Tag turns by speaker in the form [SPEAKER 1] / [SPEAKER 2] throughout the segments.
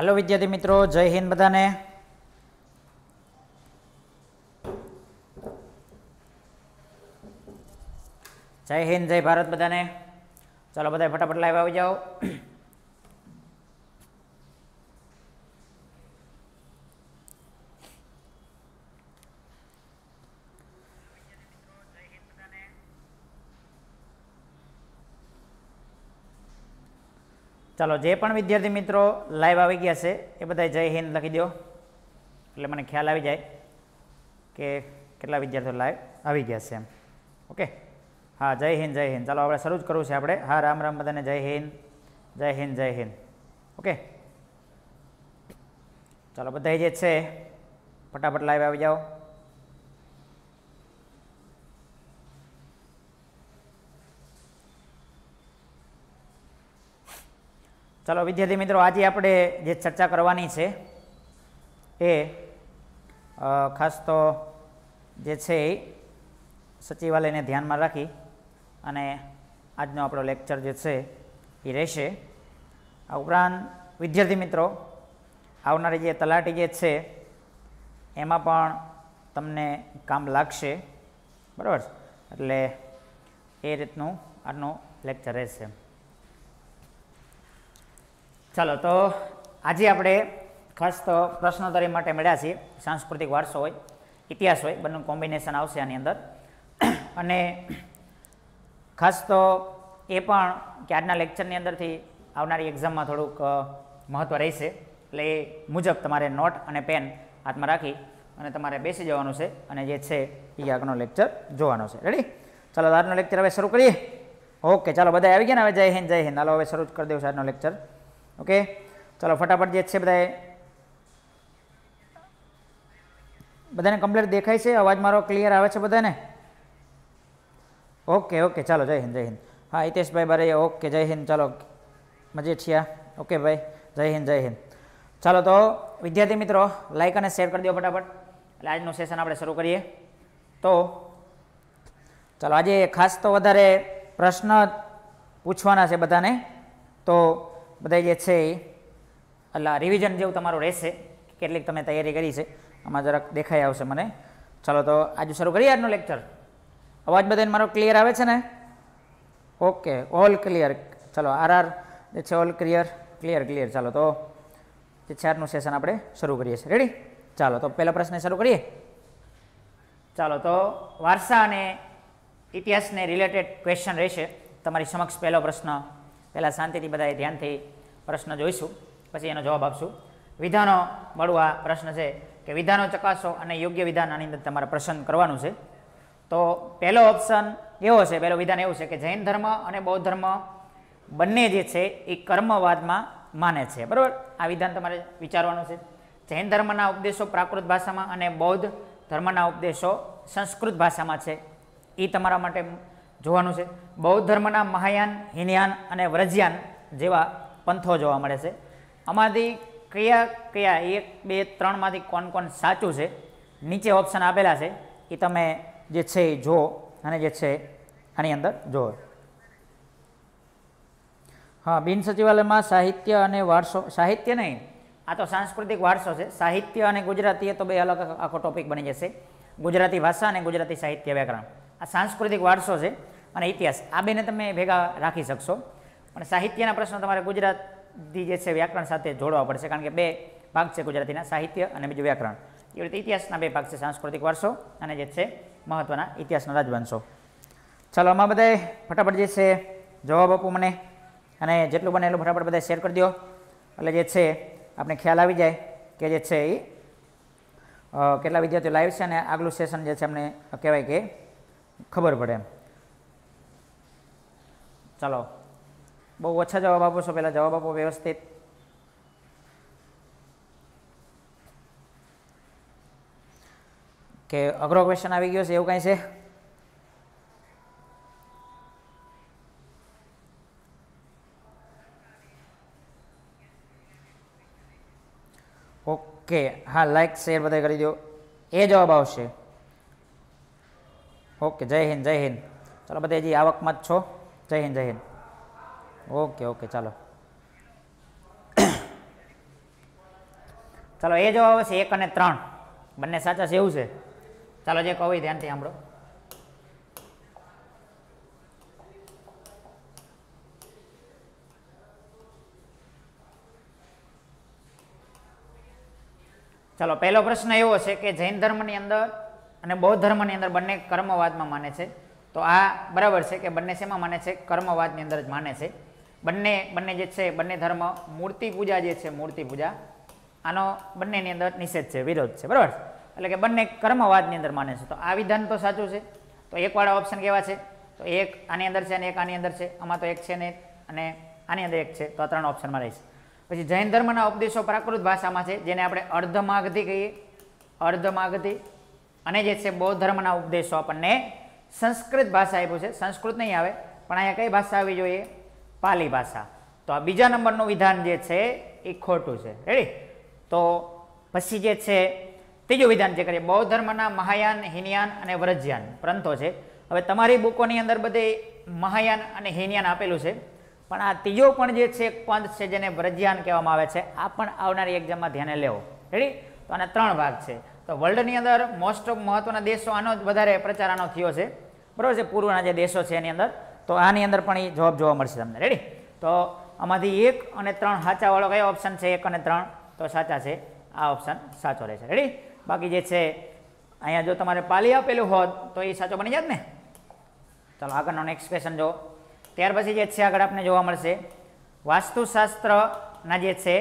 [SPEAKER 1] હાલો વિદ્યાર્થી મિત્રો જય હિન્દ બધાને જય હિન્દ જય ભારત બધાને ચાલો બધા ફટાફટ લાઈવ આવી જાઓ ચાલો જે પણ વિદ્યાર્થી મિત્રો લાઈવ આવી ગયા છે એ બધા જય હિન્દ લખી દો એટલે મને ખ્યાલ આવી જાય કે કેટલા વિદ્યાર્થીઓ લાઈવ આવી ગયા છે એમ ઓકે હા જય હિન્દ જય હિન્દ ચાલો આપણે શરૂ જ કરવું છે આપણે હા રામ રામ બધાને જય હિન્દ જય હિન્દ જય હિન્દ ઓકે ચાલો બધા જે છે ફટાફટ લાઈવ આવી જાઓ ચાલો વિદ્યાર્થી મિત્રો આજે આપણે જે ચર્ચા કરવાની છે એ ખાસ તો જે છે એ સચિવાલયને ધ્યાનમાં રાખી અને આજનો આપણો લેક્ચર જે છે એ રહેશે આ ઉપરાંત વિદ્યાર્થી મિત્રો આવનારી જે તલાટી જે છે એમાં પણ તમને કામ લાગશે બરાબર એટલે એ રીતનું આજનું લેક્ચર રહેશે ચાલો તો આજે આપણે ખાસ તો પ્રશ્નોત્તરી માટે મળ્યા છીએ સાંસ્કૃતિક વારસો હોય ઇતિહાસ હોય બંને કોમ્બિનેશન આવશે આની અંદર અને ખાસ તો એ પણ કે આજના લેક્ચરની અંદરથી આવનારી એક્ઝામમાં થોડુંક મહત્ત્વ રહેશે એટલે એ મુજબ તમારે નોટ અને પેન હાથમાં રાખી અને તમારે બેસી જવાનું છે અને જે છે એ આગળનો લેક્ચર જોવાનો છે રેડી ચાલો આજનો લેક્ચર હવે શરૂ કરીએ ઓકે ચાલો બધા આવી ગયા ને હવે જય હિન્દ જય હિન્દ હાલો હવે શરૂ જ કરી દઉં આજનો લેક્ચર ઓકે ચાલો ફટાફટ જે છે બધાએ બધાને કમ્પ્લીટ દેખાય છે અવાજ મારો ક્લિયર આવે છે બધાને ઓકે ઓકે ચાલો જય હિન્દ જય હિન્દ હા હિતેશભાઈ બારે ઓકે જય હિન્દ ચાલો મજે છીએ ઓકે ભાઈ જય હિન્દ જય હિન્દ ચાલો તો વિદ્યાર્થી મિત્રો લાઇક અને શેર કરી દો ફટાફટ એટલે આજનું સેશન આપણે શરૂ કરીએ તો ચાલો આજે ખાસ તો વધારે પ્રશ્ન પૂછવાના છે બધાને તો બધા જે છે એ રિવિઝન જેવું તમારું રહેશે કેટલીક તમે તૈયારી કરી છે આમાં જરાક દેખાઈ આવશે મને ચાલો તો આજે શરૂ કરીએ આજનો લેક્ચર અવાજ બધાને મારો ક્લિયર આવે છે ને ઓકે ઓલ ક્લિયર ચાલો આરઆર જે છે ઓલ ક્લિયર ક્લિયર ક્લિયર ચાલો તો જે છે આજનું સેશન આપણે શરૂ કરીએ છીએ રેડી ચાલો તો પહેલો પ્રશ્ન શરૂ કરીએ ચાલો તો વારસા અને ઇતિહાસને રિલેટેડ ક્વેશ્ચન રહેશે તમારી સમક્ષ પહેલો પ્રશ્ન પહેલાં શાંતિથી બધાએ ધ્યાનથી પ્રશ્ન જોઈશું પછી એનો જવાબ આપશું વિધાનો મળવા પ્રશ્ન છે કે વિધાનો ચકાસો અને યોગ્ય વિધાન આની અંદર તમારે પ્રસન્ન કરવાનું છે તો પહેલો ઓપ્શન એવો છે પહેલો વિધાન એવું છે કે જૈન ધર્મ અને બૌદ્ધ ધર્મ બંને જે છે એ કર્મવાદમાં માને છે બરાબર આ વિધાન તમારે વિચારવાનું છે જૈન ધર્મના ઉપદેશો પ્રાકૃત ભાષામાં અને બૌદ્ધ ધર્મના ઉપદેશો સંસ્કૃત ભાષામાં છે એ તમારા માટે જોવાનું છે બૌદ્ધ ધર્મના મહાયાન હિનયાન અને વ્રજયાન જેવા પંથો જોવા મળે છે આમાંથી કયા કયા એક બે ત્રણમાંથી કોણ કોણ સાચું છે નીચે ઓપ્શન આપેલા છે એ તમે જે છે એ જુઓ અને જે છે આની અંદર જુઓ હા બિન સચિવાલયમાં સાહિત્ય અને વારસો સાહિત્ય નહીં આ તો સાંસ્કૃતિક વારસો છે સાહિત્ય અને ગુજરાતી એ તો બે અલગ આખો ટોપિક બની જશે ગુજરાતી ભાષા અને ગુજરાતી સાહિત્ય વ્યાકરણ આ સાંસ્કૃતિક વારસો છે અને ઇતિહાસ આ બેને તમે ભેગા રાખી શકશો પણ સાહિત્યના પ્રશ્નો તમારે ગુજરાતી જે છે વ્યાકરણ સાથે જોડવા પડશે કારણ કે બે ભાગ છે ગુજરાતીના સાહિત્ય અને બીજું વ્યાકરણ એવી રીતે ઇતિહાસના બે ભાગ છે સાંસ્કૃતિક વારસો અને જે છે મહત્ત્વના ઇતિહાસના રાજવંશો ચાલો આમાં બધાએ ફટાફટ જે છે જવાબ આપો મને અને જેટલું બને એટલું ફટાફટ બધા શેર કરી દો એટલે જે છે આપણે ખ્યાલ આવી જાય કે જે છે એ કેટલા વિદ્યાર્થીઓ લાઈવ છે અને આગલું સેશન જે છે અમને કહેવાય કે ખબર પડે એમ ચાલો બહુ ઓછા જવાબ આપો છો પહેલાં જવાબ આપો વ્યવસ્થિત કે અઘરો ક્વેશ્ચન આવી ગયો છે એવું કાંઈ છે ઓકે હા લાઈક શેર બધા કરી દો એ જવાબ આવશે ઓકે જય હિન્દ જય હિન્દ ચાલો બધા હજી આવકમાં જ છો જય હિન્દ જય હિન્દ ઓકે ઓકે ચાલો ચાલો એ જવાબ આવશે એક અને ત્રણ બંને સાચા છે એવું છે ચાલો જે કહો ધ્યાનથી સાંભળો ચાલો પહેલો પ્રશ્ન એવો છે કે જૈન ધર્મની અંદર અને બૌદ્ધ ધર્મની અંદર બંને કર્મવાદમાં માને છે તો આ બરાબર છે કે બંને શેમાં માને છે કર્મવાદની અંદર જ માને છે બંને બંને જે છે બંને ધર્મ મૂર્તિ પૂજા જે છે મૂર્તિ પૂજા આનો બંનેની અંદર નિષેધ છે વિરોધ છે બરાબર એટલે કે બંને કર્મવાદની અંદર માને છે તો આ વિધાન તો સાચું છે તો એકવાળા ઓપ્શન કેવા છે તો એક આની અંદર છે અને એક આની અંદર છે આમાં તો એક છે ને અને આની અંદર એક છે તો આ ત્રણ ઓપ્શનમાં રહેશે પછી જૈન ધર્મના ઉપદેશો પ્રાકૃત ભાષામાં છે જેને આપણે અર્ધમાગધી કહીએ અર્ધમાગધી અને જે છે બૌદ્ધ ધર્મના ઉપદેશો આપણને સંસ્કૃત ભાષા આપ્યું છે સંસ્કૃત નહીં આવે પણ અહીંયા કઈ ભાષા આવી જોઈએ પાલી ભાષા તો આ બીજા નંબરનું વિધાન જે છે એ ખોટું છે રેડી તો પછી જે છે ત્રીજું વિધાન જે કરીએ બૌદ્ધ ધર્મના મહાયાન હિનયાન અને વ્રજયાન પ્રંથો છે હવે તમારી બુકોની અંદર બધે મહાયાન અને હિનયાન આપેલું છે પણ આ ત્રીજો પણ જે છે એક પંથ છે જેને વ્રજયાન કહેવામાં આવે છે આ પણ આવનારી એક્ઝામમાં ધ્યાને લેવો રેડી તો આના ત્રણ ભાગ છે તો વર્લ્ડની અંદર મોસ્ટ ઓફ મહત્વના દેશો આનો જ વધારે પ્રચાર આનો થયો છે બરાબર છે પૂર્વના જે દેશો છે એની અંદર તો આની અંદર પણ એ જવાબ જોવા મળશે તમને રેડી તો આમાંથી એક અને ત્રણ સાચાવાળો કયો ઓપ્શન છે એક અને ત્રણ તો સાચા છે આ ઓપ્શન સાચો રહેશે રેડી બાકી જે છે અહીંયા જો તમારે પાલી આપેલું હોત તો એ સાચો બની જાય ને ચાલો આગળનો નેક્સ્ટ ક્વેશ્ચન જો ત્યાર પછી જે છે આગળ આપણે જોવા મળશે વાસ્તુશાસ્ત્રના જે છે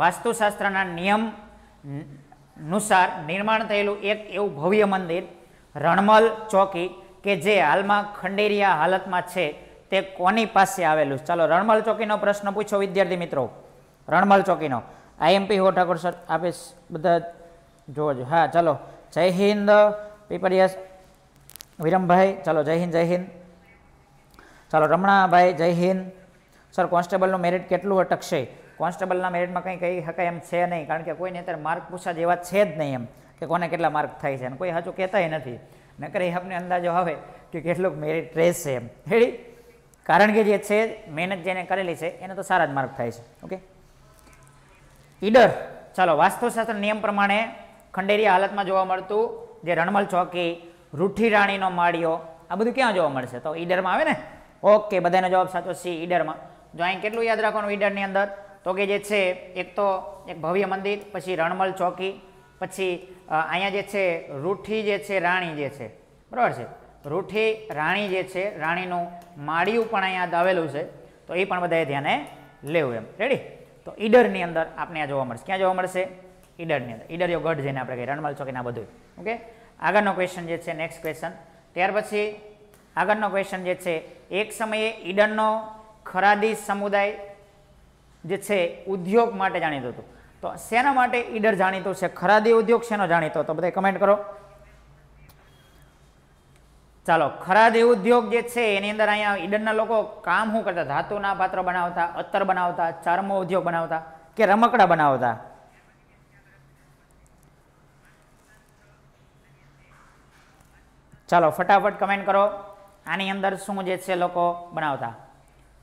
[SPEAKER 1] વાસ્તુશાસ્ત્રના નિયમ અનુસાર નિર્માણ થયેલું એક એવું ભવ્ય મંદિર રણમલ ચોકી કે જે હાલમાં ખંડેરિયા હાલતમાં છે તે કોની પાસે આવેલું ચાલો રણમલ ચોકીનો પ્રશ્ન પૂછો વિદ્યાર્થી મિત્રો રણમલ ચોકીનો આઈએમપી હો ઠાકોર સર આપે બધા જોજો હા ચાલો જય હિન્દ પીપરિયાસ વિરમભાઈ ચાલો જય હિન્દ જય હિન્દ ચાલો રમણાભાઈ જય હિન્દ સર કોન્સ્ટેબલનું મેરિટ કેટલું અટકશે કોન્સ્ટેબલના મેરિટમાં કંઈ કહી શકાય એમ છે નહીં કારણ કે કોઈને અત્યારે માર્ક પૂછા જેવા છે જ નહીં એમ કે કોને કેટલા માર્ક થાય છે અને કોઈ સાચું કહેતાય નથી નકર એ આપને અંદાજો આવે કે કેટલુંક મેરિટ રહેશે એમ હેડી કારણ કે જે છે મહેનત જેને કરેલી છે એને તો સારા જ માર્ક થાય છે ઓકે ઈડર ચાલો વાસ્તુશાસ્ત્ર નિયમ પ્રમાણે ખંડેરી હાલતમાં જોવા મળતું જે રણમલ ચોકી રૂઠી રાણીનો માળીઓ આ બધું ક્યાં જોવા મળશે તો ઈડરમાં આવે ને ઓકે બધાનો જવાબ સાચો સી ઈડરમાં જો અહીં કેટલું યાદ રાખવાનું ઈડરની અંદર તો કે જે છે એક તો એક ભવ્ય મંદિર પછી રણમલ ચોકી પછી અહીંયા જે છે રૂઠી જે છે રાણી જે છે બરાબર છે રૂઠી રાણી જે છે રાણીનું માળિયું પણ અહીંયા આવેલું છે તો એ પણ બધાએ ધ્યાને લેવું એમ રેડી તો ઈડરની અંદર આપણે આ જોવા મળશે ક્યાં જોવા મળશે ઈડરની અંદર ઈડર ઈડરિયો ગઢ જઈને આપણે કહીએ રણમલ ચોકીના બધું ઓકે આગળનો ક્વેશ્ચન જે છે નેક્સ્ટ ક્વેશ્ચન ત્યાર પછી આગળનો ક્વેશ્ચન જે છે એક સમયે ઈડરનો ખરાદી સમુદાય જે છે ઉદ્યોગ માટે જાણીતું હતું તો શેના માટે ઈડર જાણીતું છે ખરાદી ઉદ્યોગ શેનો જાણીતો હતો બધા કમેન્ટ કરો ચાલો ખરાદી ઉદ્યોગ જે છે એની અંદર અહીંયા ઈડરના લોકો કામ શું કરતા ધાતુના પાત્ર બનાવતા અત્તર બનાવતા ચર્મ ઉદ્યોગ બનાવતા કે રમકડા બનાવતા ચાલો ફટાફટ કમેન્ટ કરો આની અંદર શું જે છે લોકો બનાવતા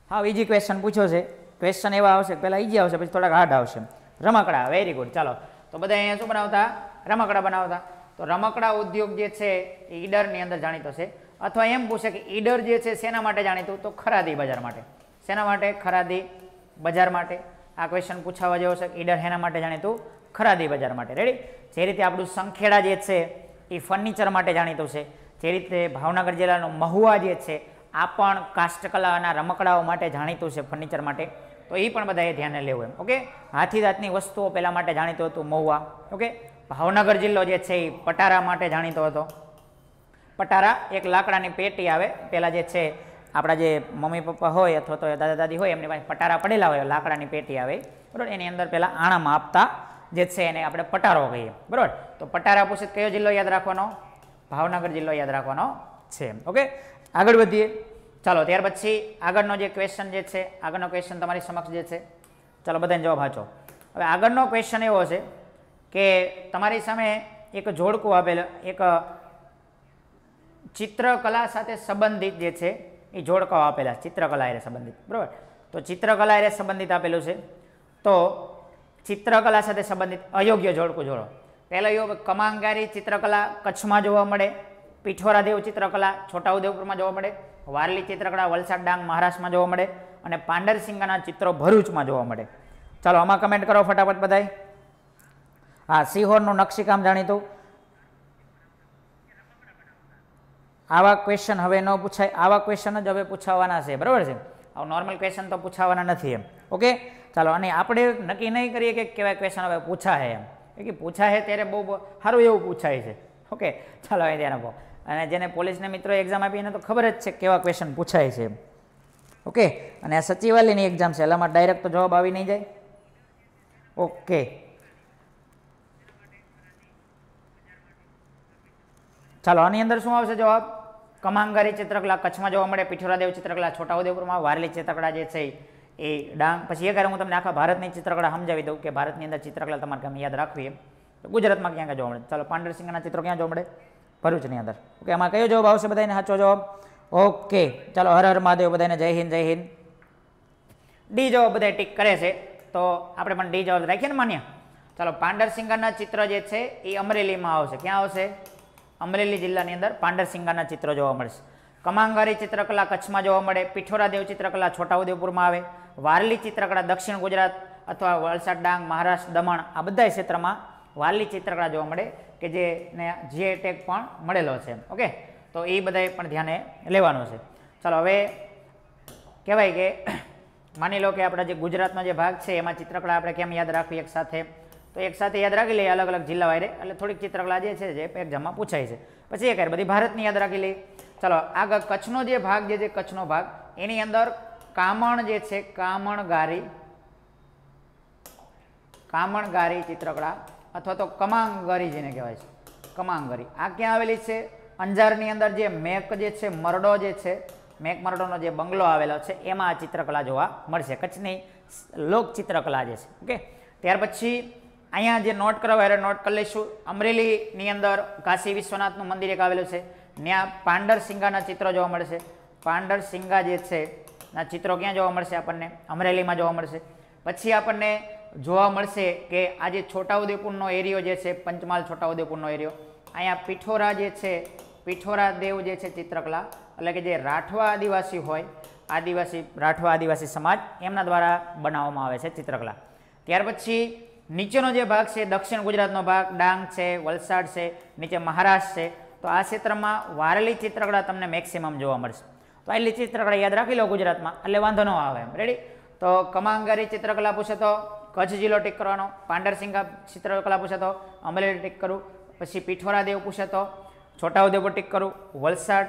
[SPEAKER 1] હા બીજી ક્વેશ્ચન પૂછ્યો છે ક્વેશ્ચન એવા આવશે પહેલાં ઈજી આવશે પછી થોડાક હાર્ડ આવશે રમકડા વેરી ગુડ ચાલો તો બધા અહીંયા શું બનાવતા રમકડા બનાવતા તો રમકડા ઉદ્યોગ જે છે એ ઈડરની અંદર જાણીતો છે અથવા એમ પૂછે કે ઈડર જે છે શેના માટે જાણીતું તો ખરાદી બજાર માટે શેના માટે ખરાદી બજાર માટે આ ક્વેશ્ચન પૂછાવા જેવો છે કે ઈડર શેના માટે જાણીતું ખરાદી બજાર માટે રેડી જે રીતે આપણું સંખેડા જે છે એ ફર્નિચર માટે જાણીતું છે જે રીતે ભાવનગર જિલ્લાનું મહુવા જે છે આ પણ કાષ્ટકલા અને રમકડાઓ માટે જાણીતું છે ફર્નિચર માટે તો એ પણ બધાએ ધ્યાને લેવું એમ ઓકે હાથી દાંતની વસ્તુઓ પહેલાં માટે જાણીતું હતું મહુવા ઓકે ભાવનગર જિલ્લો જે છે એ પટારા માટે જાણીતો હતો પટારા એક લાકડાની પેટી આવે પહેલાં જે છે આપણા જે મમ્મી પપ્પા હોય અથવા તો દાદા દાદી હોય એમની પાસે પટારા પડેલા હોય લાકડાની પેટી આવે બરાબર એની અંદર પહેલાં આણામાં આપતા જે છે એને આપણે પટારો કહીએ બરાબર તો પટારા પૂછે કયો જિલ્લો યાદ રાખવાનો ભાવનગર જિલ્લો યાદ રાખવાનો છે ઓકે આગળ વધીએ ચાલો ત્યાર પછી આગળનો જે ક્વેશ્ચન જે છે આગળનો ક્વેશ્ચન તમારી સમક્ષ જે છે ચાલો બધાને જવાબ હાચો હવે આગળનો ક્વેશ્ચન એવો છે કે તમારી સામે એક જોડકું આપેલું એક ચિત્રકલા સાથે સંબંધિત જે છે એ જોડકાઓ આપેલા ચિત્રકલા એ સંબંધિત બરાબર તો ચિત્રકલા એ સંબંધિત આપેલું છે તો ચિત્રકલા સાથે સંબંધિત અયોગ્ય જોડકું જોડો પહેલાં એવું કમાંગારી ચિત્રકલા કચ્છમાં જોવા મળે પીઠોરાદેવ ચિત્રકલા છોટાઉદેવપુરમાં જોવા મળે વારલી ચિત્રકળા વલસાડ ડાંગ મહારાષ્ટ્રમાં જોવા મળે અને પાંડરસિંગાના ચિત્રો ભરૂચમાં જોવા મળે ચાલો આમાં કમેન્ટ કરો ફટાફટ બધાય હા સિહોરનું નકશીકામ જાણીતું આવા ક્વેશ્ચન હવે ન પૂછાય આવા ક્વેશ્ચન જ હવે પૂછાવાના છે બરાબર છે આવું નોર્મલ ક્વેશ્ચન તો પૂછાવાના નથી એમ ઓકે ચાલો અને આપણે નક્કી નહીં કરીએ કે કેવા ક્વેશ્ચન હવે પૂછાય એમ કે પૂછાય ત્યારે બહુ સારું એવું પૂછાય છે ઓકે ચાલો અહીં ધ્યાન આપો અને જેને પોલીસના મિત્રો એક્ઝામ આપી એને તો ખબર જ છે કેવા ક્વેશ્ચન પૂછાય છે ઓકે અને આ સચિવાલયની એક્ઝામ છે એટલામાં ડાયરેક્ટ તો જવાબ આવી નહીં જાય ઓકે ચાલો આની અંદર શું આવશે જવાબ કમાંગારી ચિત્રકલા કચ્છમાં જોવા મળે પિઠોરાદેવ ચિત્રકલા છોટાઉદેપુરમાં વારલી ચિત્રકલા જે છે એ ડાંગ પછી એ કારણ હું તમને આખા ભારતની ચિત્રકળા સમજાવી દઉં કે ભારતની અંદર ચિત્રકલા તમારે કેમ યાદ રાખવી તો ગુજરાતમાં ક્યાં ક્યાં જોવા મળે ચાલો પાંડરસિંહના ચિત્રો ક્યાં જોવા મળે ભરૂચની અંદર ઓકે આમાં કયો જવાબ આવશે બધાને સાચો જવાબ ઓકે ચાલો હર હર મહાદેવ બધાને જય હિન્દ જય હિન્દ ડી જવાબ બધા ટીક કરે છે તો આપણે પણ ડી જવાબ રાખીએ ને માન્ય ચાલો પાંડરસિંગાના ચિત્ર જે છે એ અમરેલીમાં આવશે ક્યાં આવશે અમરેલી જિલ્લાની અંદર પાંડરસિંગાના ચિત્ર જોવા મળશે કમાંગારી ચિત્રકલા કચ્છમાં જોવા મળે પિઠોરાદેવ ચિત્રકલા છોટાઉદેપુરમાં આવે વારલી ચિત્રકળા દક્ષિણ ગુજરાત અથવા વલસાડ ડાંગ મહારાષ્ટ્ર દમણ આ બધા ક્ષેત્રમાં વારલી ચિત્રકળા જોવા મળે કે જે જેને જીઆઈ ટેગ પણ મળેલો છે ઓકે તો એ બધાએ પણ ધ્યાને લેવાનું છે ચાલો હવે કહેવાય કે માની લો કે આપણા જે ગુજરાતનો જે ભાગ છે એમાં ચિત્રકળા આપણે કેમ યાદ રાખવી એક સાથે તો એક સાથે યાદ રાખી લઈએ અલગ અલગ જિલ્લા વાયરે એટલે થોડીક ચિત્રકળા જે છે જે એક્ઝામમાં પૂછાય છે પછી એ કહે બધી ભારતની યાદ રાખી લઈએ ચાલો આગળ કચ્છનો જે ભાગ જે છે કચ્છનો ભાગ એની અંદર કામણ જે છે કામણગારી કામણગારી ચિત્રકળા અથવા તો કમાંગરી જેને કહેવાય છે કમાંગરી આ ક્યાં આવેલી છે અંજારની અંદર જે મેક જે છે મરડો જે છે મેક મરડોનો જે બંગલો આવેલો છે એમાં આ ચિત્રકલા જોવા મળશે કચ્છની લોક ચિત્રકલા જે છે ઓકે ત્યાર પછી અહીંયા જે નોટ કરવા એટલે નોટ કરી લઈશું અમરેલીની અંદર કાશી વિશ્વનાથનું મંદિર એક આવેલું છે ત્યાં પાંડર સિંગાના ચિત્રો જોવા મળશે પાંડર સિંગા જે છે ના ચિત્રો ક્યાં જોવા મળશે આપણને અમરેલીમાં જોવા મળશે પછી આપણને જોવા મળશે કે આજે છોટાઉદેપુરનો એરિયો જે છે પંચમહાલ છોટાઉદેપુરનો એરિયો અહીંયા પીઠોરા જે છે પીઠોરા દેવ જે છે ચિત્રકલા એટલે કે જે રાઠવા આદિવાસી હોય આદિવાસી રાઠવા આદિવાસી સમાજ એમના દ્વારા બનાવવામાં આવે છે ચિત્રકલા ત્યાર પછી નીચેનો જે ભાગ છે દક્ષિણ ગુજરાતનો ભાગ ડાંગ છે વલસાડ છે નીચે મહારાષ્ટ્ર છે તો આ ક્ષેત્રમાં વારેલી ચિત્રકળા તમને મેક્સિમમ જોવા મળશે તો આટલી ચિત્રકળા યાદ રાખી લો ગુજરાતમાં એટલે વાંધો ન આવે રેડી તો કમાંગારી ચિત્રકલા પૂછે તો કચ્છ જિલ્લો ટીક કરવાનો પાંડરસિંગા ચિત્રકલા પૂછાતો અમરેલી ટીક કરું પછી પીઠોરા દેવ પૂછાતો છોટાઉદેપુર ટીક કરું વલસાડ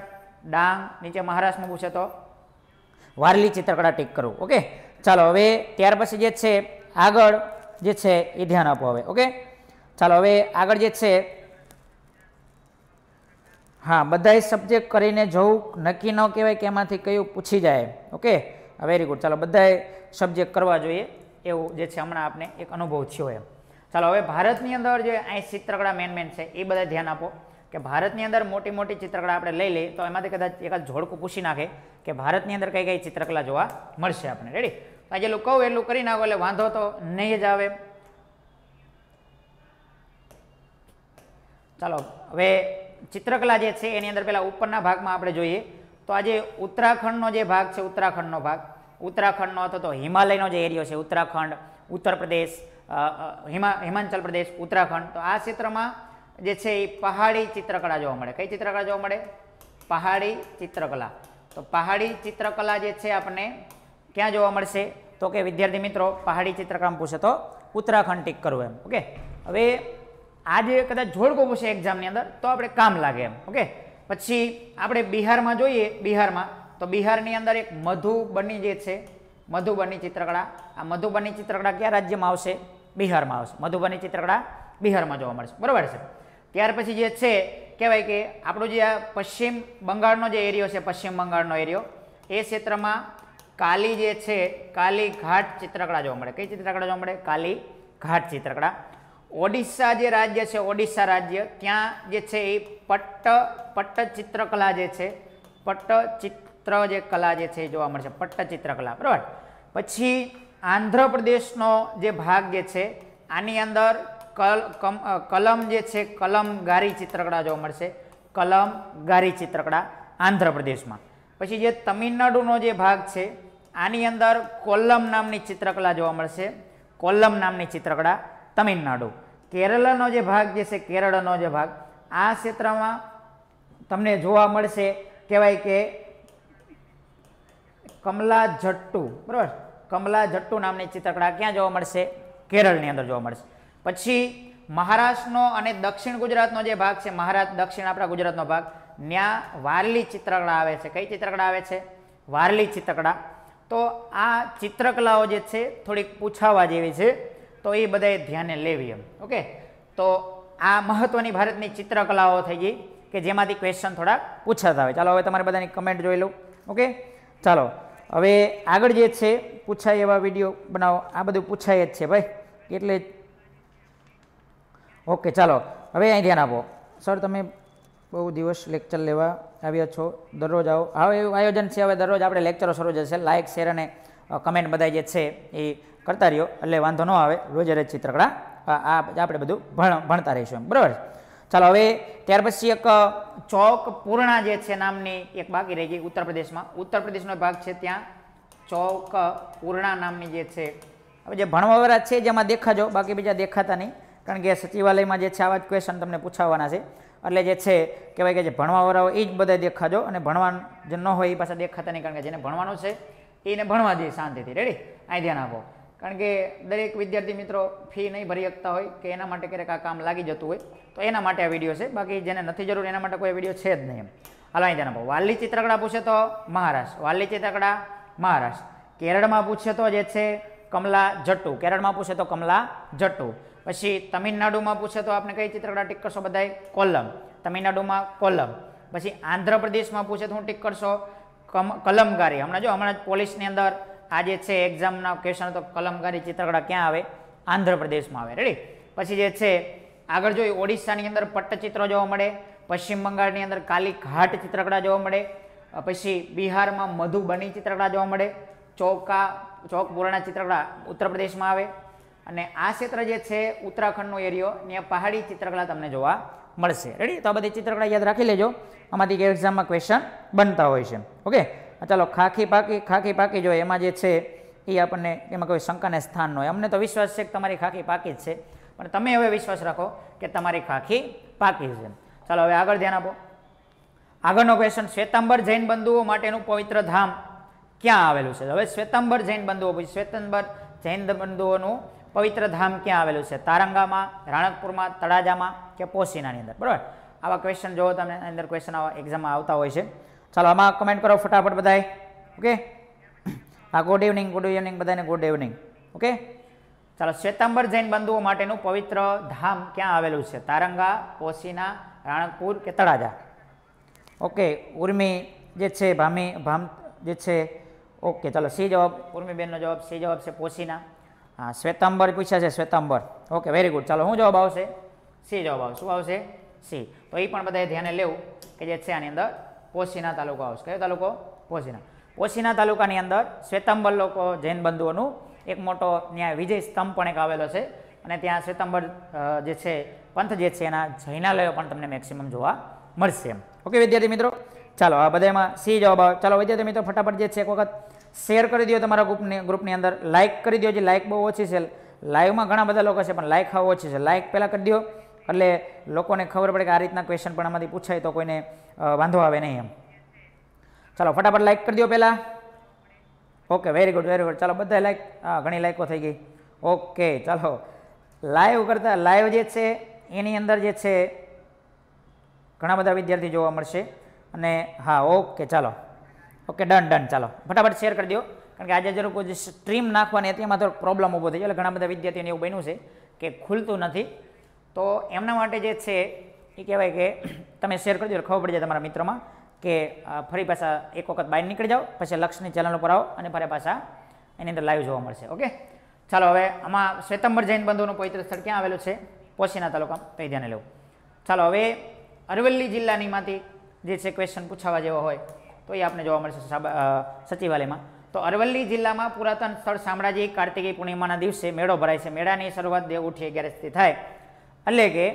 [SPEAKER 1] ડાંગ નીચે મહારાષ્ટ્રમાં પૂછાતો વારલી ચિત્રકળા ટીક કરું ઓકે ચાલો હવે ત્યાર પછી જે છે આગળ જે છે એ ધ્યાન આપો હવે ઓકે ચાલો હવે આગળ જે છે હા બધાય સબ્જેક્ટ કરીને જવું નક્કી ન કહેવાય કે એમાંથી કયું પૂછી જાય ઓકે વેરી ગુડ ચાલો બધાએ સબ્જેક્ટ કરવા જોઈએ એવું જે છે હમણાં આપણે એક અનુભવ થયો એમ ચાલો હવે ભારતની અંદર જે અહીં ચિત્રકળા મેન મેન છે એ બધા ધ્યાન આપો કે ભારતની અંદર મોટી મોટી ચિત્રકળા આપણે લઈ લઈએ તો એમાંથી કદાચ એકાદ ઝોડકું પૂછી નાખે કે ભારતની અંદર કઈ કઈ ચિત્રકળા જોવા મળશે આપણે રેડી આજે જેટલું કહું એટલું કરી નાખો એટલે વાંધો તો નહીં જ આવે ચાલો હવે ચિત્રકલા જે છે એની અંદર પહેલાં ઉપરના ભાગમાં આપણે જોઈએ તો આજે ઉત્તરાખંડનો જે ભાગ છે ઉત્તરાખંડનો ભાગ ઉત્તરાખંડનો અથવા તો હિમાલયનો જે એરિયો છે ઉત્તરાખંડ ઉત્તર પ્રદેશ હિમા હિમાચલ પ્રદેશ ઉત્તરાખંડ તો આ ક્ષેત્રમાં જે છે એ પહાડી ચિત્રકળા જોવા મળે કઈ ચિત્રકળા જોવા મળે પહાડી ચિત્રકલા તો પહાડી ચિત્રકલા જે છે આપણને ક્યાં જોવા મળશે તો કે વિદ્યાર્થી મિત્રો પહાડી ચિત્રકલામાં પૂછે તો ઉત્તરાખંડ ટીક કરવું એમ ઓકે હવે આજે કદાચ જોડકો પૂછે એક્ઝામની અંદર તો આપણે કામ લાગે એમ ઓકે પછી આપણે બિહારમાં જોઈએ બિહારમાં તો બિહારની અંદર એક મધુબની જે છે મધુબની ચિત્રકળા આ મધુબની ચિત્રકળા કયા રાજ્યમાં આવશે બિહારમાં આવશે મધુબની ચિત્રકળા બિહારમાં જોવા મળશે બરાબર છે ત્યાર પછી જે છે કહેવાય કે આપણો જે આ પશ્ચિમ બંગાળનો જે એરિયો છે પશ્ચિમ બંગાળનો એરિયો એ ક્ષેત્રમાં કાલી જે છે કાલી ઘાટ ચિત્રકળા જોવા મળે કઈ ચિત્રકળા જોવા મળે કાલી ઘાટ ચિત્રકળા ઓડિશા જે રાજ્ય છે ઓડિશા રાજ્ય ત્યાં જે છે એ પટ્ટ પટ્ટ ચિત્રકળા જે છે પટ્ટ ચિત્ર ચિત્ર જે કલા જે છે જોવા મળશે પટ્ટચિત્ર કલા બરાબર પછી આંધ્રપ્રદેશનો જે ભાગ જે છે આની અંદર કલમ જે છે કલમ ગારી ચિત્રકળા જોવા મળશે કલમ ગારી ચિત્રકળા આંધ્રપ્રદેશમાં પછી જે તમિલનાડુનો જે ભાગ છે આની અંદર કોલ્લમ નામની ચિત્રકળા જોવા મળશે કોલ્લમ નામની ચિત્રકળા તમિલનાડુ કેરળનો જે ભાગ જે છે કેરળનો જે ભાગ આ ક્ષેત્રમાં તમને જોવા મળશે કહેવાય કે કમલા જટ્ટુ બરાબર કમલા જટ્ટુ નામની ચિત્રકળા ક્યાં જોવા મળશે કેરળની અંદર જોવા મળશે પછી મહારાષ્ટ્રનો અને દક્ષિણ ગુજરાતનો જે ભાગ છે મહારાષ્ટ્ર દક્ષિણ આપણા ગુજરાતનો ભાગ ત્યાં વારલી ચિત્રકળા આવે છે કઈ ચિત્રકળા આવે છે વારલી ચિત્રકળા તો આ ચિત્રકલાઓ જે છે થોડીક પૂછાવા જેવી છે તો એ બધાએ ધ્યાને લેવી એમ ઓકે તો આ મહત્વની ભારતની ચિત્રકલાઓ થઈ ગઈ કે જેમાંથી ક્વેશ્ચન થોડા પૂછાતા હોય ચાલો હવે તમારે બધાની કમેન્ટ જોઈ લઉં ઓકે ચાલો હવે આગળ જે છે પૂછાય એવા વિડીયો બનાવો આ બધું પૂછાય જ છે ભાઈ એટલે ઓકે ચાલો હવે અહીં ધ્યાન આપો સર તમે બહુ દિવસ લેક્ચર લેવા આવ્યા છો દરરોજ આવો હવે એવું આયોજન છે હવે દરરોજ આપણે લેક્ચરો શરૂ જશે લાઇક શેર અને કમેન્ટ બધા જે છે એ કરતા રહ્યો એટલે વાંધો ન આવે રોજે રોજ ચિત્રકળા આ આપણે બધું ભણ ભણતા રહીશું એમ બરાબર ચાલો હવે ત્યાર પછી એક ચોક પૂર્ણા જે છે નામની એક બાકી રહી ગઈ ઉત્તર પ્રદેશમાં ઉત્તર પ્રદેશનો ભાગ છે ત્યાં ચોક પૂર્ણા નામની જે છે હવે જે ભણવાવરા છે જેમાં દેખાજો બાકી બીજા દેખાતા નહીં કારણ કે સચિવાલયમાં જે છે આવા જ ક્વેશ્ચન તમને પૂછાવાના છે એટલે જે છે કહેવાય કે જે ભણવાવરાઓ એ જ બધા દેખાજો અને ભણવાનું જે ન હોય એ પાછા દેખાતા નહીં કારણ કે જેને ભણવાનું છે એને ભણવા દઈએ શાંતિથી રેડી અહીં ધ્યાન આપો કારણ કે દરેક વિદ્યાર્થી મિત્રો ફી નહીં ભરી શકતા હોય કે એના માટે ક્યારેક આ કામ લાગી જતું હોય તો એના માટે આ વિડીયો છે બાકી જેને નથી જરૂર એના માટે કોઈ વિડીયો છે જ નહીં એમ હાલ અહીં જણાવો વાલી ચિત્રકળા પૂછે તો મહારાષ્ટ્ર વાલી ચિત્રકળા મહારાષ્ટ્ર કેરળમાં પૂછે તો જે છે કમલા જટ્ટુ કેરળમાં પૂછે તો કમલા જટ્ટુ પછી તમિલનાડુમાં પૂછે તો આપણે કઈ ચિત્રકળા ટીક કરશો બધાય કોલમ તમિલનાડુમાં કોલમ પછી આંધ્રપ્રદેશમાં પૂછે તો હું ટીક કરશો કમ કલમકારી હમણાં જો હમણાં જ પોલીસની અંદર આ જે છે એક્ઝામના ક્વેશ્ચન તો કલમકારી ચિત્રકળા ક્યાં આવે આંધ્રપ્રદેશમાં આવે રેડી પછી જે છે આગળ જોઈએ ઓડિશાની અંદર પટ્ટચિત્રો જોવા મળે પશ્ચિમ બંગાળની અંદર કાલી ઘાટ ચિત્રકળા જોવા મળે પછી બિહારમાં મધુબની ચિત્રકળા જોવા મળે ચોકા ચોકપૂર્ણા ચિત્રકળા ઉત્તરપ્રદેશમાં આવે અને આ ક્ષેત્ર જે છે ઉત્તરાખંડનો એરિયો ત્યાં પહાડી ચિત્રકળા તમને જોવા મળશે રેડી તો આ બધી ચિત્રકળા યાદ રાખી લેજો આમાંથી એક્ઝામમાં ક્વેશ્ચન બનતા હોય છે ઓકે ચાલો ખાખી પાકી ખાખી પાકી જો એમાં જે છે એ આપણને એમાં કોઈ શંકાને સ્થાન ન હોય અમને તો વિશ્વાસ છે કે તમારી ખાખી પાકી જ છે પણ તમે હવે વિશ્વાસ રાખો કે તમારી ખાખી પાકી છે ચાલો હવે આગળ ધ્યાન આપો આગળનો ક્વેશ્ચન શ્વેતંબર જૈન બંધુઓ માટેનું પવિત્ર ધામ ક્યાં આવેલું છે હવે શ્વેતંબર જૈન બંધુઓ પછી શ્વેતંબર જૈન બંધુઓનું પવિત્ર ધામ ક્યાં આવેલું છે તારંગામાં રાણકપુરમાં તળાજામાં કે પોશીનાની અંદર બરાબર આવા ક્વેશ્ચન જોવો તમને અંદર ક્વેશ્ચન આવા એક્ઝામમાં આવતા હોય છે ચાલો આમાં કમેન્ટ કરો ફટાફટ બધાએ ઓકે હા ગુડ ઇવનિંગ ગુડ ઇવનિંગ બધાને ગુડ ઇવનિંગ ઓકે ચાલો શ્વેતાંબર જૈન બંધુઓ માટેનું પવિત્ર ધામ ક્યાં આવેલું છે તારંગા પોશીના રાણકપુર કે તળાજા ઓકે ઉર્મી જે છે ભામી ભામ જે છે ઓકે ચાલો સી જવાબ ઉર્મીબેનનો જવાબ સી જવાબ છે પોશીના હા શ્વેતાંબર પૂછ્યા છે શ્વેતાંબર ઓકે વેરી ગુડ ચાલો શું જવાબ આવશે સી જવાબ આવશે શું આવશે સી તો એ પણ બધાએ ધ્યાને લેવું કે જે છે આની અંદર પોશીના તાલુકો આવશે કયો તાલુકો પોશીના પોશીના તાલુકાની અંદર શ્વેતંબર લોકો જૈન બંધુઓનું એક મોટો ત્યાં વિજય સ્તંભ પણ એક આવેલો છે અને ત્યાં શ્વેતંબર જે છે પંથ જે છે એના જૈનાલયો પણ તમને મેક્સિમમ જોવા મળશે એમ ઓકે વિદ્યાર્થી મિત્રો ચાલો આ બધામાં સી જવાબ આવે ચાલો વિદ્યાર્થી મિત્રો ફટાફટ જે છે એક વખત શેર કરી દો તમારા ગ્રુપની ગ્રુપની અંદર લાઇક કરી દો જે લાઇક બહુ ઓછી છે લાઈવમાં ઘણા બધા લોકો છે પણ લાઇક હા ઓછી છે લાઇક પહેલાં કરી દો એટલે લોકોને ખબર પડે કે આ રીતના ક્વેશ્ચન પણ આમાંથી પૂછાય તો કોઈને વાંધો આવે નહીં એમ ચાલો ફટાફટ લાઇક કરી દો પહેલાં okay very good very good ચાલો બધા લાઇક હા ઘણી લાઇકો થઈ ગઈ ઓકે ચાલો લાઈવ કરતાં લાઈવ જે છે એની અંદર જે છે ઘણા બધા વિદ્યાર્થી જોવા મળશે અને હા ઓકે ચાલો ઓકે ડન ડન ચાલો ફટાફટ શેર કરી દો કારણ કે આજે જરૂર કોઈ સ્ટ્રીમ નાખવાની હતી એમાં તો પ્રોબ્લેમ ઊભો થઈ છે એટલે ઘણા બધા વિદ્યાર્થીઓને એવું બન્યું છે કે ખુલતું નથી તો એમના માટે જે છે એ કહેવાય કે તમે શેર કરી દો ખબર પડી જાય તમારા મિત્રોમાં કે ફરી પાછા એક વખત બહાર નીકળી જાઓ પછી લક્ષની ચેનલ ઉપર આવો અને ફરી પાછા એની અંદર લાઈવ જોવા મળશે ઓકે ચાલો હવે આમાં શ્વેતંબર જૈન બંધુનું પવિત્ર સ્થળ ક્યાં આવેલું છે પોશીના તાલુકા તે ધ્યાને લેવું ચાલો હવે અરવલ્લી જિલ્લાનીમાંથી જે છે ક્વેશ્ચન પૂછાવા જેવો હોય તો એ આપણે જોવા મળશે સચિવાલયમાં તો અરવલ્લી જિલ્લામાં પુરાતન સ્થળ સામ્રાજ્ય કાર્તિકી પૂર્ણિમાના દિવસે મેળો ભરાય છે મેળાની શરૂઆત દેવ ઉઠી અગિયારસથી થાય એટલે કે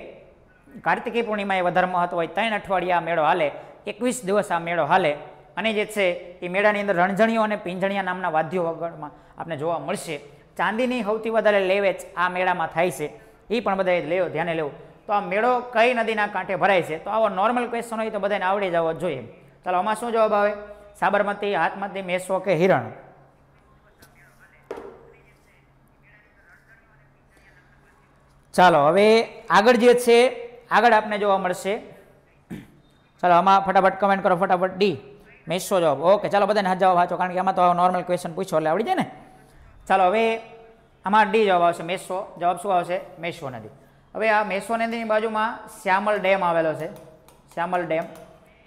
[SPEAKER 1] કાર્તિકી પૂર્ણિમાએ વધારે મહત્વ હોય ત્રણ અઠવાડિયા આ મેળો હાલે એકવીસ દિવસ આ મેળો હાલે અને જે છે એ મેળાની અંદર રણજણીઓ અને પિંજણિયા નામના વાદ્યો વગરમાં આપણે જોવા મળશે ચાંદીની સૌથી વધારે લેવેચ આ મેળામાં થાય છે એ પણ બધાએ લેવો ધ્યાને લેવું તો આ મેળો કઈ નદીના કાંઠે ભરાય છે તો આવો નોર્મલ ક્વેશ્ચન હોય તો બધાને આવડી જવો જોઈએ ચાલો આમાં શું જવાબ આવે સાબરમતી હાથમતી મેસો કે હિરણ ચાલો હવે આગળ જે છે આગળ આપને જોવા મળશે ચાલો આમાં ફટાફટ કમેન્ટ કરો ફટાફટ ડી મેસો જવાબ ઓકે ચાલો બધાને હાથ જવાબ વાંચો કારણ કે આમાં તો નોર્મલ ક્વેશ્ચન પૂછો એટલે આવડી જાય ને ચાલો હવે આમાં ડી જવાબ આવશે મેસો જવાબ શું આવશે મેસો નદી હવે આ મેસો નદીની બાજુમાં શ્યામલ ડેમ આવેલો છે શ્યામલ ડેમ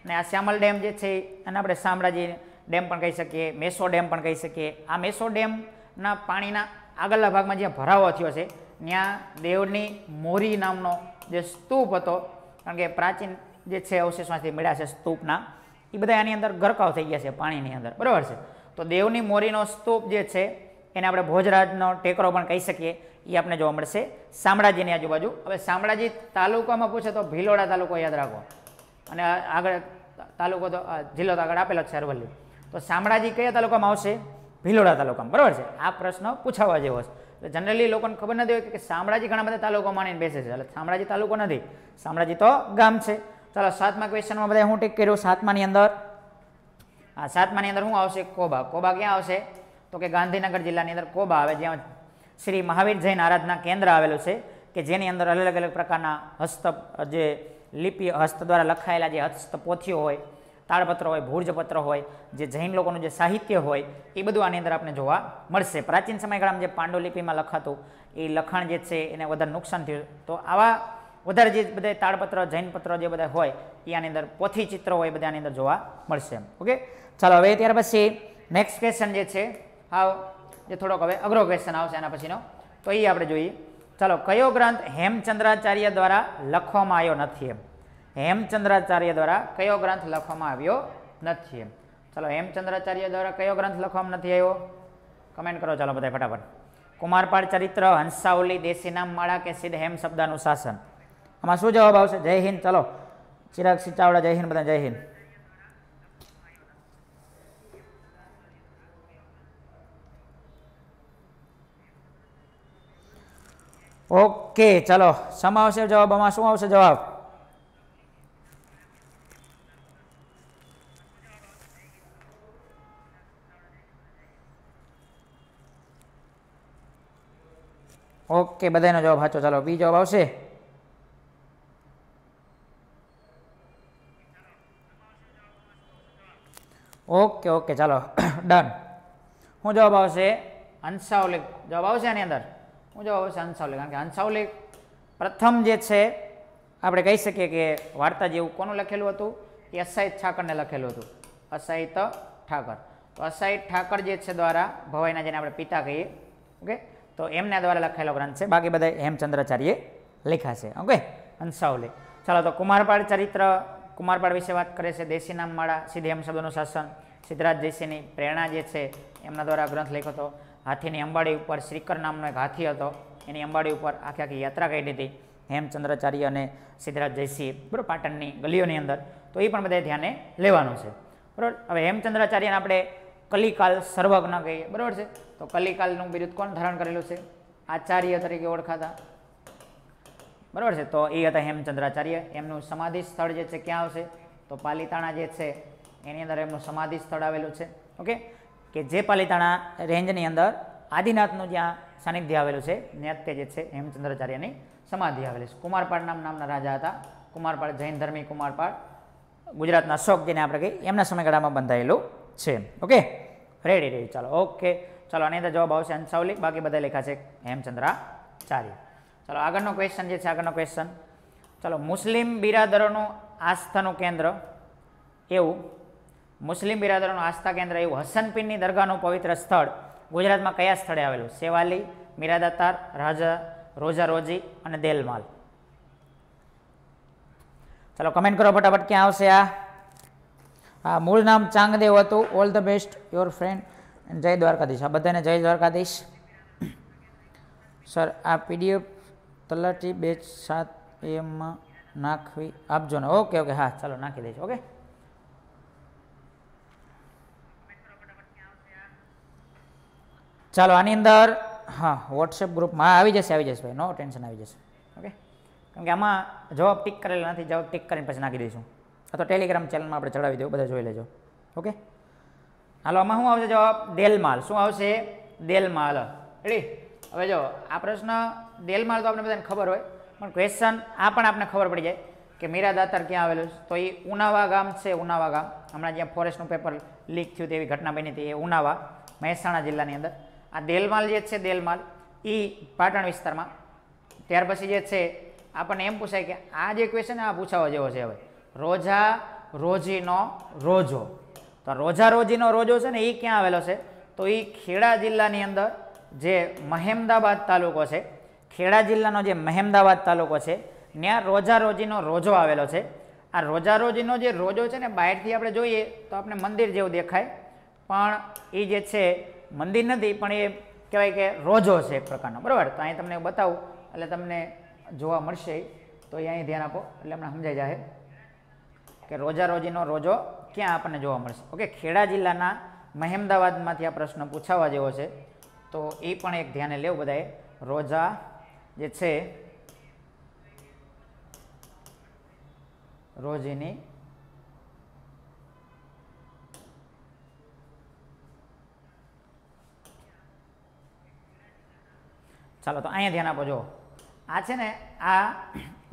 [SPEAKER 1] અને આ શ્યામલ ડેમ જે છે એને આપણે શામળાજી ડેમ પણ કહી શકીએ મેસો ડેમ પણ કહી શકીએ આ મેસો ડેમના પાણીના આગળના ભાગમાં જ્યાં ભરાવો થયો છે ત્યાં દેવની મોરી નામનો જે સ્તૂપ હતો કારણ કે પ્રાચીન જે છે અવશેષમાંથી મળ્યા છે સ્તૂપના એ બધા એની અંદર ગરકાવ થઈ ગયા છે પાણીની અંદર બરાબર છે તો દેવની મોરીનો સ્તૂપ જે છે એને આપણે ભોજરાજનો ટેકરો પણ કહી શકીએ એ આપણે જોવા મળશે શામળાજીની આજુબાજુ હવે શામળાજી તાલુકામાં પૂછે તો ભીલોડા તાલુકો યાદ રાખો અને આગળ તાલુકો તો જિલ્લો તો આગળ આપેલો છે અરવલ્લી તો શામળાજી કયા તાલુકામાં આવશે ભીલોડા તાલુકામાં બરાબર છે આ પ્રશ્ન પૂછાવા જેવો છે એટલે જનરલી લોકોને ખબર નથી હોય કે શામળાજી ઘણા બધા તાલુકો માણીને બેસે છે એટલે શામળાજી તાલુકો નથી શામળાજી તો ગામ છે ચાલો સાતમા ક્વેશ્ચનમાં બધા હું ટીક કર્યું સાતમાની અંદર આ સાતમાની અંદર શું આવશે કોબા કોબા ક્યાં આવશે તો કે ગાંધીનગર જિલ્લાની અંદર કોબા આવે જ્યાં શ્રી મહાવીર જૈન આરાધના કેન્દ્ર આવેલું છે કે જેની અંદર અલગ અલગ પ્રકારના હસ્ત જે લિપિ હસ્ત દ્વારા લખાયેલા જે હસ્ત પોથીઓ હોય તાળપત્ર હોય ભૂર્જપત્ર હોય જે જૈન લોકોનું જે સાહિત્ય હોય એ બધું આની અંદર આપણે જોવા મળશે પ્રાચીન સમયગાળામાં જે પાંડુલિપિમાં લખાતું એ લખાણ જે છે એને વધારે નુકસાન થયું તો આવા વધારે જે બધા તાળપત્ર જૈનપત્ર જે બધા હોય એ આની અંદર પોથી ચિત્ર હોય બધા આની અંદર જોવા મળશે ઓકે ચાલો હવે ત્યાર પછી નેક્સ્ટ ક્વેશ્ચન જે છે હા જે થોડોક હવે અઘરો ક્વેશ્ચન આવશે એના પછીનો તો એ આપણે જોઈએ ચાલો કયો ગ્રંથ હેમચંદ્રાચાર્ય દ્વારા લખવામાં આવ્યો નથી એમ હેમચંદ્રાચાર્ય દ્વારા કયો ગ્રંથ લખવામાં આવ્યો નથી ચાલો હેમચંદ્રાચાર્ય દ્વારા કયો ગ્રંથ લખવામાં નથી આવ્યો કમેન્ટ કરો ચાલો બધા ફટાફટ કુમારપાળ ચરિત્ર હંસાવલી દેશી નામ માળા કે સિદ્ધ હેમ શબ્દનું શાસન આમાં શું જવાબ આવશે જય હિન્દ ચલો ચિરાગ સિંહ ચાવડા જય હિન્દ બધા જય હિન્દ ઓકે ચલો સમ આવશે જવાબ આમાં શું આવશે જવાબ ઓકે બધાનો જવાબ સાચો ચાલો બી જવાબ આવશે ઓકે ઓકે ચાલો ડન હું જવાબ આવશે અંશાવલેખ જવાબ આવશે આની અંદર હું જવાબ આવશે અંશાવલેખ કારણ કે અંશાવલેખ પ્રથમ જે છે આપણે કહી શકીએ કે વાર્તા જેવું કોનું લખેલું હતું એ અસાહિત ઠાકરને લખેલું હતું અસાહિત ઠાકર તો અસાહિત ઠાકર જે છે દ્વારા ભવાઈના જેને આપણે પિતા કહીએ ઓકે તો એમના દ્વારા લખાયેલો ગ્રંથ છે બાકી બધા હેમચંદ્રાચાર્યે લખ્યા છે ઓકે હંસાવલી ચાલો તો કુમારપાળ ચરિત્ર કુમારપાળ વિશે વાત કરે છે દેશી નામ નામમાળા સીધી હેમશબ્દોનું શાસન સિદ્ધરાજ દેશીની પ્રેરણા જે છે એમના દ્વારા ગ્રંથ લખ્યો હતો હાથીની અંબાડી ઉપર શ્રીકર નામનો એક હાથી હતો એની અંબાડી ઉપર આખી આખી યાત્રા કરી હતી હેમચંદ્રાચાર્ય અને સિદ્ધરાજ જયસિંહ બરાબર પાટણની ગલીઓની અંદર તો એ પણ બધાએ ધ્યાને લેવાનું છે બરાબર હવે હેમચંદ્રાચાર્યને આપણે કલિકાલ સર્વજ્ઞ કહીએ બરાબર છે તો કલિકાલનું બિરુદ કોણ ધારણ કરેલું છે આચાર્ય તરીકે ઓળખાતા બરાબર છે તો એ હતા હેમચંદ્રાચાર્ય એમનું સમાધિ સ્થળ જે છે ક્યાં આવશે તો પાલિતાણા જે છે એની અંદર એમનું સમાધિ સ્થળ આવેલું છે ઓકે કે જે પાલિતાણા રેન્જની અંદર આદિનાથનું જ્યાં સાનિધ્ય આવેલું છે નેત્ય જે છે હેમચંદ્રાચાર્યની સમાધિ આવેલી છે કુમારપાળ નામ નામના રાજા હતા કુમારપાળ જૈન ધર્મી કુમારપાળ ગુજરાતના શોખ જેને આપણે કહીએ એમના સમયગાળામાં બંધાયેલું છે ઓકે રેડી રહી ચાલો ઓકે ચાલો આની અંદર જવાબ આવશે અંશાવલી બાકી બધા લેખા છે હેમચંદ્રાચાર્ય ચાલો આગળનો ક્વેશ્ચન જે છે આગળનો ક્વેશ્ચન ચાલો મુસ્લિમ બિરાદરોનું આસ્થાનું કેન્દ્ર એવું મુસ્લિમ બિરાદરોનું આસ્થા કેન્દ્ર એવું હસનપીરની દરગાહનું પવિત્ર સ્થળ ગુજરાતમાં કયા સ્થળે આવેલું સેવાલી મીરાદાતાર રાજા રોજા રોજી અને દેલમાલ ચાલો કમેન્ટ કરો ફટાફટ ક્યાં આવશે આ હા મૂળ નામ ચાંગદેવ હતું all the best your friend જય દ્વારકાધીશ આ બધાને જય દ્વારકાધીશ સર આ પીડીએફ તલાટી બેચ સાત એમમાં નાખવી આપજો ને ઓકે ઓકે હા ચાલો નાખી દઈશ ઓકે ચાલો આની અંદર હા વોટ્સએપ ગ્રુપમાં આવી જશે આવી જશે ભાઈ નો ટેન્શન આવી જશે ઓકે કારણ કે આમાં જવાબ ટીક કરેલા નથી જવાબ ટીક કરીને પછી નાખી દઈશું અથવા ટેલિગ્રામ ચેનલમાં આપણે ચડાવી દઉં બધા જોઈ લેજો ઓકે હાલો આમાં શું આવશે જવાબ દેલમાલ શું આવશે દેલમાલ રેડી હવે જો આ પ્રશ્ન દેલમાલ તો આપણે બધાને ખબર હોય પણ ક્વેશ્ચન આ પણ આપણને ખબર પડી જાય કે મીરા દાતર ક્યાં આવેલું છે તો એ ઉનાવા ગામ છે ઉનાવા ગામ હમણાં જ્યાં ફોરેસ્ટનું પેપર લીક થયું તેવી ઘટના બની હતી એ ઉનાવા મહેસાણા જિલ્લાની અંદર આ દેલમાલ જે છે દેલમાલ એ પાટણ વિસ્તારમાં ત્યાર પછી જે છે આપણને એમ પૂછાય કે આ જે ક્વેશ્ચન આ પૂછાવા જેવો છે હવે રોજા રોજીનો રોજો તો રોજા રોજીનો રોજો છે ને એ ક્યાં આવેલો છે તો એ ખેડા જિલ્લાની અંદર જે મહેમદાબાદ તાલુકો છે ખેડા જિલ્લાનો જે મહેમદાબાદ તાલુકો છે ત્યાં રોજા રોજીનો રોજો આવેલો છે આ રોજા રોજીનો જે રોજો છે ને બહારથી આપણે જોઈએ તો આપણે મંદિર જેવું દેખાય પણ એ જે છે મંદિર નથી પણ એ કહેવાય કે રોજો છે એક પ્રકારનો બરાબર તો અહીં તમને બતાવું એટલે તમને જોવા મળશે તો એ અહીં ધ્યાન આપો એટલે હમણાં સમજાઈ જાહેર કે રોજા રોજીનો રોજો ક્યાં આપણને જોવા મળશે ઓકે ખેડા જિલ્લાના મહેમદાવાદમાંથી આ પ્રશ્ન પૂછાવા જેવો છે તો એ પણ એક ધ્યાને લેવું બધાએ રોજા જે છે રોજીની ચાલો તો અહીંયા ધ્યાન આપો જો આ છે ને આ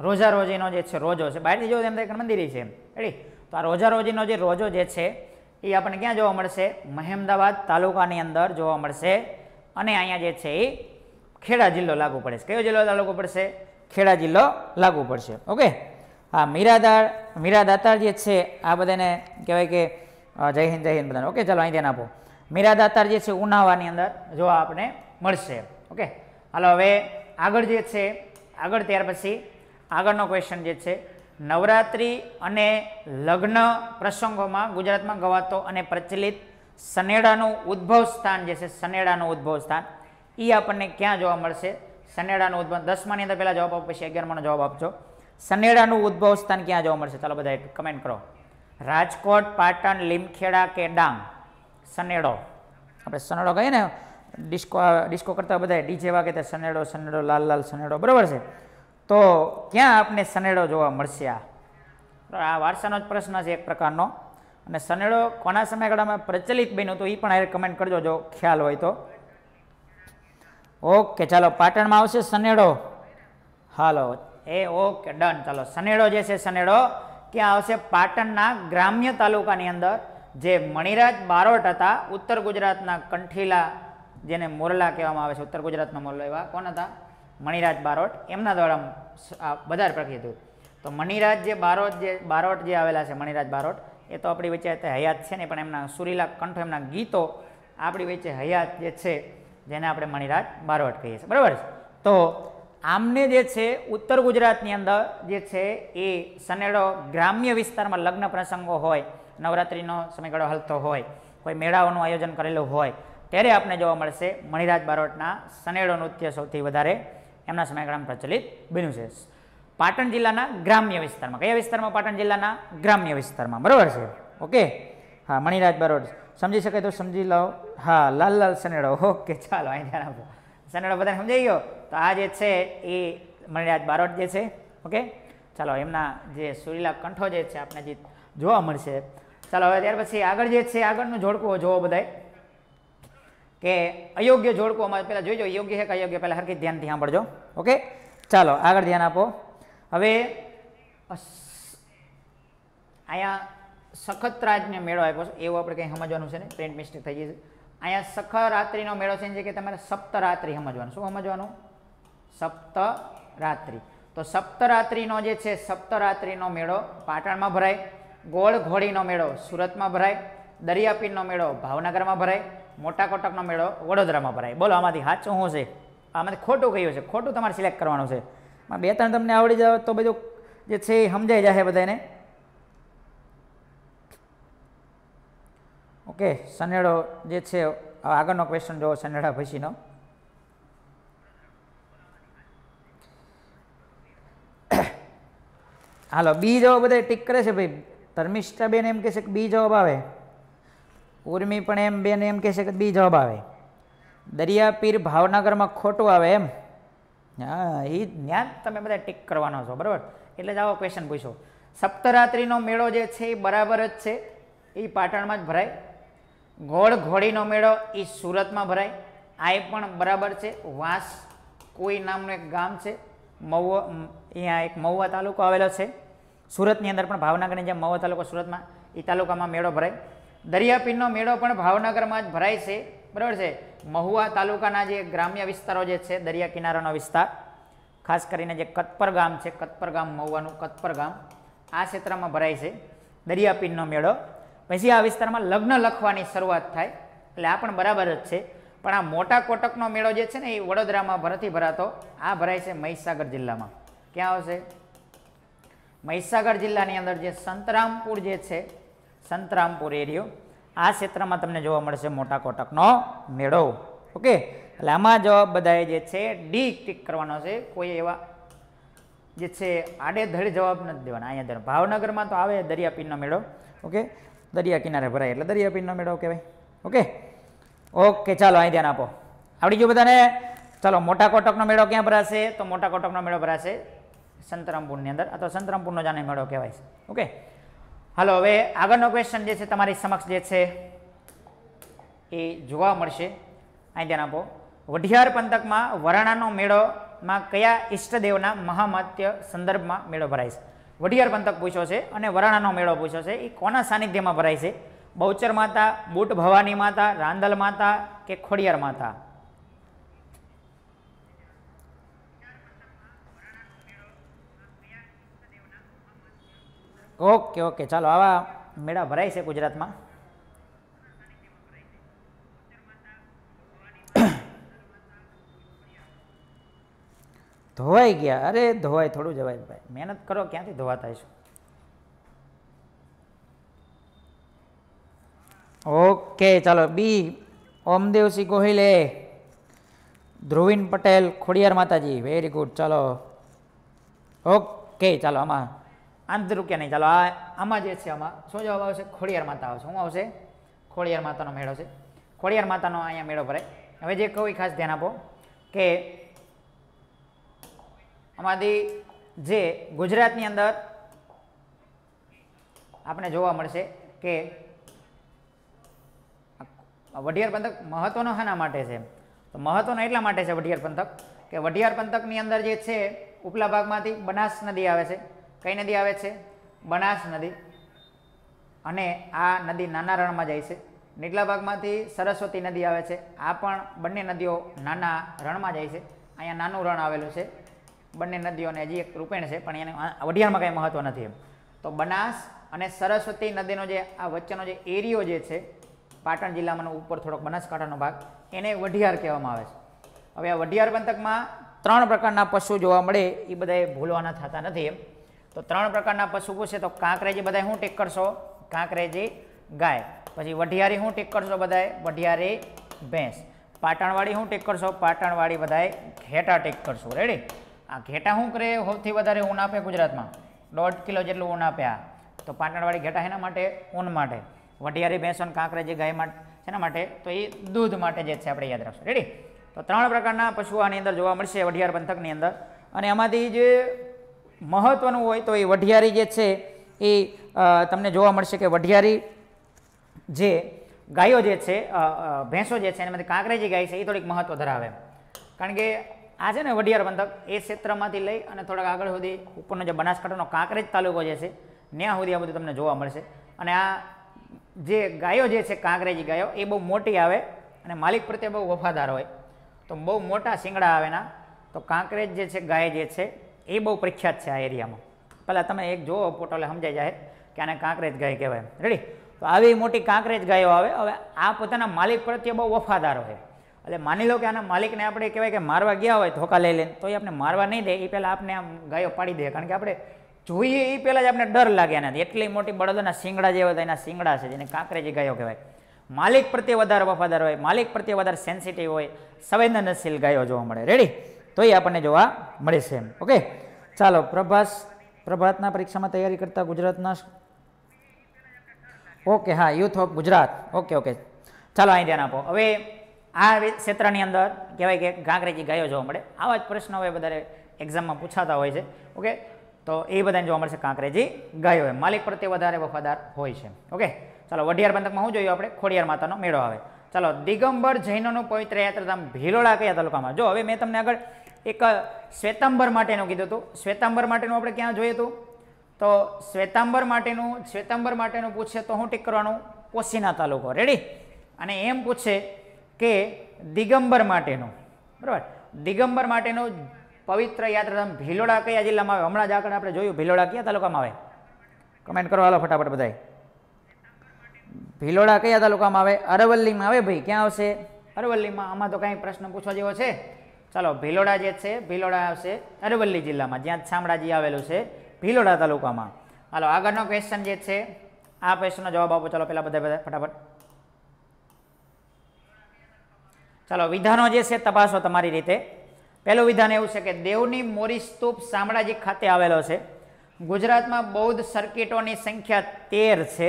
[SPEAKER 1] રોજા રોજીનો જે છે રોજો છે બહારથી જો એમ થાય કે મંદિર છે એમ રેડી તો આ રોજારોજીનો જે રોજો જે છે એ આપણને ક્યાં જોવા મળશે મહેમદાવાદ તાલુકાની અંદર જોવા મળશે અને અહીંયા જે છે એ ખેડા જિલ્લો લાગુ પડશે કયો જિલ્લો લાગુ પડશે ખેડા જિલ્લો લાગુ પડશે ઓકે હા મીરાદાર મીરાદાતાર જે છે આ બધાને કહેવાય કે જય હિન્દ જય હિન્દ બધાને ઓકે ચાલો અહીં ધ્યાન આપો મીરાદાતાર જે છે ઉનાવાની અંદર જોવા આપણે મળશે ઓકે હાલો હવે આગળ જે છે આગળ ત્યાર પછી આગળનો ક્વેશ્ચન જે છે નવરાત્રિ અને લગ્ન પ્રસંગોમાં ગુજરાતમાં ગવાતો અને પ્રચલિત શનેડાનું ઉદ્ભવ સ્થાન જે છે શનેડાનું ઉદ્ભવ સ્થાન એ આપણને ક્યાં જોવા મળશે સનેડાનું ઉદ્ભવ દસમાની અંદર પહેલાં જવાબ આપો પછી અગિયારમાનો જવાબ આપજો સનેડાનું ઉદ્ભવ સ્થાન ક્યાં જોવા મળશે ચાલો બધા કમેન્ટ કરો રાજકોટ પાટણ લીમખેડા કે ડાંગ શનેડો આપણે સનેડો કહીએ ને ડિસ્કો ડિસ્કો કરતા બધા ડીજે વાગે તે સનેડો સનેડો લાલ લાલ સનેડો બરાબર છે તો ક્યાં આપણે સનેડો જોવા મળશે આ વારસાનો જ પ્રશ્ન છે એક પ્રકારનો અને સનેડો કોના સમયગાળામાં પ્રચલિત બન્યો તો એ પણ હારે કમેન્ટ કરજો જો ખ્યાલ હોય તો ઓકે ચાલો પાટણમાં આવશે સનેડો હાલો એ ઓકે ડન ચાલો સનેડો જે છે શનેડો ક્યાં આવશે પાટણના ગ્રામ્ય તાલુકાની અંદર જે મણિરાજ બારોટ હતા ઉત્તર ગુજરાતના કંઠીલા જેને મોરલા કહેવામાં આવે છે ઉત્તર ગુજરાતના મોરલા એવા કોણ હતા મણિરાજ બારોટ એમના દ્વારા બજાર પ્રખ્યાત હતું તો મણિરાજ જે બારોટ જે બારોટ જે આવેલા છે મણિરાજ બારોટ એ તો આપણી વચ્ચે હયાત છે ને પણ એમના સુરીલા કંઠ એમના ગીતો આપણી વચ્ચે હયાત જે છે જેને આપણે મણિરાજ બારોટ કહીએ છીએ બરાબર છે તો આમને જે છે ઉત્તર ગુજરાતની અંદર જે છે એ સનેડો ગ્રામ્ય વિસ્તારમાં લગ્ન પ્રસંગો હોય નવરાત્રિનો સમયગાળો હલતો હોય કોઈ મેળાઓનું આયોજન કરેલું હોય ત્યારે આપણે જોવા મળશે મણિરાજ બારોટના સનેડો નૃત્ય સૌથી વધારે એમના સમયગાળામાં પ્રચલિત બન્યું છે પાટણ જિલ્લાના ગ્રામ્ય વિસ્તારમાં કયા વિસ્તારમાં પાટણ જિલ્લાના ગ્રામ્ય વિસ્તારમાં બરાબર છે ઓકે હા મણિરાજ બરોબર સમજી શકાય તો સમજી લો હા લાલ લાલ સનેડો ઓકે ચાલો અહીં ધ્યાન આપો સનેડો બધાને સમજાઈ ગયો તો આ જે છે એ મણિરાજ બારોટ જે છે ઓકે ચાલો એમના જે સુરીલા કંઠો જે છે આપણે જે જોવા મળશે ચાલો હવે ત્યાર પછી આગળ જે છે આગળનું જોડકું જોવો બધાય કે અયોગ્ય જોડકો અમારે પહેલાં જોઈજો યોગ્ય છે કે અયોગ્ય પહેલાં હરખી ધ્યાનથી સાંભળજો ઓકે ચાલો આગળ ધ્યાન આપો હવે અહીંયા સખતરાજને મેળો આપ્યો છે એવું આપણે કંઈ સમજવાનું છે ને પ્રિન્ટ મિસ્ટેક થઈ ગઈ અહીંયા સખરાત્રિનો મેળો છે ને જે કે તમારે સપ્તરાત્રિ સમજવાનું શું સમજવાનું સપ્તરાત્રિ તો સપ્તરાત્રિનો જે છે સપ્તરાત્રિનો મેળો પાટણમાં ભરાય ગોળ ઘોડીનો મેળો સુરતમાં ભરાય દરિયાપીરનો મેળો ભાવનગરમાં ભરાય મોટા કોટકનો મેળો વડોદરામાં ભરાય બોલો આમાંથી સાચું શું છે આમાંથી ખોટું કયું છે ખોટું તમારે સિલેક્ટ કરવાનું છે બે ત્રણ તમને આવડી જાવ તો બધું જે છે એ સમજાઈ જશે બધાને ઓકે શનેડો જે છે આગળનો ક્વેશ્ચન જોવો સનેડા ભસીનો હાલો બી જવાબ બધા ટીક કરે છે ભાઈ ધર્મિષ્ઠા બેન એમ કહે છે કે બી જવાબ આવે ઉર્મી પણ એમ બેન એમ કહેશે કે બી જવાબ આવે દરિયાપીર ભાવનગરમાં ખોટું આવે એમ હા એ જ્ઞાન તમે બધા ટીક કરવાનો છો બરાબર એટલે જ આવો ક્વેશ્ચન પૂછો સપ્તરાત્રિનો મેળો જે છે એ બરાબર જ છે એ પાટણમાં જ ભરાય ઘોડ ઘોડીનો મેળો એ સુરતમાં ભરાય આ પણ બરાબર છે વાંસ કોઈ નામનું એક ગામ છે મહુવા અહીંયા એક મહુવા તાલુકો આવેલો છે સુરતની અંદર પણ ભાવનગરની જેમ મહુવા તાલુકો સુરતમાં એ તાલુકામાં મેળો ભરાય દરિયાપીરનો મેળો પણ ભાવનગરમાં જ ભરાય છે બરાબર છે મહુવા તાલુકાના જે ગ્રામ્ય વિસ્તારો જે છે દરિયા કિનારાનો વિસ્તાર ખાસ કરીને જે કતપર ગામ છે કતપર ગામ મહુવાનું કતપર ગામ આ ક્ષેત્રમાં ભરાય છે દરિયાપીરનો મેળો પછી આ વિસ્તારમાં લગ્ન લખવાની શરૂઆત થાય એટલે આ પણ બરાબર જ છે પણ આ મોટા કોટકનો મેળો જે છે ને એ વડોદરામાં ભરતી ભરાતો આ ભરાય છે મહીસાગર જિલ્લામાં ક્યાં આવશે મહીસાગર જિલ્લાની અંદર જે સંતરામપુર જે છે સંતરામપુર એરિયો આ ક્ષેત્રમાં તમને જોવા મળશે મોટા કોટકનો મેળો ઓકે એટલે આમાં જવાબ બધાએ જે છે ડી ટીક કરવાનો છે કોઈ એવા જે છે આડેધડ જવાબ નથી દેવાના અહીંયા દર ભાવનગરમાં તો આવે દરિયાપીરનો મેળો ઓકે દરિયા કિનારે ભરાય એટલે દરિયાપીરનો મેળો કહેવાય ઓકે ઓકે ચાલો અહીં ધ્યાન આપો આવડી ગયું બધાને ચાલો મોટા કોટકનો મેળો ક્યાં ભરાશે તો મોટા કોટકનો મેળો ભરાશે સંતરામપુરની અંદર અથવા સંતરામપુરનો જાણે મેળો કહેવાય છે ઓકે હલો હવે આગળનો ક્વેશ્ચન જે છે તમારી સમક્ષ જે છે એ જોવા મળશે અહીં ધ્યાન આપો વઢિયાર પંથકમાં વરાણાનો મેળોમાં કયા ઈષ્ટદેવના મહામાત્ય સંદર્ભમાં મેળો ભરાય છે વઢિયાર પંથક પૂછ્યો છે અને વરાણાનો મેળો પૂછ્યો છે એ કોના સાનિધ્યમાં ભરાય છે બહુચર માતા બુટ ભવાની માતા રાંદલ માતા કે ખોડિયાર માતા ઓકે ઓકે ચાલો આવા મેળા ભરાય છે ગુજરાતમાં ધોવાઈ ગયા અરે ધોવાય થોડું જવાય ભાઈ મહેનત કરો ક્યાંથી ધોવાતા હશો ઓકે ચાલો બી ઓમદેવસિંહ ગોહિલે ધ્રુવીન પટેલ ખોડિયાર માતાજી વેરી ગુડ ચાલો ઓકે ચાલો આમાં આન્સર રૂક્યા નહીં ચાલો આ આમાં જે છે આમાં શું જવાબ આવશે ખોડિયાર માતા આવશે શું આવશે ખોડિયાર માતાનો મેળો છે ખોડિયાર માતાનો અહીંયા મેળો ભરાય હવે જે કોઈ ખાસ ધ્યાન આપો કે આમાંથી જે ગુજરાતની અંદર આપણે જોવા મળશે કે વઢિયાર પંથક મહત્વનો હાના માટે છે તો મહત્વનો એટલા માટે છે વઢિયાર પંથક કે વઢિયાર પંથકની અંદર જે છે ઉપલા ભાગમાંથી બનાસ નદી આવે છે કઈ નદી આવે છે બનાસ નદી અને આ નદી નાના રણમાં જાય છે નીચલા ભાગમાંથી સરસ્વતી નદી આવે છે આ પણ બંને નદીઓ નાના રણમાં જાય છે અહીંયા નાનું રણ આવેલું છે બંને નદીઓને હજી એક રૂપેણ છે પણ એને વઢિયારમાં કંઈ મહત્ત્વ નથી એમ તો બનાસ અને સરસ્વતી નદીનો જે આ વચ્ચેનો જે એરિયો જે છે પાટણ જિલ્લામાંનો ઉપર થોડોક બનાસકાંઠાનો ભાગ એને વઢિયાર કહેવામાં આવે છે હવે આ વઢિયાર પંથકમાં ત્રણ પ્રકારના પશુ જોવા મળે એ બધાએ ભૂલવાના થતા નથી એમ તો ત્રણ પ્રકારના પશુ છે તો કાંકરેજી બધા શું ટીક કરશો કાંકરેજી ગાય પછી વઢિયારી શું ટીક કરશો બધાએ વઢિયારી ભેંસ પાટણવાળી શું ટીક કરશો પાટણવાળી બધાએ ઘેટા ટીક કરશો રેડી આ ઘેટા શું કરે સૌથી વધારે ઊન આપે ગુજરાતમાં દોઢ કિલો જેટલું ઊન આપે આ તો પાટણવાળી ઘેટા એના માટે ઊન માટે વઢિયારી ભેંસ અને કાંકરેજી ગાય માટે એના માટે તો એ દૂધ માટે જે છે આપણે યાદ રાખશું રેડી તો ત્રણ પ્રકારના પશુઓ આની અંદર જોવા મળશે વઢિયાર પંથકની અંદર અને એમાંથી જે મહત્ત્વનું હોય તો એ વઢિયારી જે છે એ તમને જોવા મળશે કે વઢિયારી જે ગાયો જે છે ભેંસો જે છે એનામાંથી કાંકરેજી ગાય છે એ થોડીક મહત્ત્વ ધરાવે કારણ કે આ છે ને વઢિયાર પંથક એ ક્ષેત્રમાંથી લઈ અને થોડાક આગળ સુધી ઉપરનો જે બનાસકાંઠાનો કાંકરેજ તાલુકો જે છે ત્યાં સુધી આ બધું તમને જોવા મળશે અને આ જે ગાયો જે છે કાંકરેજી ગાયો એ બહુ મોટી આવે અને માલિક પ્રત્યે બહુ વફાદાર હોય તો બહુ મોટા શિંગડા આવેના તો કાંકરેજ જે છે ગાય જે છે એ બહુ પ્રખ્યાત છે આ એરિયામાં પહેલાં તમે એક જુઓ ફોટો એટલે સમજાઈ જાય કે આને કાંકરેજ ગાય કહેવાય રેડી તો આવી મોટી કાંકરેજ ગાયો આવે હવે આ પોતાના માલિક પ્રત્યે બહુ વફાદાર હોય એટલે માની લો કે આના માલિકને આપણે કહેવાય કે મારવા ગયા હોય ધોકા લઈ લઈને તો એ આપણે મારવા નહીં દે એ પહેલાં આપણે આમ ગાયો પાડી દે કારણ કે આપણે જોઈએ એ પહેલાં જ આપણે ડર લાગે એનાથી એટલી મોટી બળદોના શિંગડા જેવા હતા એના શિંગડા છે જેને કાંકરેજી ગાયો કહેવાય માલિક પ્રત્યે વધારે વફાદાર હોય માલિક પ્રત્યે વધારે સેન્સિટિવ હોય સંવેદનશીલ ગાયો જોવા મળે રેડી તો એ આપણને જોવા મળે છે એમ ઓકે ચાલો પ્રભાસ પ્રભાતના પરીક્ષામાં તૈયારી કરતા ગુજરાતના ઓકે હા youth of Gujarat okay okay ચાલો અહીં ધ્યાન આપો હવે આ ક્ષેત્રની અંદર કહેવાય કે ઘાંઘરેજી ગાયો જોવા મળે આવા જ પ્રશ્નો હવે વધારે એક્ઝામમાં પૂછાતા હોય છે ઓકે તો એ બધાને જોવા મળશે કાંકરેજી ગાયો હોય માલિક પ્રત્યે વધારે વફાદાર હોય છે ઓકે ચાલો વઢિયાર પંથકમાં શું જોયું આપણે ખોડિયાર માતાનો મેળો આવે ચાલો દિગંબર જૈનોનું પવિત્ર યાત્રાધામ ભીલોડા કયા તાલુકામાં જો હવે મેં તમને આગળ એક શ્વેતાંબર માટેનું કીધું હતું શ્વેતાંબર માટેનું આપણે ક્યાં જોઈએ હતું તો શ્વેતાંબર માટેનું શ્વેતાંબર માટેનું પૂછે તો શું ટીક કરવાનું પોશીના તાલુકો રેડી અને એમ પૂછે કે દિગંબર માટેનું બરાબર દિગંબર માટેનું પવિત્ર યાત્રાધામ ભીલોડા કયા જિલ્લામાં આવે હમણાં જ આગળ આપણે જોયું ભીલોડા કયા તાલુકામાં આવે કમેન્ટ કરો હાલો ફટાફટ બધાએ ભીલોડા કયા તાલુકામાં આવે અરવલ્લીમાં આવે ભાઈ ક્યાં આવશે અરવલ્લીમાં આમાં તો કાંઈ પ્રશ્ન પૂછવા જેવો છે ચાલો ભીલોડા જે છે ભીલોડા આવશે અરવલ્લી જિલ્લામાં જ્યાં શામળાજી આવેલું છે ભીલોડા તાલુકામાં ચાલો આગળનો ક્વેશ્ચન જે છે આ ક્વેશ્ચનનો જવાબ આપો ચાલો પહેલાં બધા બધા ફટાફટ ચાલો વિધાનો જે છે તપાસો તમારી રીતે પહેલું વિધાન એવું છે કે દેવની મોરી સ્તૂપ શામળાજી ખાતે આવેલો છે ગુજરાતમાં બૌદ્ધ સર્કિટોની સંખ્યા તેર છે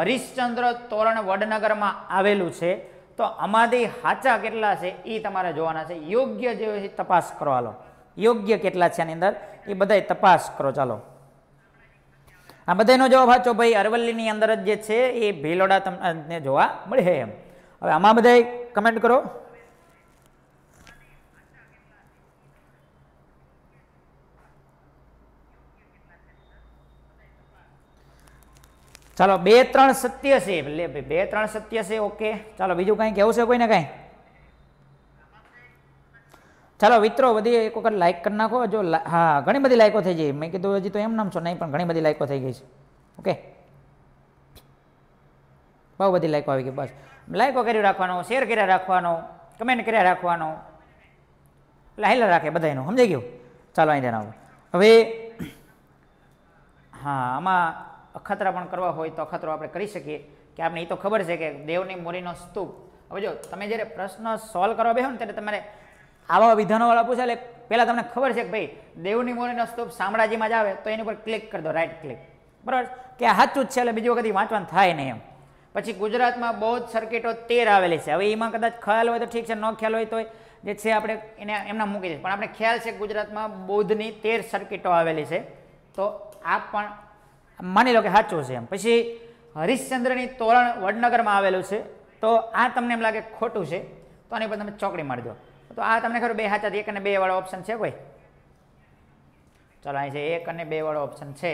[SPEAKER 1] હરિશ્ચંદ્ર તોરણ વડનગરમાં આવેલું છે તો આમાંથી હાચા કેટલા છે એ તમારે જોવાના છે યોગ્ય જે તપાસ કરો હાલો યોગ્ય કેટલા છે આની અંદર એ બધાય તપાસ કરો ચાલો આ બધાનો જવાબ હાચો ભાઈ અરવલ્લીની અંદર જ જે છે એ ભીલોડા તમને જોવા મળે એમ હવે આમાં બધાય કમેન્ટ કરો ચાલો બે ત્રણ સત્ય છે એટલે બે ત્રણ સત્ય છે ઓકે ચાલો બીજું કાંઈ કહેવું છે કોઈને કાંઈ ચાલો મિત્રો બધી એક વખત લાઇક કરી નાખો જો હા ઘણી બધી લાઇકો થઈ ગઈ મેં કીધું હજી તો એમ નામ છો નહીં પણ ઘણી બધી લાઇકો થઈ ગઈ છે ઓકે બહુ બધી લાઇકો આવી ગઈ બસ લાઇકો કરી રાખવાનો શેર કર્યા રાખવાનો કમેન્ટ કર્યા રાખવાનો એટલે રાખે બધાનું સમજાઈ ગયું ચાલો અહીં જણાવો હવે હા આમાં અખતરા પણ કરવા હોય તો અખતરો આપણે કરી શકીએ કે આપણે એ તો ખબર છે કે દેવની મોરીનો સ્તૂપ હવે જો તમે જ્યારે પ્રશ્ન સોલ્વ કરવા બેહો ને ત્યારે તમારે આવા વિધાનોવાળા પૂછે એટલે પહેલાં તમને ખબર છે કે ભાઈ દેવની મોરીનો સ્તૂપ શામળાજીમાં જ આવે તો એની ઉપર ક્લિક કરી દો રાઈટ ક્લિક બરાબર કે સાચું જ છે એટલે બીજી વખત વાંચવાનું થાય નહીં એમ પછી ગુજરાતમાં બહુ જ સર્કિટો તેર આવેલી છે હવે એમાં કદાચ ખ્યાલ હોય તો ઠીક છે ન ખ્યાલ હોય તો જે છે આપણે એને એમના મૂકી દઈએ પણ આપણે ખ્યાલ છે ગુજરાતમાં બૌદ્ધની તેર સર્કિટો આવેલી છે તો આ પણ માની લો કે સાચું છે એમ પછી હરીશચંદ્રની તોરણ વડનગરમાં આવેલું છે તો આ તમને એમ લાગે ખોટું છે તો આની પર તમે ચોકડી મારી દો તો આ તમને ખબર બે હાચા એક અને બે વાળો ઓપ્શન છે કોઈ ચાલો અહીં છે એક અને બે વાળો ઓપ્શન છે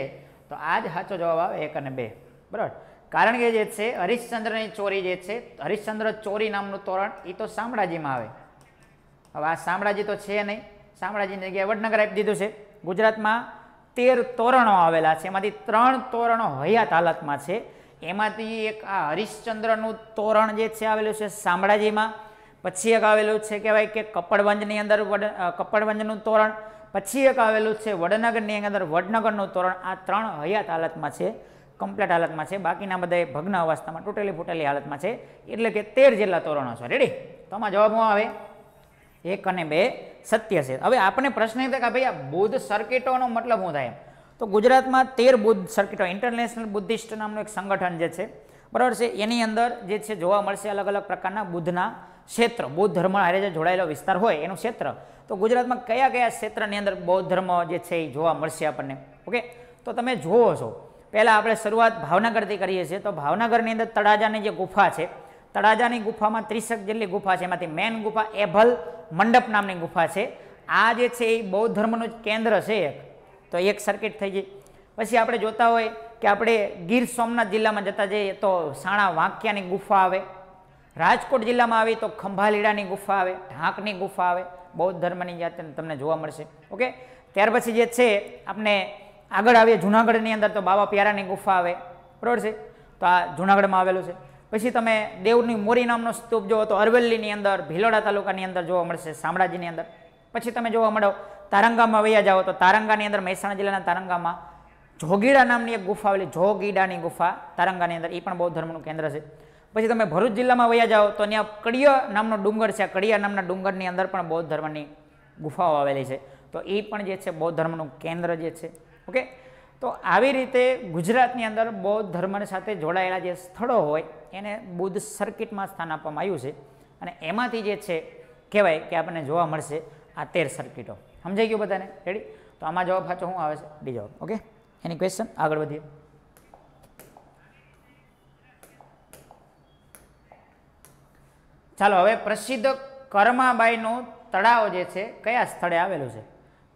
[SPEAKER 1] તો આ જ સાચો જવાબ આવે એક અને બે બરાબર કારણ કે જે છે હરિશ્ચંદ્રની ચોરી જે છે હરિશ્ચંદ્ર ચોરી નામનું તોરણ એ તો શામળાજીમાં આવે હવે આ શામળાજી તો છે નહીં શામળાજીની જગ્યાએ વડનગર આપી દીધું છે ગુજરાતમાં તેર તોરણો આવેલા છે એમાંથી ત્રણ તોરણો હયાત હાલતમાં છે એમાંથી એક આ હરિશ્ચંદ્રનું તોરણ જે છે આવેલું છે શામળાજીમાં પછી એક આવેલું છે કહેવાય કે કપડવંજની અંદર વડ કપડવંજનું તોરણ પછી એક આવેલું છે વડનગરની અંદર વડનગરનું તોરણ આ ત્રણ હયાત હાલતમાં છે કમ્પ્લેટ હાલતમાં છે બાકીના બધા ભગ્ન અવસ્થામાં તૂટેલી ફૂટેલી હાલતમાં છે એટલે કે તેર જેટલા તોરણો છે રેડી તો આમાં જવાબમાં આવે એક અને બે સત્ય છે હવે આપણે પ્રશ્ન એ થાય કે ભાઈ આ બુદ્ધ સર્કિટોનો મતલબ શું થાય તો ગુજરાતમાં તેર બુદ્ધ સર્કિટો ઇન્ટરનેશનલ બુદ્ધિસ્ટ નામનું એક સંગઠન જે છે બરાબર છે એની અંદર જે છે જોવા મળશે અલગ અલગ પ્રકારના બુદ્ધના ક્ષેત્ર બૌદ્ધ ધર્મ આરે જે જોડાયેલો વિસ્તાર હોય એનું ક્ષેત્ર તો ગુજરાતમાં કયા કયા ક્ષેત્રની અંદર બૌદ્ધ ધર્મ જે છે એ જોવા મળશે આપણને ઓકે તો તમે જુઓ છો પહેલાં આપણે શરૂઆત ભાવનગરથી કરીએ છીએ તો ભાવનગરની અંદર તળાજાની જે ગુફા છે તળાજાની ગુફામાં ત્રીસક જેટલી ગુફા છે એમાંથી મેન ગુફા એભલ મંડપ નામની ગુફા છે આ જે છે એ બૌદ્ધ ધર્મનું કેન્દ્ર છે એક તો એક સર્કિટ થઈ ગઈ પછી આપણે જોતા હોય કે આપણે ગીર સોમનાથ જિલ્લામાં જતા જઈએ તો સાણા વાંકિયાની ગુફા આવે રાજકોટ જિલ્લામાં આવી તો ખંભાલીડાની ગુફા આવે ઢાંકની ગુફા આવે બૌદ્ધ ધર્મની જાત તમને જોવા મળશે ઓકે ત્યાર પછી જે છે આપણે આગળ આવીએ જુનાગઢની અંદર તો બાબા પ્યારાની ગુફા આવે બરોબર છે તો આ જુનાગઢમાં આવેલું છે પછી તમે દેવની મોરી નામનો સ્તૂપ જુઓ તો અરવલ્લીની અંદર ભીલોડા તાલુકાની અંદર જોવા મળશે શામળાજીની અંદર પછી તમે જોવા મળો તારંગામાં વૈયા જાઓ તો તારંગાની અંદર મહેસાણા જિલ્લાના તારંગામાં જોગીડા નામની એક ગુફા આવેલી જોગીડાની ગુફા તારંગાની અંદર એ પણ બૌદ્ધ ધર્મનું કેન્દ્ર છે પછી તમે ભરૂચ જિલ્લામાં વયા જાઓ તો ત્યાં કડિયા નામનો ડુંગર છે આ કડિયા નામના ડુંગરની અંદર પણ બૌદ્ધ ધર્મની ગુફાઓ આવેલી છે તો એ પણ જે છે બૌદ્ધ ધર્મનું કેન્દ્ર જે છે ઓકે તો આવી રીતે ગુજરાતની અંદર બૌદ્ધ ધર્મની સાથે જોડાયેલા જે સ્થળો હોય એને બુદ્ધ સર્કિટમાં સ્થાન આપવામાં આવ્યું છે અને એમાંથી જે છે કહેવાય કે આપણને જોવા મળશે આ તેર સર્કિટો સમજાઈ ગયું બધાને રેડી તો આમાં જવાબ સાચો શું આવે છે ડી જવાબ ઓકે એની ક્વેશ્ચન આગળ વધીએ ચાલો હવે પ્રસિદ્ધ કર્માબાઈનું તળાવ જે છે કયા સ્થળે આવેલું છે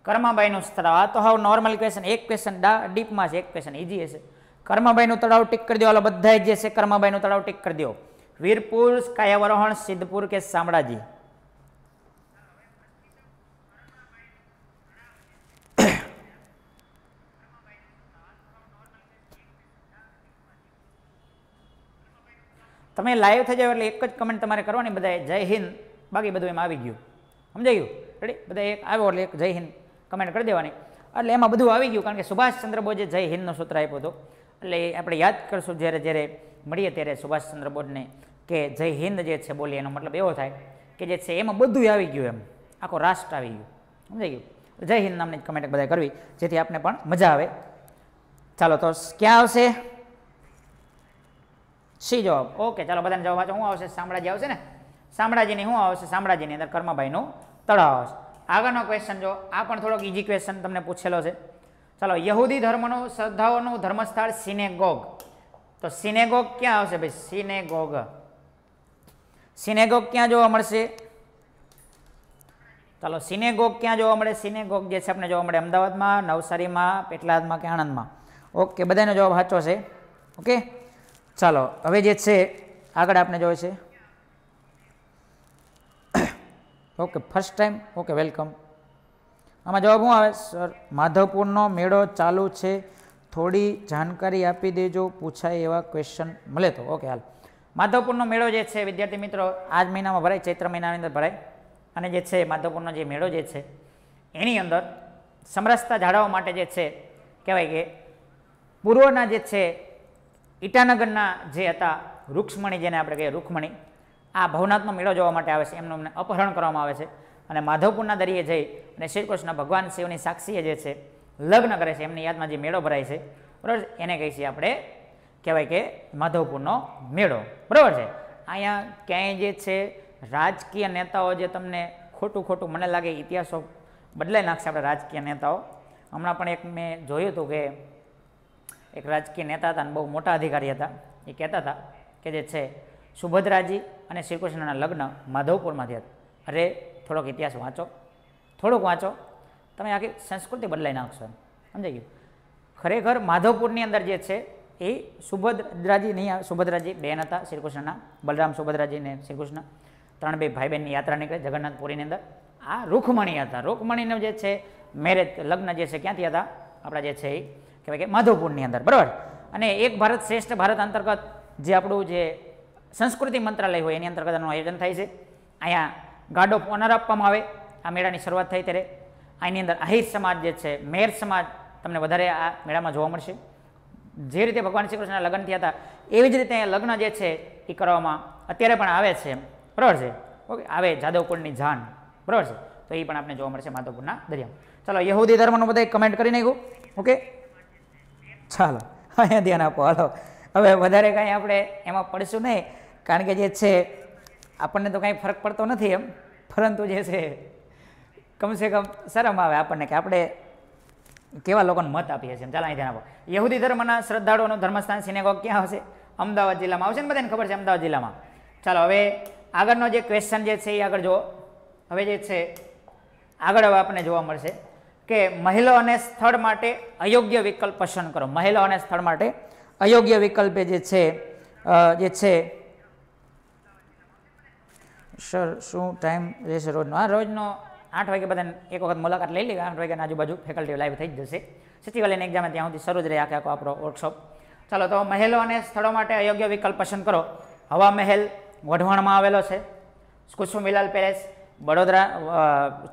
[SPEAKER 1] કર્માબાઈનું તળાવ આ તો હવે નોર્મલ ક્વેશ્ચન એક ક્વેશ્ચન ડા ડીપમાં છે એક ક્વેશ્ચન ઇઝી હશે કર્માબાઈનું તળાવ ટીક કરી દો હાલો બધા જે છે કર્માબાઈનું તળાવ ટીક કરી દો વીરપુર કાયાવરોહણ સિદ્ધપુર કે શામળાજી તમે લાઈવ થઈ જાવ એટલે એક જ કમેન્ટ તમારે કરવાની બધા જય હિન્દ બાકી બધું એમાં આવી ગયું સમજાઈ રેડી બધા એક આવ્યો એટલે એક જય હિન્દ કમેન્ટ કરી દેવાની એટલે એમાં બધું આવી ગયું કારણ કે સુભાષચંદ્ર બોઝે જય હિન્દનો સૂત્ર આપ્યો હતો એટલે આપણે યાદ કરશું જ્યારે જ્યારે મળીએ ત્યારે સુભાષચંદ્ર બોઝને કે જય હિન્દ જે છે બોલીએ એનો મતલબ એવો થાય કે જે છે એમાં બધું આવી ગયું એમ આખો રાષ્ટ્ર આવી ગયું સમજાઈ ગયું જય હિન્દ નામની કમેન્ટ બધા કરવી જેથી આપને પણ મજા આવે ચાલો તો ક્યાં આવશે સી જવાબ ઓકે ચાલો બધાને જવાબ વાંચો શું આવશે શામળાજી આવશે ને શામળાજીની શું આવશે શામળાજીની અંદર કર્મભાઈનું તળાવ આવશે આગળનો ક્વેશ્ચન જો આ પણ થોડોક ઇઝી ક્વેશ્ચન તમને પૂછેલો છે ચાલો યહૂદી ધર્મનો શ્રદ્ધાઓનું ધર્મસ્થળ સિનેગોગ તો સિનેગોગ ક્યાં આવશે ભાઈ સિનેગોગ સિનેગોગ ક્યાં જોવા મળશે ચાલો સિનેગોગ ક્યાં જોવા મળે સિનેગોગ જે છે આપણે જોવા મળે અમદાવાદમાં નવસારીમાં પેટલાદમાં કે આણંદમાં ઓકે બધાનો જવાબ સાચો છે ઓકે ચાલો હવે જે છે આગળ આપણે જોઈએ છે okay first time okay welcome આમાં જવાબ શું આવે સર માધવપુરનો મેળો ચાલુ છે થોડી જાણકારી આપી દેજો પૂછાય એવા ક્વેશ્ચન મળે તો ઓકે હાલ માધવપુરનો મેળો જે છે વિદ્યાર્થી મિત્રો આજ મહિનામાં ભરાય ચૈત્ર મહિનાની અંદર ભરાય અને જે છે માધવપુરનો જે મેળો જે છે એની અંદર સમરસતા જાળવવા માટે જે છે કહેવાય કે પૂર્વના જે છે ઈટાનગરના જે હતા રૂક્ષ્મણી જેને આપણે કહીએ રૂકમણી આ ભવનાથનો મેળો જોવા માટે આવે છે એમનું અપહરણ કરવામાં આવે છે અને માધવપુરના દરિયે જઈ અને શ્રી કૃષ્ણ ભગવાન શિવની સાક્ષીએ જે છે લગ્ન કરે છે એમની યાદમાં જે મેળો ભરાય છે બરાબર એને કહી છીએ આપણે કહેવાય કે માધવપુરનો મેળો બરાબર છે અહીંયા ક્યાંય જે છે રાજકીય નેતાઓ જે તમને ખોટું ખોટું મને લાગે ઇતિહાસો બદલાઈ નાખશે આપણે રાજકીય નેતાઓ હમણાં પણ એક મેં જોયું હતું કે એક રાજકીય નેતા હતા અને બહુ મોટા અધિકારી હતા એ કહેતા હતા કે જે છે સુભદ્રાજી અને શ્રીકૃષ્ણના લગ્ન માધવપુરમાંથી હતા અરે થોડોક ઇતિહાસ વાંચો થોડોક વાંચો તમે આખી સંસ્કૃતિ બદલાઈ નાખશો સમજાઈ ગયું ખરેખર માધવપુરની અંદર જે છે એ સુભદ્રાજી નહીં સુભદ્રાજી બહેન હતા શ્રીકૃષ્ણના બલરામ સુભદ્રાજી ને શ્રીકૃષ્ણ ત્રણ બે ભાઈ બહેનની યાત્રા નીકળે જગન્નાથપુરીની અંદર આ રૂખમણી હતા રૂખમણીનો જે છે મેરેજ લગ્ન જે છે ક્યાંથી હતા આપણા જે છે એ કહેવાય કે માધવપુરની અંદર બરાબર અને એક ભારત શ્રેષ્ઠ ભારત અંતર્ગત જે આપણું જે સંસ્કૃતિ મંત્રાલય હોય એની અંતર્ગત આનું આયોજન થાય છે અહીંયા ગાર્ડ ઓફ ઓનર આપવામાં આવે આ મેળાની શરૂઆત થઈ ત્યારે આની અંદર આહિર સમાજ જે છે મેર સમાજ તમને વધારે આ મેળામાં જોવા મળશે જે રીતે ભગવાન શ્રી કૃષ્ણના લગ્ન થયા હતા એવી જ રીતે લગ્ન જે છે એ કરવામાં અત્યારે પણ આવે છે બરાબર છે ઓકે આવે જાદવકુંડની જાન બરાબર છે તો એ પણ આપણે જોવા મળશે માધવપુરના દરિયામાં ચાલો યહૂદી ધર્મનું બધા કમેન્ટ કરી નાખ્યું ઓકે ચાલો અહીંયા ધ્યાન આપો હાલો હવે વધારે કાંઈ આપણે એમાં પડશું નહીં કારણ કે જે છે આપણને તો કાંઈ ફરક પડતો નથી એમ પરંતુ જે છે કમસે કમ શરમ આવે આપણને કે આપણે કેવા લોકોને મત આપીએ છીએ ચાલો અહીં ધ્યાન આપો યહૂદી ધર્મના શ્રદ્ધાળુઓનું ધર્મસ્થાન સિનેગોગ ક્યાં હશે અમદાવાદ જિલ્લામાં આવશે ને બધાને ખબર છે અમદાવાદ જિલ્લામાં ચાલો હવે આગળનો જે ક્વેશ્ચન જે છે એ આગળ જુઓ હવે જે છે આગળ હવે આપણને જોવા મળશે કે મહિલા અને સ્થળ માટે અયોગ્ય વિકલ્પ પસંદ કરો મહિલા અને સ્થળ માટે અયોગ્ય વિકલ્પે જે છે જે છે સર શું ટાઈમ રહેશે રોજનો આ રોજનો આઠ વાગે બધાને એક વખત મુલાકાત લઈ લેવી આઠ વાગ્યાના આજુબાજુ ફેકલ્ટી લાઈવ થઈ જ જશે સચિવાલયની એક્ઝામ ત્યાં સુધી શરૂ જ રહે આખે આખો આપણો વર્કશોપ ચાલો તો મહેલો અને સ્થળો માટે અયોગ્ય વિકલ્પ પસંદ કરો હવા મહેલ વઢવાણમાં આવેલો છે કુસુમિલાલ પેલેસ વડોદરા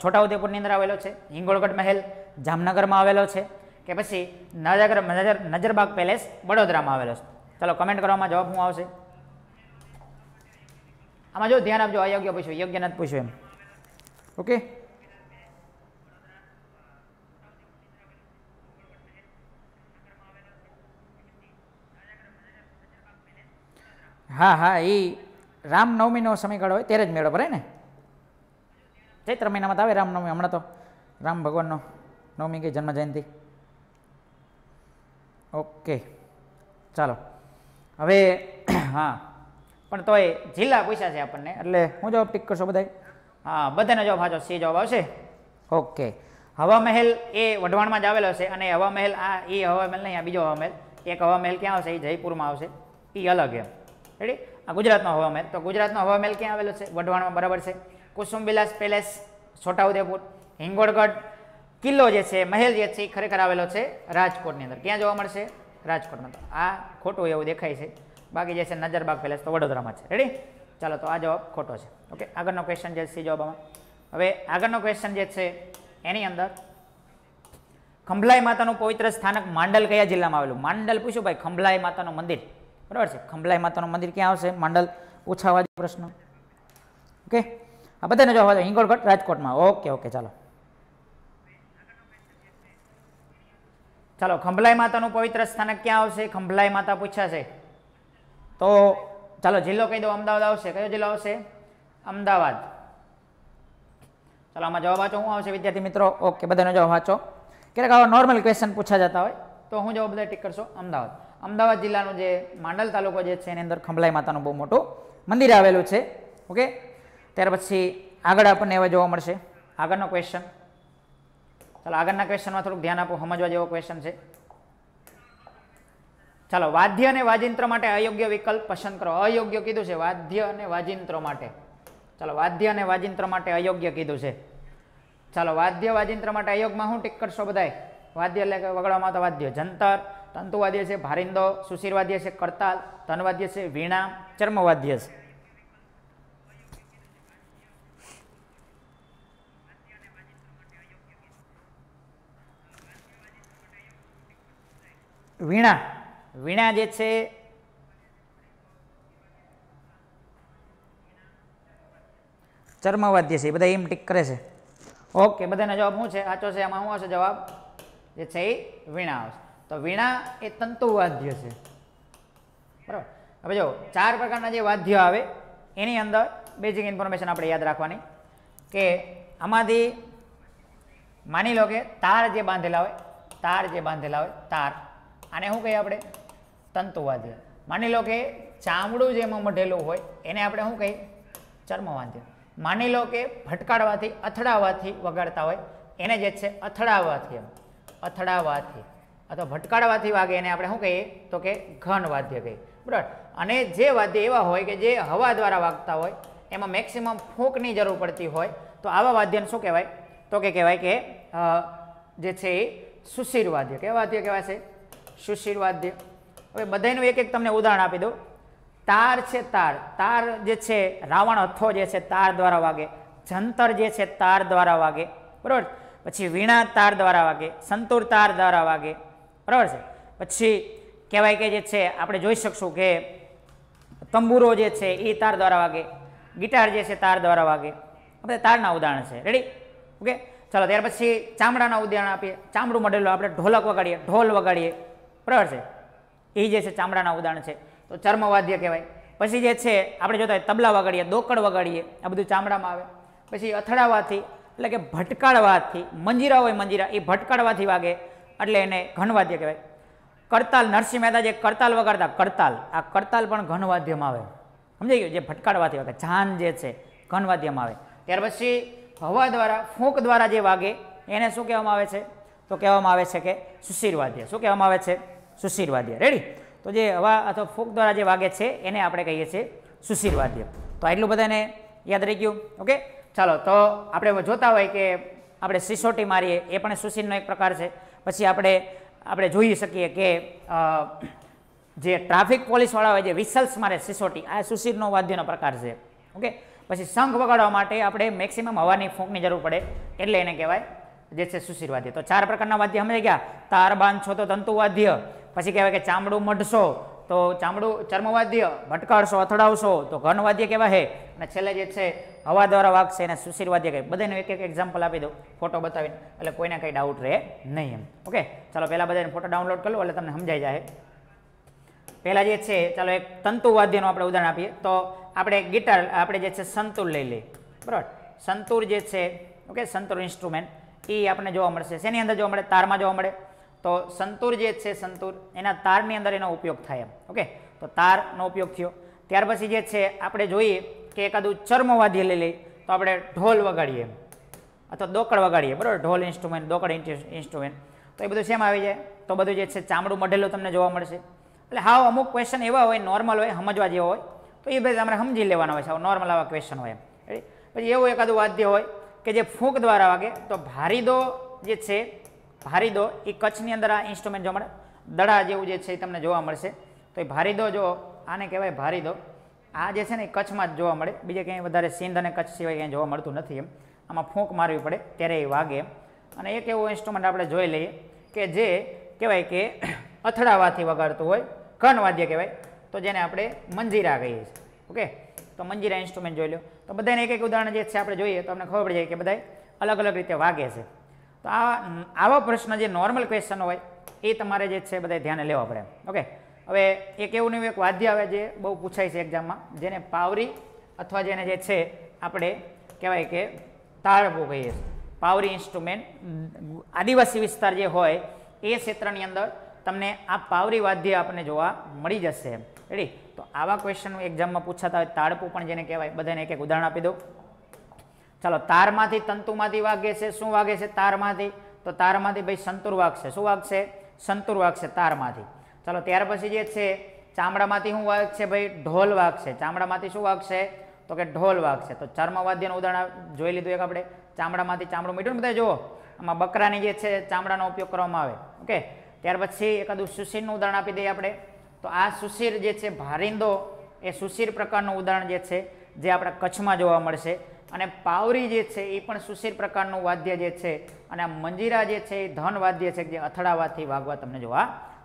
[SPEAKER 1] છોટાઉદેપુરની અંદર આવેલો છે હિંગોળગઢ મહેલ જામનગરમાં આવેલો છે કે પછી નજાગર નજર નજરબાગ પેલેસ વડોદરામાં આવેલો છે ચાલો કમેન્ટ કરવામાં જવાબ હું આવશે આમાં જો ધ્યાન આપજો અયોગ્ય પૂછ્યો યોગ્ય નથી પૂછ્યો એમ ઓકે હા હા એ રામનવમીનો સમયગાળો હોય ત્યારે જ મેળો ભરાય ને ચૈત્ર મહિનામાં તો આવે રામનવમી હમણાં તો રામ ભગવાનનો નવમી કે જન્મ જયંતિ ઓકે ચાલો હવે હા પણ તોય જિલ્લા પૂછ્યા છે આપણને એટલે હું જવાબ ટીક કરશો બધા હા બધાનો જવાબ સાચો સી જવાબ આવશે ઓકે હવા મહેલ એ વઢવાણમાં જ આવેલો છે અને હવા મહેલ આ એ હવા મહેલ નહીં આ બીજો હવા મહેલ એક હવા મહેલ ક્યાં આવશે એ જયપુરમાં આવશે એ અલગ એમ રેડી આ ગુજરાતનો હવા મહેલ તો ગુજરાતનો હવા મહેલ ક્યાં આવેલો છે વઢવાણમાં બરાબર છે કુસુમ વિલાસ પેલેસ છોટાઉદેપુર હિંગોળગઢ કિલ્લો જે છે મહેલ જે છે એ ખરેખર આવેલો છે રાજકોટની અંદર ક્યાં જોવા મળશે રાજકોટમાં તો આ ખોટું એવું દેખાય છે બાકી જે છે નજરબાગ પેલેસ તો વડોદરામાં છે રેડી ચાલો તો આ જવાબ ખોટો છે ઓકે આગળનો ક્વેશ્ચન જે છે જવાબ હવે આગળનો ક્વેશ્ચન જે છે એની અંદર ખંભલાઈ માતાનું પવિત્ર સ્થાનક માંડલ કયા જિલ્લામાં આવેલું માંડલ પૂછ્યું ભાઈ ખંભલાઈ માતાનું મંદિર બરાબર છે ખંભલાઈ માતાનું મંદિર ક્યાં આવશે માંડલ પૂછાવા પ્રશ્ન ઓકે આ બધાને જવાબ આવશે હિંગોળગઢ રાજકોટમાં ઓકે ઓકે ચાલો ચાલો ખંભલાઈ માતાનું પવિત્ર સ્થાનક ક્યાં આવશે ખંભલાઈ માતા પૂછ્યા છે તો ચાલો જિલ્લો કહી દો અમદાવાદ આવશે કયો જિલ્લો આવશે અમદાવાદ ચાલો આમાં જવાબ વાંચો હું આવશે વિદ્યાર્થી મિત્રો ઓકે બધાનો જવાબ વાંચો ક્યારેક આવા નોર્મલ ક્વેશ્ચન પૂછા જતા હોય તો હું જવાબ બધા ટીક કરશો અમદાવાદ અમદાવાદ જિલ્લાનો જે માંડલ તાલુકો જે છે એની અંદર ખંભલાઈ માતાનું બહુ મોટું મંદિર આવેલું છે ઓકે ત્યાર પછી આગળ આપણને એવા જોવા મળશે આગળનો ક્વેશ્ચન ચાલો આગળના ક્વેશ્ચનમાં થોડુંક ધ્યાન આપો સમજવા જેવો ક્વેશ્ચન છે ચાલો વાદ્ય અને વાજિંત્ર માટે અયોગ્ય વિકલ્પ પસંદ કરો અયોગ્ય કીધું છે વાદ્ય અને વાજિંત્ર માટે ચાલો વાદ્ય અને વાજિંત્ર માટે અયોગ્ય કીધું છે ચાલો વાદ્ય વાજિંત્ર માટે અયોગમાં હું ટીક કરશો બધાય વાદ્ય એટલે કે વગડવામાં તો વાદ્ય જંતર તંતુવાદ્ય છે ભારિંદો સુશીરવાદ્ય છે કરતાલ ધનવાદ્ય છે વીણા ચર્મવાદ્ય છે વીણા વીણા જે છે ચર્મવાદ્ય છે બધા એમ ટીક કરે છે ઓકે બધાના જવાબ શું છે સાચો છે આમાં શું આવશે જવાબ જે છે એ વીણા આવશે તો વીણા એ તંતુવાદ્ય છે બરાબર હવે જો ચાર પ્રકારના જે વાદ્ય આવે એની અંદર બેઝિક ઇન્ફોર્મેશન આપણે યાદ રાખવાની કે આમાંથી માની લો કે તાર જે બાંધેલા હોય તાર જે બાંધેલા હોય તાર આને શું કહીએ આપણે તંતુવાદ્ય માની લો કે ચામડું જેમાં મઢેલું હોય એને આપણે શું કહીએ ચર્મવાદ્ય માની લો કે ભટકાડવાથી અથડાવાથી વગાડતા હોય એને જે છે અથડાવાથી અથડાવાથી અથવા ભટકાડવાથી વાગે એને આપણે શું કહીએ તો કે ઘન વાદ્ય કહીએ બરાબર અને જે વાદ્ય એવા હોય કે જે હવા દ્વારા વાગતા હોય એમાં મેક્સિમમ ફૂંકની જરૂર પડતી હોય તો આવા વાદ્યને શું કહેવાય તો કે કહેવાય કે જે છે એ સુશીર વાદ્ય કેવા વાદ્ય કહેવાય છે સુશીર વાદ્ય હવે બધાનું એક એક તમને ઉદાહરણ આપી દઉં તાર છે તાર તાર જે છે રાવણ હથ્થો જે છે તાર દ્વારા વાગે જંતર જે છે તાર દ્વારા વાગે બરાબર પછી વીણા તાર દ્વારા વાગે સંતુર તાર દ્વારા વાગે બરાબર છે પછી કહેવાય કે જે છે આપણે જોઈ શકશું કે તંબુરો જે છે એ તાર દ્વારા વાગે ગિટાર જે છે તાર દ્વારા વાગે આપણે તારના ઉદાહરણ છે રેડી ઓકે ચાલો ત્યાર પછી ચામડાના ઉદાહરણ આપીએ ચામડું મડેલું આપણે ઢોલક વગાડીએ ઢોલ વગાડીએ બરાબર છે એ જે છે ચામડાના ઉદાહરણ છે તો ચર્મવાદ્ય કહેવાય પછી જે છે આપણે જોતા હોય તબલા વગાડીએ દોકડ વગાડીએ આ બધું ચામડામાં આવે પછી અથડાવાથી એટલે કે ભટકાળવાથી મંજીરા હોય મંજીરા એ ભટકાળવાથી વાગે એટલે એને ઘનવાદ્ય કહેવાય કરતાલ નરસિંહ મહેતા જે કરતાલ વગાડતા કરતાલ આ કરતાલ પણ ઘનવાદ્યમાં આવે સમજાઈ ગયું જે ભટકાળવાથી વાગે જાન જે છે ઘનવાદ્યમાં આવે ત્યાર પછી હવા દ્વારા ફૂંક દ્વારા જે વાગે એને શું કહેવામાં આવે છે તો કહેવામાં આવે છે કે સુશીરવાદ્ય શું કહેવામાં આવે છે સુશીરવાદ્ય રેડી તો જે હવા અથવા ફોક દ્વારા જે વાગે છે એને આપણે કહીએ છીએ સુશીર વાદ્ય તો આટલું બધાને યાદ રહી ગયું ઓકે ચાલો તો આપણે જોતા હોય કે આપણે સિસોટી મારીએ એ પણ સુશીરનો એક પ્રકાર છે પછી આપણે આપણે જોઈ શકીએ કે જે ટ્રાફિક પોલીસવાળા હોય જે વિસલ્સ મારે સિસોટી આ સુશીરનો વાદ્યનો પ્રકાર છે ઓકે પછી શંખ વગાડવા માટે આપણે મેક્સિમમ હવાની ફૂંકની જરૂર પડે એટલે એને કહેવાય જે છે સુશીરવાદ્ય તો ચાર પ્રકારના વાદ્ય સમજાઈ ગયા તાર બાંધ છો તો તંતુવાદ્ય પછી કહેવાય કે ચામડું મઢશો તો ચામડું ચર્મવાદ્ય ભટકાળશો અથડાવશો તો ઘનવાદ્ય કેવા હે અને છેલ્લે જે છે હવા દ્વારા વાગશે એને સુશીરવાદ્ય કહે બધાને એક એક એક્ઝામ્પલ આપી દઉં ફોટો બતાવીને એટલે કોઈને કંઈ ડાઉટ રહે નહીં એમ ઓકે ચાલો પહેલાં બધાને ફોટો ડાઉનલોડ કરી એટલે તમને સમજાઈ જાય પહેલાં જે છે ચાલો એક તંતુવાદ્યનું આપણે ઉદાહરણ આપીએ તો આપણે ગિટાર આપણે જે છે સંતુર લઈ લઈએ બરાબર સંતુર જે છે ઓકે સંતુર ઇન્સ્ટ્રુમેન્ટ એ આપણને જોવા મળશે શેની અંદર જોવા મળે તારમાં જોવા મળે તો સંતૂર જે છે સંતૂર એના તારની અંદર એનો ઉપયોગ થાય એમ ઓકે તો તારનો ઉપયોગ થયો ત્યાર પછી જે છે આપણે જોઈએ કે એકાદું ચર્મવાદ્ય લઈ લઈ તો આપણે ઢોલ વગાડીએ એમ અથવા દોકડ વગાડીએ બરાબર ઢોલ ઇન્સ્ટ્રુમેન્ટ દોકડ ઇન્સ્ટ્રુમેન્ટ તો એ બધું શેમ આવી જાય તો બધું જે છે ચામડું મઢેલું તમને જોવા મળશે એટલે હાવ અમુક ક્વેશ્ચન એવા હોય નોર્મલ હોય સમજવા જેવા હોય તો એ બધા તમારે સમજી લેવાના હોય છે નોર્મલ આવા ક્વેશ્ચન હોય એમ પછી એવું એકાદું વાદ્ય હોય કે જે ફૂંક દ્વારા વાગે તો ભારીદો જે છે ભારી દો એ કચ્છની અંદર આ ઇન્સ્ટ્રુમેન્ટ જોવા મળે દડા જેવું જે છે એ તમને જોવા મળશે તો એ ભારી દો જો આને કહેવાય ભારી દો આ જે છે ને એ કચ્છમાં જ જોવા મળે બીજે ક્યાંય વધારે સિંધ અને કચ્છ સિવાય ક્યાંય જોવા મળતું નથી એમ આમાં ફૂંક મારવી પડે ત્યારે એ વાગે એમ અને એક એવો ઇન્સ્ટ્રુમેન્ટ આપણે જોઈ લઈએ કે જે કહેવાય કે અથડાવાથી વગાડતું હોય ઘનવાદ્ય કહેવાય તો જેને આપણે મંજીરા કહીએ છીએ ઓકે તો મંજીરા ઇન્સ્ટ્રુમેન્ટ જોઈ લો તો બધાને એક એક ઉદાહરણ જે છે આપણે જોઈએ તો આપણે ખબર પડી જાય કે બધા અલગ અલગ રીતે વાગે છે તો આ આવા પ્રશ્ન જે નોર્મલ ક્વેશ્ચન હોય એ તમારે જે છે બધા ધ્યાને લેવા પડે ઓકે હવે એક એવું નહીં એક વાદ્ય આવે જે બહુ પૂછાય છે એક્ઝામમાં જેને પાવરી અથવા જેને જે છે આપણે કહેવાય કે તારબો કહીએ પાવરી ઇન્સ્ટ્રુમેન્ટ આદિવાસી વિસ્તાર જે હોય એ ક્ષેત્રની અંદર તમને આ પાવરી વાદ્ય આપણને જોવા મળી જશે રેડી તો આવા ક્વેશ્ચન એક્ઝામમાં પૂછાતા હોય તાળપું પણ જેને કહેવાય બધાને એક એક ઉદાહરણ આપી દઉં ચાલો તારમાંથી તંતુમાંથી વાગે છે શું વાગે છે તારમાંથી તો તારમાંથી ભાઈ સંતુર વાગશે શું વાગશે સંતુર વાગશે તારમાંથી ચાલો ત્યાર પછી જે છે ચામડામાંથી શું વાગશે ભાઈ ઢોલ વાગશે ચામડામાંથી શું વાગશે તો કે ઢોલ વાગશે તો ચર્મવાદ્યનું ઉદાહરણ જોઈ લીધું એક આપણે ચામડામાંથી ચામડું મીઠું ને બધા જુઓ આમાં બકરાની જે છે ચામડાનો ઉપયોગ કરવામાં આવે ઓકે ત્યાર પછી એકાદું સુશીરનું ઉદાહરણ આપી દઈએ આપણે તો આ સુશીર જે છે ભારિંદો એ સુશીર પ્રકારનું ઉદાહરણ જે છે જે આપણે કચ્છમાં જોવા મળશે અને પાવરી જે છે એ પણ સુશીર પ્રકારનું વાદ્ય જે છે અને આ મંજીરા જે છે એ ધન વાદ્ય છે જે અથડાવાથી વાગવા તમને જોવા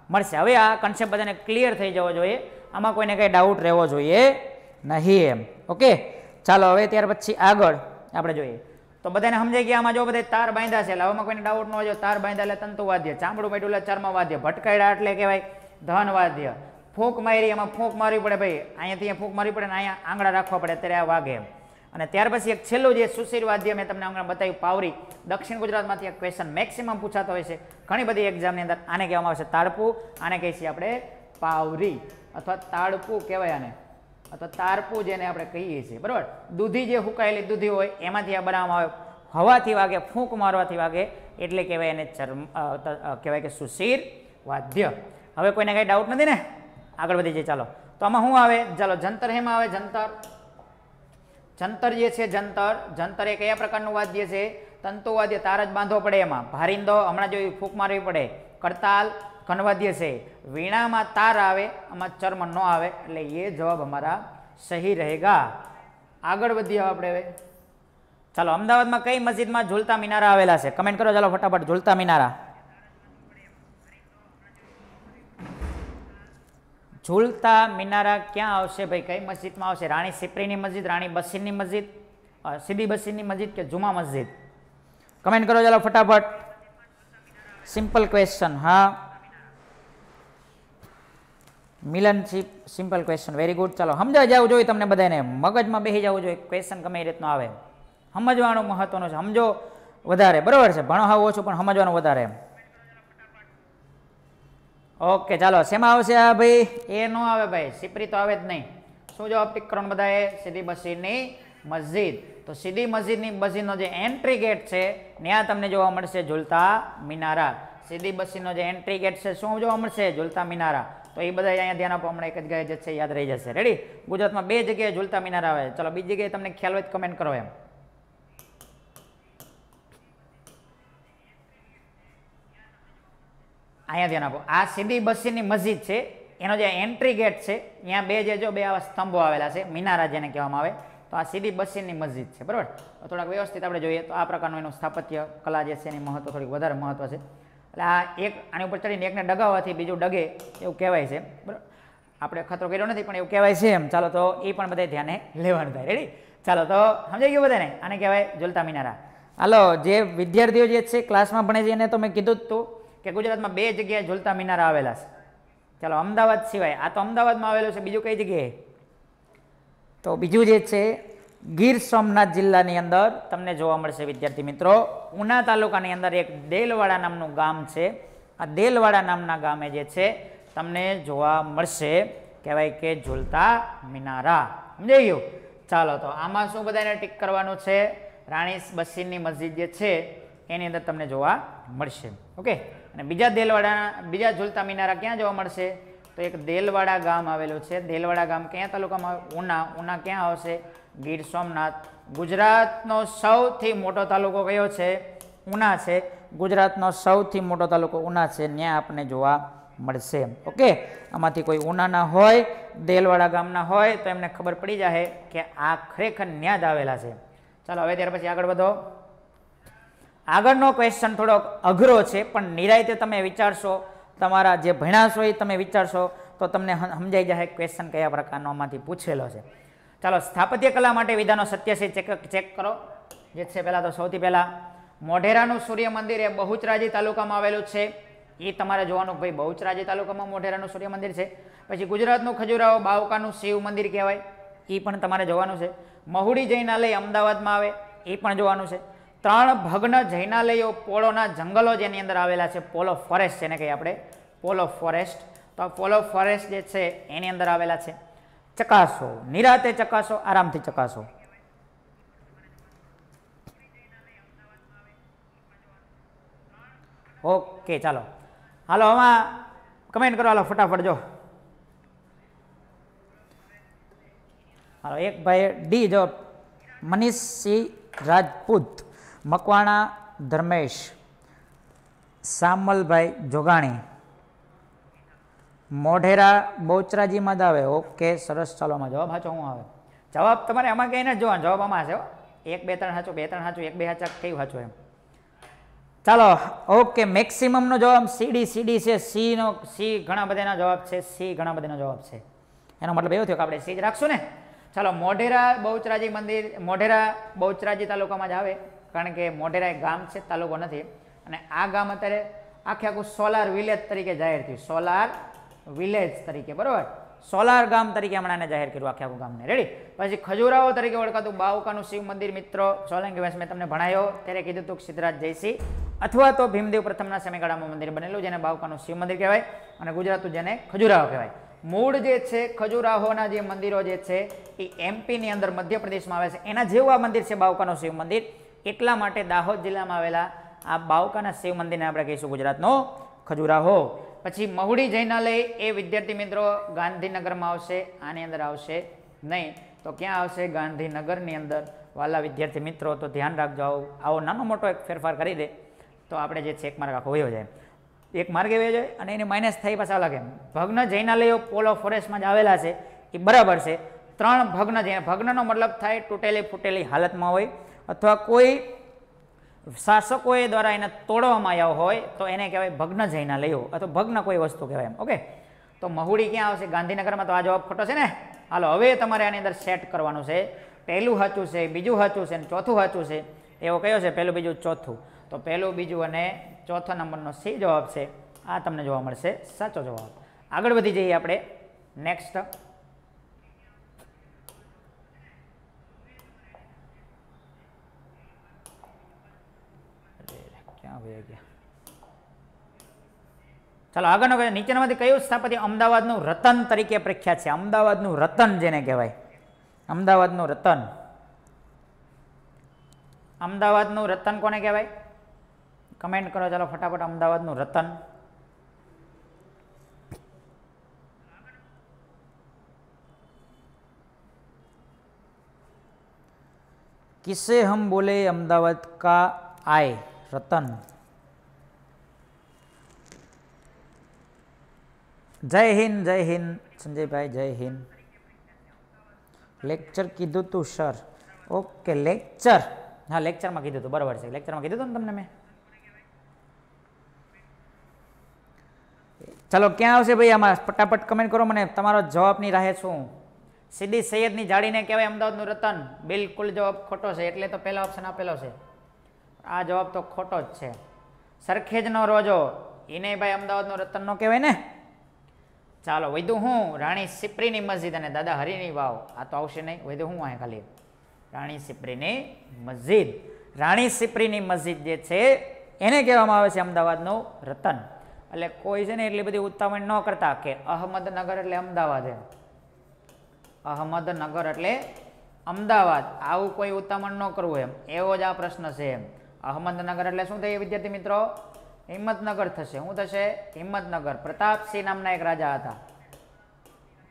[SPEAKER 1] મળશે હવે આ કન્સેપ્ટ બધાને ક્લિયર થઈ જવો જોઈએ આમાં કોઈને કંઈ ડાઉટ રહેવો જોઈએ નહીં એમ ઓકે ચાલો હવે ત્યાર પછી આગળ આપણે જોઈએ તો બધાને સમજાઈ ગયા આમાં જો બધા તાર બાંધ્યા છે એટલે હવેમાં કોઈને ડાઉટ ન હોય તાર બાંધા એટલે તંતુ વાદ્ય ચામડું મેટું એટલે ચારમાં વાદ્ય ભટકાયડા એટલે કહેવાય ધન વાદ્ય ફૂંક મારી એમાં ફૂંક મારવી પડે ભાઈ અહીંયાથી અહીંયા ફૂંક મારવી પડે ને અહીંયા આંગળા રાખવા પડે ત્યારે આ વાગે એમ અને ત્યાર પછી એક છેલ્લું જે સુશીરવાદ્ય મેં તમને હમણાં બતાવ્યું પાવરી દક્ષિણ ગુજરાતમાંથી એક ક્વેશ્ચન મેક્સિમમ પૂછાતો હોય છે ઘણી બધી એક્ઝામની અંદર આને કહેવામાં આવશે તાળપું આને કહીએ છીએ આપણે પાવરી અથવા તાળપું કહેવાય આને અથવા તારપું જેને આપણે કહીએ છીએ બરાબર દૂધી જે હુકાયેલી દૂધી હોય એમાંથી આ બનાવવામાં આવે હવાથી વાગે ફૂંક મારવાથી વાગે એટલે કહેવાય એને ચર્મ કહેવાય કે સુશીર વાદ્ય હવે કોઈને કાંઈ ડાઉટ નથી ને આગળ વધી જાય ચાલો તો આમાં શું આવે ચાલો જંતર હેમાં આવે જંતર જંતર જે છે જંતર જંતર એ કયા પ્રકારનું વાદ્ય છે તંતુવાદ્ય તાર જ બાંધવો પડે એમાં ભારિંદો હમણાં જો ફૂંક મારવી પડે કરતાલ ઘનવાદ્ય છે વીણામાં તાર આવે આમાં ચર્મ ન આવે એટલે એ જવાબ અમારા સહી રહેગા આગળ વધીએ આપણે હવે ચાલો અમદાવાદમાં કઈ મસ્જિદમાં ઝૂલતા મિનારા આવેલા છે કમેન્ટ કરો ચાલો ફટાફટ ઝુલતા મિનારા ઝૂલતા મિનારા ક્યાં આવશે ભાઈ કઈ મસ્જિદમાં આવશે રાણી સિપ્રીની મસ્જિદ રાણી બસીરની મસ્જિદ સીદી બસીરની મસ્જિદ કે જુમા મસ્જિદ કમેન્ટ કરો ચાલો ફટાફટ સિમ્પલ ક્વેશ્ચન હા Milan simple question very good ચાલો સમજાઈ જવું જોઈએ તમને બધાને મગજમાં બેસી જવું જોઈએ ક્વેશ્ચન ગમે એ રીતનો આવે સમજવાનું મહત્વનું છે સમજો વધારે બરાબર છે ભણો ઓછું પણ સમજવાનું વધારે ઓકે ચાલો શેમાં આવશે આ ભાઈ એ નો આવે ભાઈ સિપરી તો આવે જ નહીં શું જવાબ પિક કરવાનું બધાએ સીધી બસીની મસ્જિદ તો સીધી મસ્જિદની બસીનો જે એન્ટ્રી ગેટ છે ત્યાં તમને જોવા મળશે ઝુલતા મિનારા સીધી બસીનો જે એન્ટ્રી ગેટ છે શું જોવા મળશે ઝુલતા મિનારા તો એ બધા અહીંયા ધ્યાન આપો હમણાં એક જગ્યાએ જે છે યાદ રહી જશે રેડી ગુજરાતમાં બે જગ્યાએ ઝુલતા મિનારા આવે ચલો બીજી જગ્યાએ તમને ખ્યાલ હોય કમેન્ટ કરો એમ અહીંયા ધ્યાન આપો આ સીધી બસીની મસ્જિદ છે એનો જે એન્ટ્રી ગેટ છે ત્યાં બે જે જો બે આવા સ્તંભો આવેલા છે મિનારા જેને કહેવામાં આવે તો આ સીધી બસીની મસ્જિદ છે બરાબર થોડાક વ્યવસ્થિત આપણે જોઈએ તો આ પ્રકારનું એનું સ્થાપત્ય કલા જે છે એની મહત્વ થોડીક વધારે મહત્વ છે એટલે આ એક આની ઉપર ચડીને એકને ડગાવવાથી બીજું ડગે એવું કહેવાય છે બરાબર આપણે ખતરો કર્યો નથી પણ એવું કહેવાય છે એમ ચાલો તો એ પણ બધા ધ્યાને લેવાનું થાય રેડી ચાલો તો સમજાઈ ગયું બધાને આને કહેવાય જોલતા મિનારા હાલો જે વિદ્યાર્થીઓ જે છે ક્લાસમાં ભણે છે એને તો મેં કીધું જ તું કે ગુજરાતમાં બે જગ્યાએ ઝૂલતા મિનારા આવેલા છે ચાલો અમદાવાદ સિવાય આ તો અમદાવાદમાં આવેલું છે બીજું કઈ જગ્યાએ તો બીજું જે છે ગીર સોમનાથ જિલ્લાની અંદર તમને જોવા મળશે વિદ્યાર્થી મિત્રો ઉના તાલુકાની અંદર એક દેલવાડા નામનું ગામ છે આ દેલવાડા નામના ગામે જે છે તમને જોવા મળશે કહેવાય કે ઝૂલતા મિનારા સમજાઈ ગયું ચાલો તો આમાં શું બધાને ટીક કરવાનું છે રાણી બસીની મસ્જિદ જે છે એની અંદર તમને જોવા મળશે ઓકે અને બીજા દેલવાડા બીજા ઝૂલતા મિનારા ક્યાં જોવા મળશે તો એક દેલવાડા ગામ આવેલું છે દેલવાડા ગામ ક્યાં તાલુકામાં ઉના ઉના ક્યાં આવશે ગીર સોમનાથ ગુજરાતનો સૌથી મોટો તાલુકો કયો છે ઉના છે ગુજરાતનો સૌથી મોટો તાલુકો ઉના છે ત્યાં આપણે જોવા મળશે ઓકે આમાંથી કોઈ ઉનાના હોય દેલવાડા ગામના હોય તો એમને ખબર પડી જાય કે આ ખરેખર ન્યા જ આવેલા છે ચાલો હવે ત્યાર પછી આગળ વધો આગળનો ક્વેશ્ચન થોડોક અઘરો છે પણ નિરાયતે તમે વિચારશો તમારા જે ભણાશો એ તમે વિચારશો તો તમને સમજાઈ જશે ક્વેશ્ચન કયા પ્રકારનો આમાંથી પૂછેલો છે ચાલો સ્થાપત્ય કલા માટે વિધાનો સત્ય છે ચેક ચેક કરો જે છે પહેલાં તો સૌથી પહેલાં મોઢેરાનું સૂર્ય મંદિર એ બહુચરાજી તાલુકામાં આવેલું છે એ તમારે જોવાનું ભાઈ બહુચરાજી તાલુકામાં મોઢેરાનું સૂર્ય મંદિર છે પછી ગુજરાતનું ખજુરાહો બાવકાનું શિવ મંદિર કહેવાય એ પણ તમારે જોવાનું છે મહુડી જૈનાલય અમદાવાદમાં આવે એ પણ જોવાનું છે ત્રણ ભગ્ન જૈનાલયો પોળોના જંગલો જેની અંદર આવેલા છે પોલો ફોરેસ્ટ જેને કહીએ આપણે પોલો ફોરેસ્ટ તો પોલો ફોરેસ્ટ જે છે એની અંદર આવેલા છે ચકાસો નિરાતે ચકાસો આરામથી ચકાસો ઓકે ચાલો હાલો આમાં કમેન્ટ કરો હાલો ફટાફટ જો હાલો એક ભાઈ ડી જો મનીષ સિંહ રાજપૂત મકવાણા ધર્મેશ સામલભાઈ જોગાણી મોઢેરા બહુચરાજીમાં જ આવે ઓકે સરસ ચાલોમાં જવાબ સાચો હું આવે જવાબ તમારે આમાં કંઈ જ જોવાનો જવાબ આમાં હશે એક બે ત્રણ સાચું બે ત્રણ સાચું એક બે સાચા કયું સાચું એમ ચાલો ઓકે મેક્સિમમનો જવાબ સીડી સીડી છે સીનો સી ઘણા બધાના જવાબ છે સી ઘણા બધાનો જવાબ છે એનો મતલબ એવું થયો કે આપણે સી જ રાખશું ને ચાલો મોઢેરા બહુચરાજી મંદિર મોઢેરા બહુચરાજી તાલુકામાં જ આવે કારણ કે મોઢેરા એક ગામ છે તાલુકો નથી અને આ ગામ અત્યારે આખે આખું સોલાર વિલેજ તરીકે જાહેર થયું સોલાર વિલેજ તરીકે બરાબર સોલાર ગામ તરીકે હમણાં એને જાહેર કર્યું આખે આખું ગામને રેડી પછી ખજુરાહો તરીકે ઓળખાતું બાવકાનું શિવ મંદિર મિત્રો સોલંકી વંશ મેં તમને ભણાયો ત્યારે કીધું હતું સિદ્ધરાજ જયસિંહ અથવા તો ભીમદેવ પ્રથમના સમયગાળામાં મંદિર બનેલું જેને બાવકાનું શિવ મંદિર કહેવાય અને ગુજરાતનું જેને ખજુરાહો કહેવાય મૂળ જે છે ખજુરાહોના જે મંદિરો જે છે એ એમપીની અંદર મધ્યપ્રદેશમાં આવે છે એના જેવું આ મંદિર છે બાવકાનું શિવ મંદિર એટલા માટે દાહોદ જિલ્લામાં આવેલા આ બાવકાના શિવ મંદિરને આપણે કહીશું ગુજરાતનો ખજુરાહો પછી મહુડી જૈનાલય એ વિદ્યાર્થી મિત્રો ગાંધીનગરમાં આવશે આની અંદર આવશે નહીં તો ક્યાં આવશે ગાંધીનગરની અંદર વાલા વિદ્યાર્થી મિત્રો તો ધ્યાન રાખજો આવો આવો નાનો મોટો એક ફેરફાર કરી દે તો આપણે જે ચેક માર્ગ આખો વયો જાય એક માર્ગે વયો જાય અને એને માઇનસ થઈ પાછા અલગ ભગ્ન જૈનાલયો પોલો ફોરેસ્ટમાં જ આવેલા છે એ બરાબર છે ત્રણ ભગ્ન જૈન ભગ્નનો મતલબ થાય તૂટેલી ફૂટેલી હાલતમાં હોય અથવા કોઈ શાસકોએ દ્વારા એને તોડવામાં આવ્યા હોય તો એને કહેવાય ભગ્ન જઈને લઈઓ અથવા ભગ્ન કોઈ વસ્તુ કહેવાય એમ ઓકે તો મહુડી ક્યાં આવશે ગાંધીનગરમાં તો આ જવાબ ખોટો છે ને હાલો હવે તમારે આની અંદર સેટ કરવાનું છે પહેલું સાચું છે બીજું સાચું છે અને ચોથું સાચું છે એવો કયો છે પહેલું બીજું ચોથું તો પહેલું બીજું અને ચોથો નંબરનો સી જવાબ છે આ તમને જોવા મળશે સાચો જવાબ આગળ વધી જઈએ આપણે નેક્સ્ટ ક્યાં વયા ગયા ચાલો આગળનો કહે નીચેનામાંથી કયું સ્થાપત્ય અમદાવાદનું રતન તરીકે પ્રખ્યાત છે અમદાવાદનું રતન જેને કહેવાય અમદાવાદનું રતન અમદાવાદનું રતન કોને કહેવાય કમેન્ટ કરો ચાલો ફટાફટ અમદાવાદનું રતન કિસ્સે હમ બોલે અમદાવાદ કા આય રતન જય હિન્દ જય હિન્દ સંજયભાઈ જય હિન્દ લેક્ચર કીધું તું સર ઓકે લેક્ચર હા લેક્ચરમાં કીધું તું બરાબર છે લેક્ચરમાં કીધું તું ને તમને મેં ચાલો ક્યાં આવશે ભાઈ આમાં ફટાફટ કમેન્ટ કરો મને તમારો જવાબની રાહે છું સીધી સૈયદની જાળીને કહેવાય અમદાવાદનું રતન બિલકુલ જવાબ ખોટો છે એટલે તો પહેલો ઓપ્શન આપેલો છે આ જવાબ તો ખોટો જ છે સરખેજનો રોજો એને ભાઈ અમદાવાદનો રતનનો કહેવાય ને ચાલો વૈધું હું રાણી સિપ્રીની મસ્જિદ અને દાદા હરિની વાવ આ તો આવશે નહીં વૈધું હું અહીંયા ખાલી રાણી સિપ્રીની મસ્જિદ રાણી સિપ્રીની મસ્જિદ જે છે એને કહેવામાં આવે છે અમદાવાદનું રતન એટલે કોઈ છે ને એટલી બધી ઉતાવળ ન કરતા કે અહમદનગર એટલે અમદાવાદ એમ અહમદનગર એટલે અમદાવાદ આવું કોઈ ઉતાવળ ન કરવું એમ એવો જ આ પ્રશ્ન છે એમ અહમદનગર એટલે શું થયું વિદ્યાર્થી મિત્રો હિંમતનગર થશે શું થશે હિંમતનગર પ્રતાપસિંહ નામના એક રાજા હતા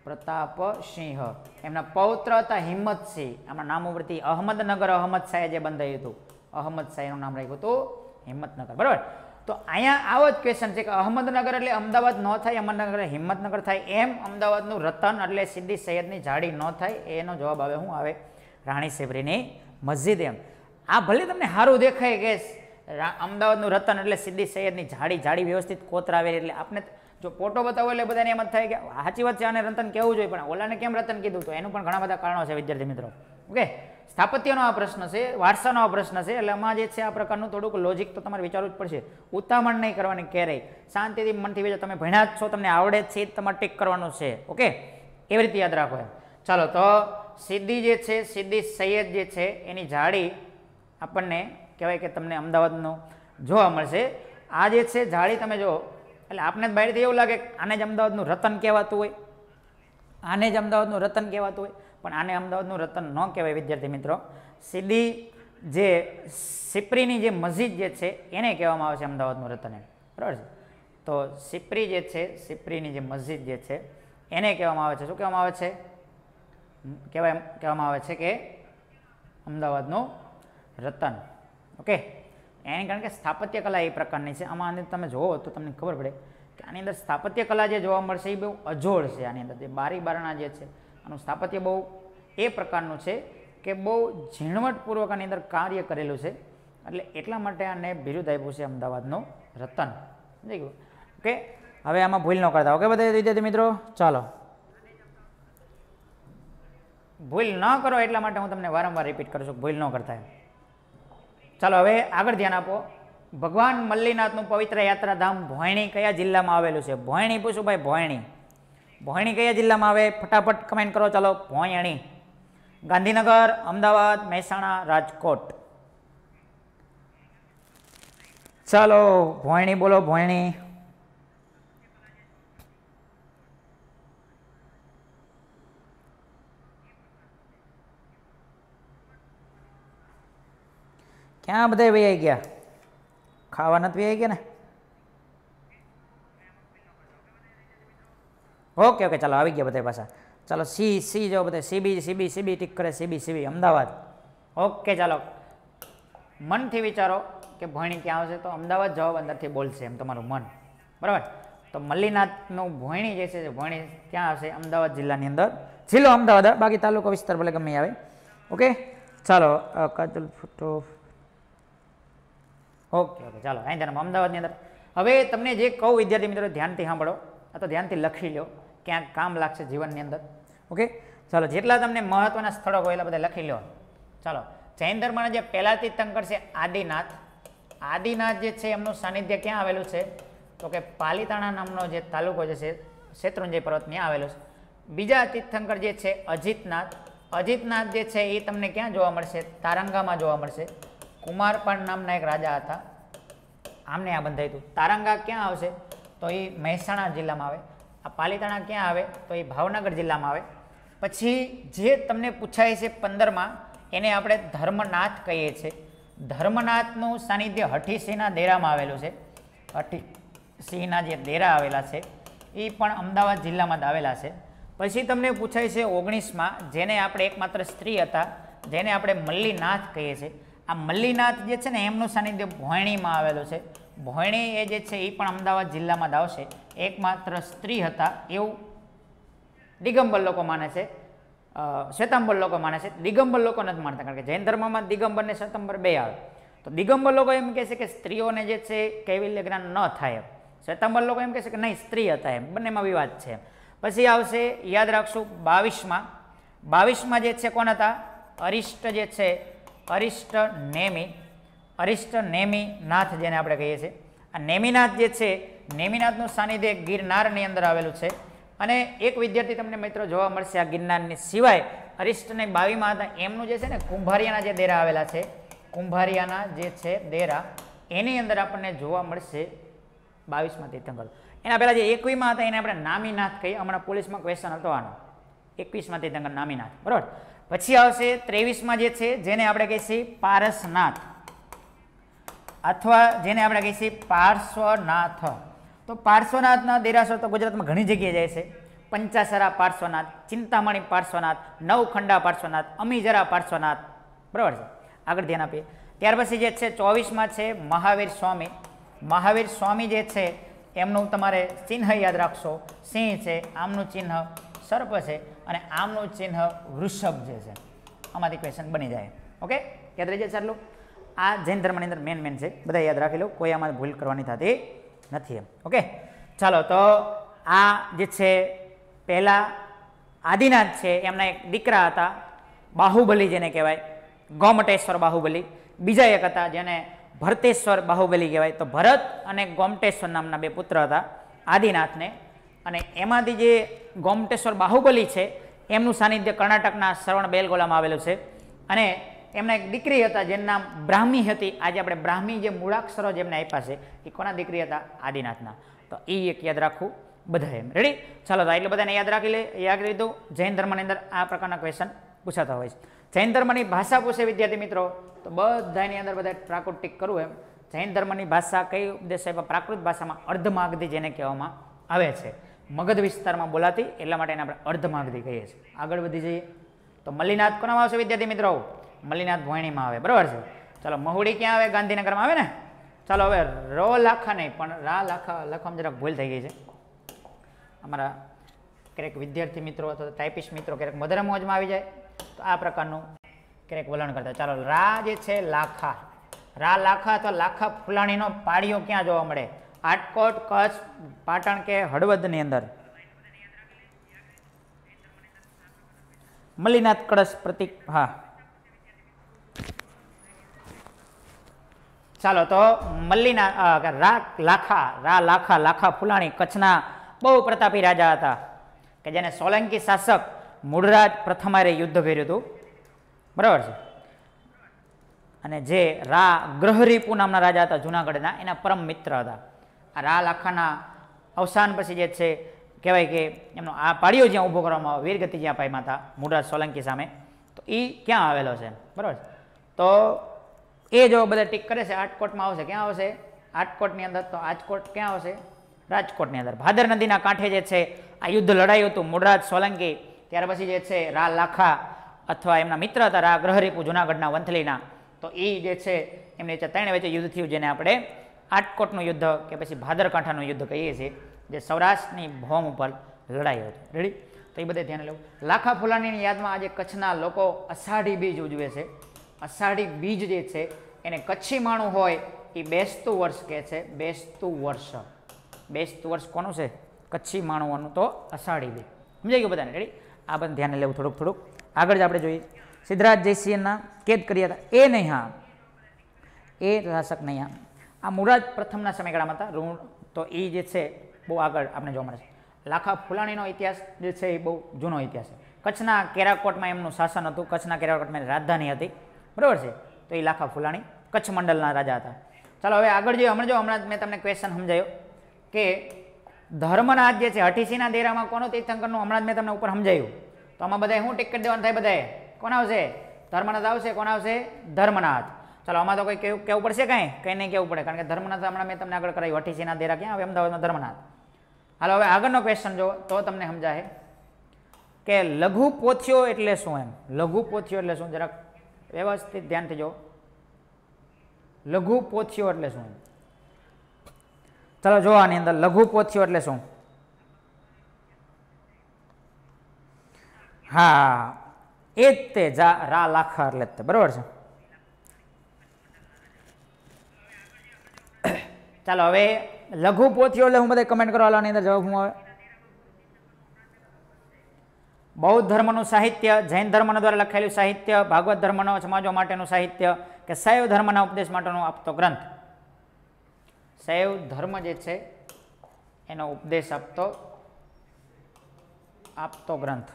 [SPEAKER 1] પ્રતાપસિંહ એમના પૌત્ર હતા હિંમતસિંહ એમના નામ ઉપરથી અહમદનગર અહમદ શાહે જે બંધાયું હતું અહમદ શાહનું નામ રાખ્યું હતું હિંમતનગર બરાબર તો અહીંયા આવો જ ક્વેશ્ચન છે કે અહમદનગર એટલે અમદાવાદ ન થાય અહમદનગર હિંમતનગર થાય એમ અમદાવાદનું રતન એટલે સિદ્ધિ સૈયદની જાળી ન થાય એનો જવાબ આવે શું આવે રાણી સેવરીની મસ્જિદ એમ આ ભલે તમને સારું દેખાય કે અમદાવાદનું રતન એટલે સિદ્ધિ સૈયદની જાડી જાડી વ્યવસ્થિત કોતરા આવેલી એટલે આપણે જો ફોટો બતાવો એટલે બધાને એમ જ થાય કે સાચી વાત છે આને રતન કહેવું જોઈએ પણ ઓલાને કેમ રતન કીધું તો એનું પણ ઘણા બધા કારણો છે વિદ્યાર્થી મિત્રો ઓકે સ્થાપત્યનો આ પ્રશ્ન છે વારસાનો આ પ્રશ્ન છે એટલે આમાં જે છે આ પ્રકારનું થોડુંક લોજિક તો તમારે વિચારવું જ પડશે ઉતામણ નહીં કરવાની ક્યારેય શાંતિથી મનથી વિચાર તમે ભણ્યા જ છો તમને આવડે જ છે તમારે ટીક કરવાનું છે ઓકે એવી રીતે યાદ રાખો ચાલો તો સિદ્ધિ જે છે સિદ્ધિ સૈયદ જે છે એની જાડી આપણને કહેવાય કે તમને અમદાવાદનું જોવા મળશે આ જે છે જાળી તમે જો એટલે આપણે બહારથી એવું લાગે કે આને જ અમદાવાદનું રતન કહેવાતું હોય આને જ અમદાવાદનું રતન કહેવાતું હોય પણ આને અમદાવાદનું રતન ન કહેવાય વિદ્યાર્થી મિત્રો સીધી જે સિપરીની જે મસ્જિદ જે છે એને કહેવામાં આવે છે અમદાવાદનું રતન બરાબર છે તો સિપરી જે છે સિપરીની જે મસ્જિદ જે છે એને કહેવામાં આવે છે શું કહેવામાં આવે છે કહેવાય કહેવામાં આવે છે કે અમદાવાદનું રતન ઓકે એને કારણ કે સ્થાપત્ય કલા એ પ્રકારની છે આમાં અંદર તમે જોવો તો તમને ખબર પડે કે આની અંદર સ્થાપત્ય કલા જે જોવા મળશે એ બહુ અજોડ છે આની અંદર જે બારી બારણા જે છે આનું સ્થાપત્ય બહુ એ પ્રકારનું છે કે બહુ ઝીણવટપૂર્વક આની અંદર કાર્ય કરેલું છે એટલે એટલા માટે આને બિરુદ આપ્યું છે અમદાવાદનો રતન સમજી ગયું ઓકે હવે આમાં ભૂલ ન કરતા ઓકે બધા વિદ્યાર્થી મિત્રો ચાલો ભૂલ ન કરો એટલા માટે હું તમને વારંવાર રિપીટ કરું છું ભૂલ ન કરતા એમ ચાલો હવે આગળ ધ્યાન આપો ભગવાન મલ્લીનાથનું પવિત્ર યાત્રાધામ ભોયણી કયા જિલ્લામાં આવેલું છે ભોયણી ભાઈ ભોયણી ભોયણી કયા જિલ્લામાં આવે ફટાફટ કમેન્ટ કરો ચાલો ભોયણી ગાંધીનગર અમદાવાદ મહેસાણા રાજકોટ ચાલો ભોયણી બોલો ભોયણી ક્યાં બધા વૈયા ગયા ખાવા નથી વૈયા ગયા ને ઓકે ઓકે ચાલો આવી ગયા બધા પાછા ચાલો સી સી જો બધા સીબી સીબી સીબી ટીક કરે સીબી સીબી અમદાવાદ ઓકે ચાલો મનથી વિચારો કે ભણી ક્યાં આવશે તો અમદાવાદ જવાબ અંદરથી બોલશે એમ તમારું મન બરાબર તો મલ્લીનાથનું ભોયણી જે છે ભોયણી ક્યાં હશે અમદાવાદ જિલ્લાની અંદર જિલ્લો અમદાવાદ બાકી તાલુકો વિસ્તાર ભલે ગમે આવે ઓકે ચાલો કાજલ ફોટો ઓકે ઓકે ચાલો અહીં ધ્યાન અમદાવાદની અંદર હવે તમને જે કહું વિદ્યાર્થી મિત્રો ધ્યાનથી સાંભળો અથવા ધ્યાનથી લખી લો ક્યાંક કામ લાગશે જીવનની અંદર ઓકે ચાલો જેટલા તમને મહત્વના સ્થળો હોય એટલા બધા લખી લો ચાલો જૈન ધર્મના જે પહેલાંથી તંકર છે આદિનાથ આદિનાથ જે છે એમનું સાનિધ્ય ક્યાં આવેલું છે તો કે પાલિતાણા નામનો જે તાલુકો જે છે શેત્રુંજય પર્વત ત્યાં આવેલો છે બીજા તીર્થંકર જે છે અજિતનાથ અજિતનાથ જે છે એ તમને ક્યાં જોવા મળશે તારંગામાં જોવા મળશે કુમારપાળ નામના એક રાજા હતા આમને આ બંધાયું હતું તારંગા ક્યાં આવશે તો એ મહેસાણા જિલ્લામાં આવે આ પાલીતાણા ક્યાં આવે તો એ ભાવનગર જિલ્લામાં આવે પછી જે તમને પૂછાય છે પંદરમાં એને આપણે ધર્મનાથ કહીએ છીએ ધર્મનાથનું સાનિધ્ય હઠીસિંહના દેરામાં આવેલું છે હઠીસિંહના જે દેરા આવેલા છે એ પણ અમદાવાદ જિલ્લામાં આવેલા છે પછી તમને પૂછાય છે ઓગણીસમાં જેને આપણે એકમાત્ર સ્ત્રી હતા જેને આપણે મલ્લીનાથ કહીએ છીએ આ મલ્લીનાથ જે છે ને એમનું સાનિધ્ય ભોયણીમાં આવેલું છે ભોયણી એ જે છે એ પણ અમદાવાદ જિલ્લામાં જ એકમાત્ર સ્ત્રી હતા એવું દિગંબર લોકો માને છે શ્વેતાંબર લોકો માને છે દિગંબર લોકો નથી માનતા કારણ કે જૈન ધર્મમાં દિગંબર ને શ્વેતાંબર બે આવે તો દિગંબર લોકો એમ કહે છે કે સ્ત્રીઓને જે છે કેવી જ્ઞાન ન થાય એમ શ્વેતાંબર લોકો એમ કહે છે કે નહીં સ્ત્રી હતા એમ બંનેમાં વિવાદ છે પછી આવશે યાદ રાખશું બાવીસમાં બાવીસમાં જે છે કોણ હતા અરિષ્ટ જે છે અરિષ્ટ નેમી અરિષ્ટ નેમીનાથ જેને આપણે કહીએ છીએ આ નેમિનાથ જે છે નેમિનાથનું સાનિધ્ય ગિરનારની અંદર આવેલું છે અને એક વિદ્યાર્થી તમને મિત્રો જોવા મળશે આ ગિરનારની સિવાય અરિષ્ટને બાવીમાં હતા એમનું જે છે ને કુંભારિયાના જે દેરા આવેલા છે કુંભારિયાના જે છે દેરા એની અંદર આપણને જોવા મળશે બાવીસમાં તીર્થંકર એના પહેલાં જે એકવીમાં હતા એને આપણે નામીનાથ કહીએ હમણાં પોલીસમાં ક્વેશ્ચન હતો આનો એકવીસમાં તીર્થંકર નામીનાથ બરાબર પછી આવશે ત્રેવીસમાં જે છે જેને આપણે કહીએ છીએ પારસનાથ અથવા જેને આપણે કહીએ છીએ પાર્શ્વનાથ તો પાર્શ્વનાથના દેરાસર તો ગુજરાતમાં ઘણી જગ્યાએ જાય છે પંચાસરા પાર્શ્વનાથ ચિંતામણી પાર્શ્વનાથ નવખંડા પાર્શ્વનાથ અમીજરા પાર્શ્વનાથ બરાબર છે આગળ ધ્યાન આપીએ ત્યાર પછી જે છે ચોવીસમાં છે મહાવીર સ્વામી મહાવીર સ્વામી જે છે એમનું તમારે ચિહ્ન યાદ રાખશો સિંહ છે આમનું ચિહ્ન સર્પ છે અને આમનું ચિહ્ન વૃષભ જે છે આમાંથી ક્વેશ્ચન બની જાય ઓકે યાદ રહી જાય આટલું આ જૈન ધર્મની અંદર મેન મેન છે બધા યાદ રાખી લો કોઈ આમાં ભૂલ કરવાની થતી નથી એમ ઓકે ચાલો તો આ જે છે પહેલાં આદિનાથ છે એમના એક દીકરા હતા બાહુબલી જેને કહેવાય ગોમટેશ્વર બાહુબલી બીજા એક હતા જેને ભરતેશ્વર બાહુબલી કહેવાય તો ભરત અને ગોમટેશ્વર નામના બે પુત્ર હતા આદિનાથને અને એમાંથી જે ગોમટેશ્વર બાહુબલી છે એમનું સાનિધ્ય કર્ણાટકના શ્રવણ બેલગોલામાં આવેલું છે અને એમના એક દીકરી હતા જેનું નામ બ્રાહ્મી હતી આજે આપણે બ્રાહ્મી જે મૂળાક્ષરો જેમને આપ્યા છે એ કોના દીકરી હતા આદિનાથના તો એ એક યાદ રાખવું બધા એમ રેડી ચાલો તો એટલે બધાને યાદ રાખી લે યાદ લીધું જૈન ધર્મની અંદર આ પ્રકારના ક્વેશ્ચન પૂછાતા હોય છે જૈન ધર્મની ભાષા પૂછે વિદ્યાર્થી મિત્રો તો બધાની અંદર બધા પ્રાકૃતિક કરવું એમ જૈન ધર્મની ભાષા કઈ ઉપદેશ આપ્યા પ્રાકૃત ભાષામાં અર્ધમાગધી જેને કહેવામાં આવે છે મગધ વિસ્તારમાં બોલાતી એટલા માટે એને આપણે અર્ધમાગધી કહીએ છીએ આગળ વધી જઈએ તો મલ્લીનાથ કોનામાં આવશે વિદ્યાર્થી મિત્રો મલ્લીનાથ ભોયણીમાં આવે બરાબર છે ચાલો મહુડી ક્યાં આવે ગાંધીનગરમાં આવે ને ચાલો હવે ર લાખા નહીં પણ રા લાખા લખવામાં જરાક ભૂલ થઈ ગઈ છે અમારા ક્યારેક વિદ્યાર્થી મિત્રો અથવા ટાઈપિસ્ટ મિત્રો ક્યારેક મધર મોજમાં આવી જાય તો આ પ્રકારનું ક્યારેક વલણ કરતા ચાલો રા જે છે લાખા રા લાખા અથવા લાખા ફૂલાણીનો પાળીઓ ક્યાં જોવા મળે રાજકોટ કચ્છ પાટણ કે હળવદની અંદર મલ્લીનાથ કળશ પ્રતિક હા ચાલો તો મલ્લીના રા લાખા રા લાખા લાખા ફુલાણી કચ્છના બહુ પ્રતાપી રાજા હતા કે જેને સોલંકી શાસક મૂળરાજ પ્રથમારે યુદ્ધ કર્યું હતું બરાબર છે અને જે રા ગ્રહરીપુ નામના રાજા હતા જુનાગઢના એના પરમ મિત્ર હતા આ રા લાખાના અવસાન પછી જે છે કહેવાય કે એમનો આ પાડીઓ જ્યાં ઊભો કરવામાં આવે વીરગતિ જ્યાં પાઈ માતા મુડરાજ સોલંકી સામે તો એ ક્યાં આવેલો છે બરાબર તો એ જો બધા ટીક કરે છે આટકોટમાં આવશે ક્યાં આવશે આટકોટની અંદર તો આજકોટ ક્યાં આવશે રાજકોટની અંદર ભાદર નદીના કાંઠે જે છે આ યુદ્ધ લડાયું હતું મુડરાજ સોલંકી ત્યાર પછી જે છે રા લાખા અથવા એમના મિત્ર હતા રા ગ્રહરીપુ જુનાગઢના વંથલીના તો એ જે છે એમની ત્રણ વચ્ચે યુદ્ધ થયું જેને આપણે આટકોટનું યુદ્ધ કે પછી ભાદરકાંઠાનું યુદ્ધ કહીએ છીએ જે સૌરાષ્ટ્રની ભોમ ઉપર લડાયો હતો રેડી તો એ બધે ધ્યાન લેવું લાખા ફુલાણીની યાદમાં આજે કચ્છના લોકો અષાઢી બીજ ઉજવે છે અષાઢી બીજ જે છે એને કચ્છી માણું હોય એ બેસતું વર્ષ કહે છે બેસતું વર્ષ બેસતું વર્ષ કોનું છે કચ્છી માણવાનું તો અષાઢી બીજ સમજાઈ ગયું બધાને રેડી આ પણ ધ્યાને લેવું થોડુંક થોડુંક આગળ જ આપણે જોઈએ સિદ્ધરાજ જયસિંહના કેદ કર્યા હતા એ નહીં હા એ શાસક નહીં હા આ મુરાદ પ્રથમના સમયગાળામાં હતા ઋણ તો એ જે છે બહુ આગળ આપણે જોવા મળે છે લાખા ફુલાણીનો ઇતિહાસ જે છે એ બહુ જૂનો ઇતિહાસ છે કચ્છના કેરાકોટમાં એમનું શાસન હતું કચ્છના કેરાકોટમાં રાજધાની હતી બરાબર છે તો એ લાખા ફુલાણી કચ્છ મંડળના રાજા હતા ચાલો હવે આગળ જોઈએ હમણાં જો હમણાં મેં તમને ક્વેશ્ચન સમજાયો કે ધર્મનાથ જે છે હઠીસીના દેરામાં કોનો તીર્થંકરનું હમણાં જ મેં તમને ઉપર સમજાયું તો આમાં બધાએ શું ટિકિટ દેવાનું થાય બધાએ કોણ આવશે ધર્મનાથ આવશે કોણ આવશે ધર્મનાથ ચાલો આમાં તો કંઈ કેવું કહેવું પડશે કંઈ કંઈ નહીં કહેવું પડે કારણ કે ધર્મનાથ હમણાં મેં તમને આગળ કરાવ્યું અઠીસીના દેરા ક્યાં હવે અમદાવાદમાં ધર્મનાથ હાલો હવે આગળનો ક્વેશ્ચન જો તો તમને સમજાય કે લઘુ પોથીઓ એટલે શું એમ લઘુ પોથીઓ એટલે શું જરાક વ્યવસ્થિત ધ્યાનથી જો લઘુ પોથીઓ એટલે શું એમ ચાલો જો આની અંદર લઘુ પોથીઓ એટલે શું હા એ જ તે જા રા લાખા એટલે બરાબર છે ચાલો હવે લઘુ પોથીઓ એટલે હું બધા કમેન્ટ કરવાની આની અંદર જવાબ હું આવે બૌદ્ધ ધર્મનું સાહિત્ય જૈન ધર્મનો દ્વારા લખાયેલું સાહિત્ય ભાગવત ધર્મનો સમાજો માટેનું સાહિત્ય કે શૈવ ધર્મના ઉપદેશ માટેનો આપતો ગ્રંથ શૈવ ધર્મ જે છે એનો ઉપદેશ આપતો આપતો ગ્રંથ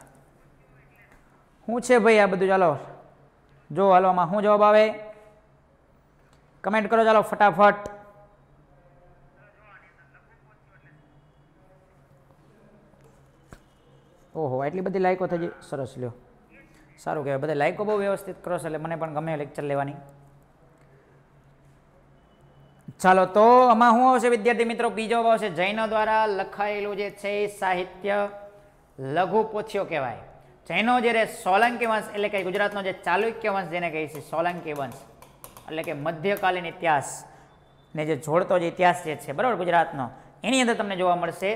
[SPEAKER 1] શું છે ભાઈ આ બધું ચાલો જો હાલોમાં શું જવાબ આવે કમેન્ટ કરો ચાલો ફટાફટ ઓહો એટલી બધી લાઇકો થઈ ગઈ સરસ લ્યો સારું કહેવાય બધા લાઇકો બહુ વ્યવસ્થિત કરો એટલે મને પણ ગમે લેક્ચર લેવાની ચાલો તો આમાં શું આવશે વિદ્યાર્થી મિત્રો બીજો આવશે જૈનો દ્વારા લખાયેલું જે છે સાહિત્ય લઘુ પોથીઓ કહેવાય જૈનો જ્યારે સોલંકી વંશ એટલે કે ગુજરાતનો જે ચાલુક્ય વંશ જેને કહે છે સોલંકી વંશ એટલે કે મધ્યકાલીન ઇતિહાસ ને જે જોડતો જે ઇતિહાસ જે છે બરાબર ગુજરાતનો એની અંદર તમને જોવા મળશે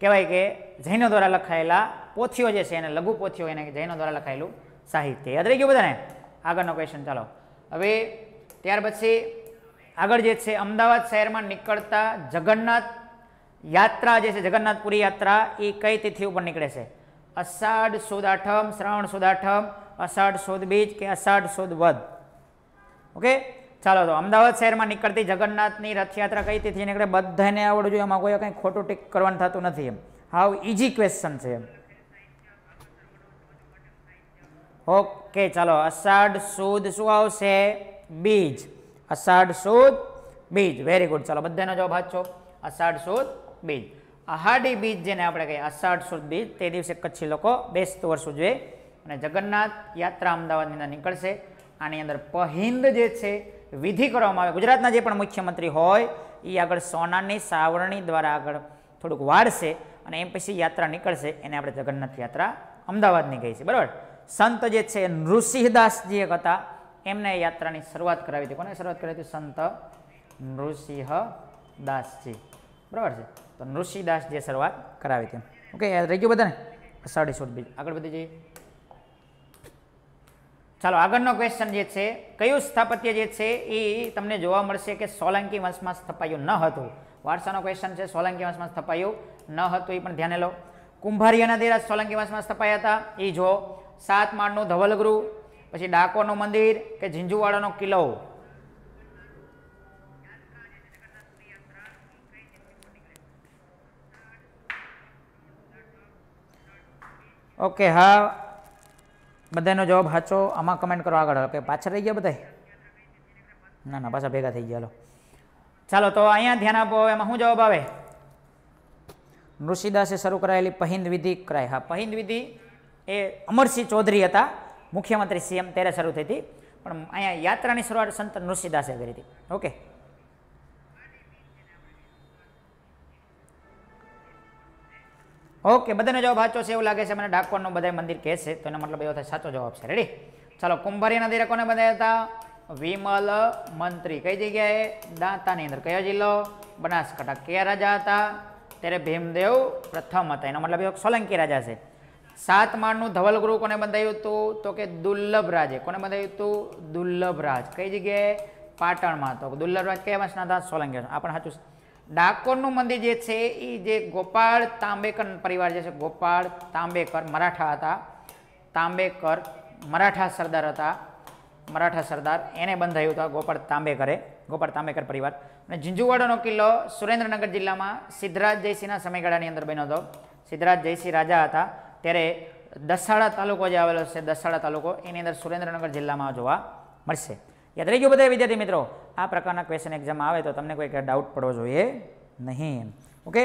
[SPEAKER 1] કહેવાય કે જૈનો દ્વારા લખાયેલા પોથીઓ જે છે એને લઘુ પોથીઓ એને જૈનો દ્વારા લખાયેલું સાહિત્ય યાદ રહી ગયું બધાને આગળનો ક્વેશ્ચન ચાલો હવે ત્યાર પછી આગળ જે છે અમદાવાદ શહેરમાં નીકળતા જગન્નાથ યાત્રા જે છે જગન્નાથપુરી યાત્રા એ કઈ તિથિ ઉપર નીકળે છે અષાઢ સુદ આઠમ શ્રાવણ સુદ આઠમ અષાઢ સુદ બીજ કે અષાઢ સુદ વધ ઓકે ચાલો તો અમદાવાદ શહેરમાં નીકળતી જગન્નાથની રથયાત્રા કઈ તિથિ નીકળે બધાને આવડવું જોઈએ એમાં કોઈ કંઈ ખોટું ટીક કરવાનું થતું નથી એમ હાવ ઇઝી ક્વેશ્ચન છે એમ ઓકે ચાલો અષાઢ સુદ શું આવશે બીજ અષાઢ સુદ બીજ વેરી ગુડ ચાલો બધાનો જવાબ હાચો અષાઢ સુદ બીજ અહાડી બીજ જેને આપણે કહીએ અષાઢ સુદ બીજ તે દિવસે કચ્છી લોકો બેસતું વર્ષ ઉજવે અને જગન્નાથ યાત્રા અમદાવાદની અંદર નીકળશે આની અંદર પહિંદ જે છે વિધિ કરવામાં આવે ગુજરાતના જે પણ મુખ્યમંત્રી હોય એ આગળ સોનાની સાવરણી દ્વારા આગળ થોડુંક વાળશે અને એમ પછી યાત્રા નીકળશે એને આપણે જગન્નાથ યાત્રા અમદાવાદની ગઈ છે બરાબર સંત જે છે નૃસિંહદાસ એક હતા એમને યાત્રાની શરૂઆત કરાવી હતી કોને શરૂઆત કરાવી હતી સંત નૃસિંહદાસજી બરાબર છે તો નૃસિંહદાસજીએ શરૂઆત કરાવી હતી ઓકે યાદ રહી ગયું બધાને સાડી સુદ બીજ આગળ બધી જઈએ ચાલો આગળનો ક્વેશ્ચન જે છે કયું સ્થાપત્ય જે છે એ તમને જોવા મળશે કે સોલંકી વંશમાં સ્થપાયું ન હતું વારસાનો ક્વેશ્ચન છે સોલંકી વંશમાં સ્થપાયું ન હતું એ પણ ધ્યાને લો કુંભારિયાના દેરાજ સોલંકી વંશમાં સ્થપાયા હતા એ જો સાત માળનું ધવલગૃહ પછી ડાકોરનું મંદિર કે ઝીંઝુવાડાનો કિલ્લો ઓકે હા બધાનો જવાબ સાચો આમાં કમેન્ટ કરો આગળ કે પાછળ રહી ગયા બધા ના ના પાછા ભેગા થઈ ગયા લો ચાલો તો અહીંયા ધ્યાન આપો એમાં શું જવાબ આવે નૃષિદાસે શરૂ કરાયેલી પહિંદ વિધિ કરાય હા પહિંદ વિધિ એ અમરસિંહ ચૌધરી હતા મુખ્યમંત્રી સીએમ ત્યારે શરૂ થઈ હતી પણ અહીંયા યાત્રાની શરૂઆત સંત નૃષિદાસે કરી હતી ઓકે ઓકે બધાનો જવાબ સાચો છે એવું લાગે છે મને ડાકોરનું બધા મંદિર કહે છે તો એનો મતલબ એવો થાય સાચો જવાબ છે રેડી ચાલો કુંભારી નદી કોને બંધાયા હતા વિમલ મંત્રી કઈ જગ્યાએ દાંતાની અંદર કયો જિલ્લો બનાસકાંઠા કયા રાજા હતા ત્યારે ભીમદેવ પ્રથમ હતા એનો મતલબ એવો સોલંકી રાજા છે સાત માળનું ધવલગુરુ કોને બંધાયું હતું તો કે દુર્લભરાજે કોને બંધાયું હતું દુર્લભરાજ કઈ જગ્યાએ પાટણમાં તો દુર્લભરાજ કયા વંશના હતા સોલંકી આ પણ સાચું ડાકોરનું મંદિર જે છે એ જે ગોપાળ તાંબેકર પરિવાર જે છે ગોપાળ તાંબેકર મરાઠા હતા તાંબેકર મરાઠા સરદાર હતા મરાઠા સરદાર એને બંધાયું હતા ગોપાળ તાંબેકરે ગોપાળ તાંબેકર પરિવાર અને ઝીંઝુવાડાનો કિલ્લો સુરેન્દ્રનગર જિલ્લામાં સિદ્ધરાજ જયસિંહના સમયગાળાની અંદર બન્યો હતો સિદ્ધરાજ જયસિંહ રાજા હતા ત્યારે દસાડા તાલુકો જે આવેલો છે દસાડા તાલુકો એની અંદર સુરેન્દ્રનગર જિલ્લામાં જોવા મળશે યાદ રહી ગયું બધા વિદ્યાર્થી મિત્રો આ પ્રકારના ક્વેશ્ચન એક્ઝામ આવે તો તમને કોઈ ડાઉટ પડવો જોઈએ નહીં ઓકે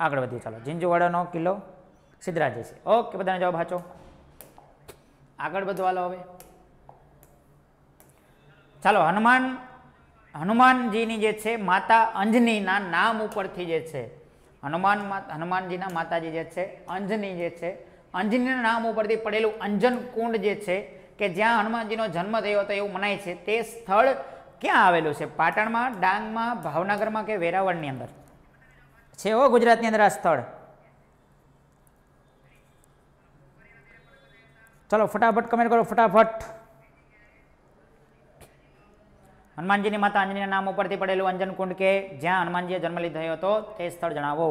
[SPEAKER 1] આગળ વધીએ ચાલો જીંજુવાડાનો કિલ્લો સિદ્ધરાજ છે ઓકે બધાને જવાબ સાચો આગળ વધવા લો હવે ચાલો હનુમાન હનુમાનજીની જે છે માતા અંજનીના નામ ઉપરથી જે છે હનુમાન હનુમાનજીના માતાજી જે છે અંજની જે છે અંજનીના નામ ઉપરથી પડેલું અંજન કુંડ જે છે કે જ્યાં હનુમાનજીનો જન્મ થયો હતો એવું મનાય છે તે સ્થળ ક્યાં આવેલું છે પાટણમાં ડાંગમાં ભાવનગરમાં કે વેરાવળની અંદર છે હો ગુજરાતની અંદર આ સ્થળ ચલો ફટાફટ કમેન્ટ કરો ફટાફટ હનુમાનજીની માતા અંજનીના નામ ઉપરથી પડેલું અંજન કુંડ કે જ્યાં હનુમાનજીએ જન્મ લીધો હતો તે સ્થળ જણાવો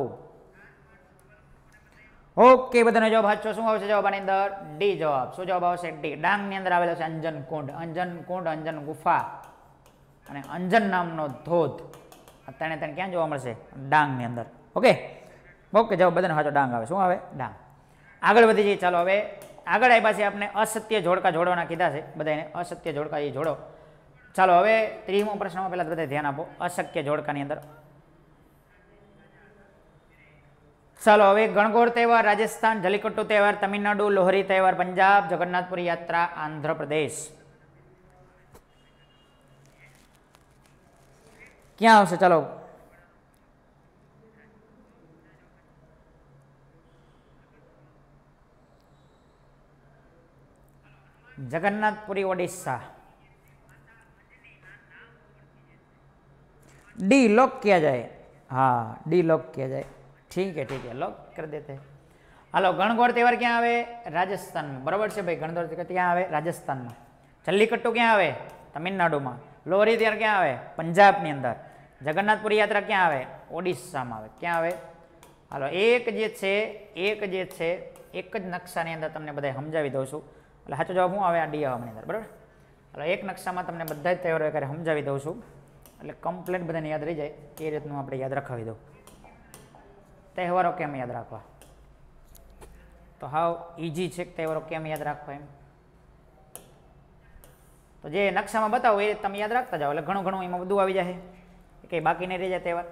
[SPEAKER 1] ઓકે બધાનો જવાબ સાચો શું આવશે જવાબ આની અંદર ડી જવાબ શું જવાબ આવશે ડી ડાંગની અંદર આવેલો છે અંજન કુંડ અંજન કુંડ અંજન ગુફા અને અંજન નામનો ધોધ ત્રણે ત્રણ ક્યાં જોવા મળશે ડાંગની અંદર ઓકે ઓકે જવાબ બધાને સાચો ડાંગ આવે શું આવે ડાંગ આગળ વધી જઈએ ચાલો હવે આગળ આવ્યા છે આપણે અસત્ય જોડકા જોડવાના કીધા છે બધાને અસત્ય જોડકા એ જોડો ચાલો હવે ત્રીમો પ્રશ્નમાં પહેલાં બધા ધ્યાન આપો અશક્ય જોડકાની અંદર ચાલો હવે ગણગોર તહેવાર રાજસ્થાન જલીકટ્ટુ તહેવાર તમિલનાડુ લોહરી તહેવાર પંજાબ જગન્નાથપુરી યાત્રા આંધ્રપ્રદેશ ક્યાં આવશે ચાલો જગન્નાથપુરી ઓડિશા ડી લોક ક્યાં જાય હા ડી લોક ક્યાં જાય ઠીક है ठीक है लॉक कर देते હાલો ગણગોર તહેવાર ક્યાં આવે રાજસ્થાનમાં બરાબર છે ભાઈ ગણગોર તહેવાર ક્યાં આવે રાજસ્થાનમાં જલ્લીકટ્ટુ ક્યાં આવે તમિલનાડુમાં લોહરી તહેવાર ક્યાં આવે પંજાબની અંદર જગન્નાથપુરી યાત્રા ક્યાં આવે ઓડિશામાં આવે ક્યાં આવે હાલો એક જે છે એક જે છે એક જ નકશાની અંદર તમને બધા સમજાવી દઉં છું એટલે સાચો જવાબ હું આવે આ ડી આવવાની અંદર બરાબર હાલો એક નકશામાં તમને બધા જ તહેવારો સમજાવી દઉં છું એટલે કમ્પ્લેટ બધાને યાદ રહી જાય એ રીતનું આપણે યાદ રખાવી દઉં તહેવારો કેમ યાદ રાખવા તો હાવ ઇઝી છે તહેવારો કેમ યાદ રાખવા એમ તો જે નકશામાં બતાવો એ તમે યાદ રાખતા જાઓ એટલે ઘણું ઘણું એમાં બધું આવી જશે કંઈ બાકી નહીં રહી જાય તહેવાર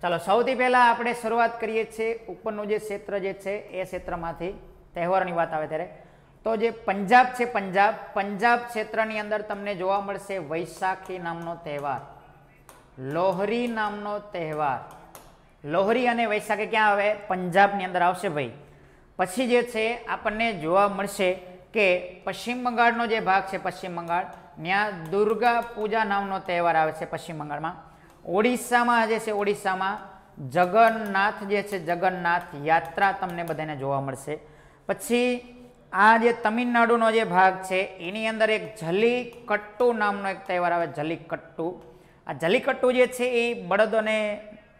[SPEAKER 1] ચાલો સૌથી પહેલાં આપણે શરૂઆત કરીએ છીએ ઉપરનું જે ક્ષેત્ર જે છે એ ક્ષેત્રમાંથી તહેવારની વાત આવે ત્યારે તો જે પંજાબ છે પંજાબ પંજાબ ક્ષેત્રની અંદર તમને જોવા મળશે વૈશાખી નામનો તહેવાર લોહરી નામનો તહેવાર લોહરી અને વૈશાખી ક્યાં આવે પંજાબની અંદર આવશે ભાઈ પછી જે છે આપણને જોવા મળશે કે પશ્ચિમ બંગાળનો જે ભાગ છે પશ્ચિમ બંગાળ ત્યાં દુર્ગા પૂજા નામનો તહેવાર આવે છે પશ્ચિમ બંગાળમાં ઓડિશામાં જે છે ઓડિશામાં જગન્નાથ જે છે જગન્નાથ યાત્રા તમને બધાને જોવા મળશે પછી આ જે તમિલનાડુનો જે ભાગ છે એની અંદર એક જલીકટ્ટુ નામનો એક તહેવાર આવે જલીકટ્ટુ આ જલીકટ્ટુ જે છે એ બળદોને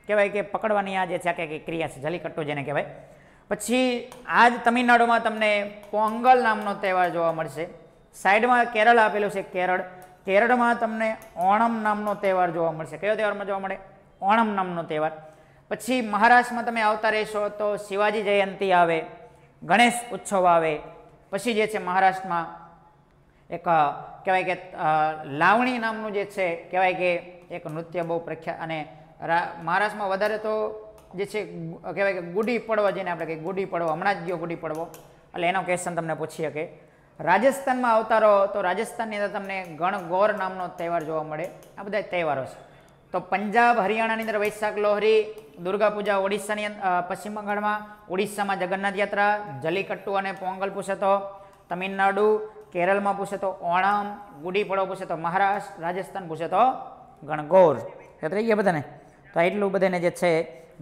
[SPEAKER 1] કહેવાય કે પકડવાની આ જે છે આ કે ક્રિયા છે જલીકટ્ટુ જેને કહેવાય પછી આ જ તમિલનાડુમાં તમને પોંગલ નામનો તહેવાર જોવા મળશે સાઈડમાં કેરળ આપેલું છે કેરળ કેરળમાં તમને ઓણમ નામનો તહેવાર જોવા મળશે કયો તહેવારમાં જોવા મળે ઓણમ નામનો તહેવાર પછી મહારાષ્ટ્રમાં તમે આવતા રહેશો તો શિવાજી જયંતી આવે ગણેશ ઉત્સવ આવે પછી જે છે મહારાષ્ટ્રમાં એક કહેવાય કે લાવણી નામનું જે છે કહેવાય કે એક નૃત્ય બહુ પ્રખ્યાત અને મહારાષ્ટ્રમાં વધારે તો જે છે કહેવાય કે ગુડી પડવા જેને આપણે કહીએ ગુડી પડવો હમણાં જ ગયો ગુડી પડવો એટલે એનો ક્વેશ્ચન તમને પૂછી શકે રાજસ્થાનમાં આવતા રહો તો રાજસ્થાનની અંદર તમને ગણગોર નામનો તહેવાર જોવા મળે આ બધા તહેવારો છે તો પંજાબ હરિયાણાની અંદર વૈશાખ લોહરી દુર્ગા પૂજા ઓડિશાની પશ્ચિમ બંગાળમાં ઓડિશામાં જગન્નાથ યાત્રા જલીકટ્ટુ અને પોંગલ પૂછે તો તમિલનાડુ કેરળમાં પૂછે તો ઓણમ ગુડી પડવો પૂછે તો મહારાષ્ટ્ર રાજસ્થાન પૂછે તો ગણગોર રહી ગયા બધાને તો એટલું બધાને જે છે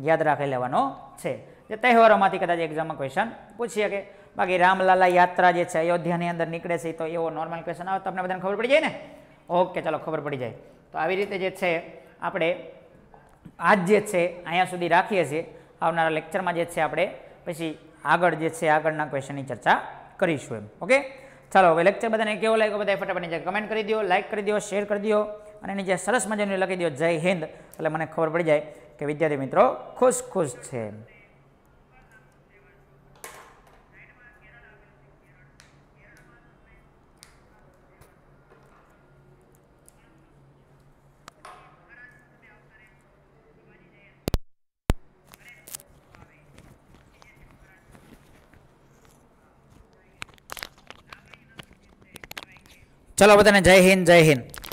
[SPEAKER 1] યાદ રાખી લેવાનો છે જે તહેવારોમાંથી કદાચ એક્ઝામમાં ક્વેશ્ચન પૂછી શકે બાકી રામલાલા યાત્રા જે છે અયોધ્યાની અંદર નીકળે છે તો એવો નોર્મલ ક્વેશ્ચન આવે તમને બધાને ખબર પડી જાય ને ઓકે ચાલો ખબર પડી જાય તો આવી રીતે જે છે આપણે આજ જે છે અહીંયા સુધી રાખીએ છીએ આવનારા લેક્ચરમાં જે છે આપણે પછી આગળ જે છે આગળના ક્વેશ્ચનની ચર્ચા કરીશું એમ ઓકે ચાલો હવે લેક્ચર બધાને કેવો લાગ્યો બધા ફટાફટની જગ્યાએ કમેન્ટ કરી દો લાઇક કરી દો શેર કરી દો અને એની જે સરસ મજાની લખી દો જય હિન્દ એટલે મને ખબર પડી જાય કે વિદ્યાર્થી મિત્રો ખુશ ખુશ છે ચલો બધાને જય હિન્દ જય હિન્દ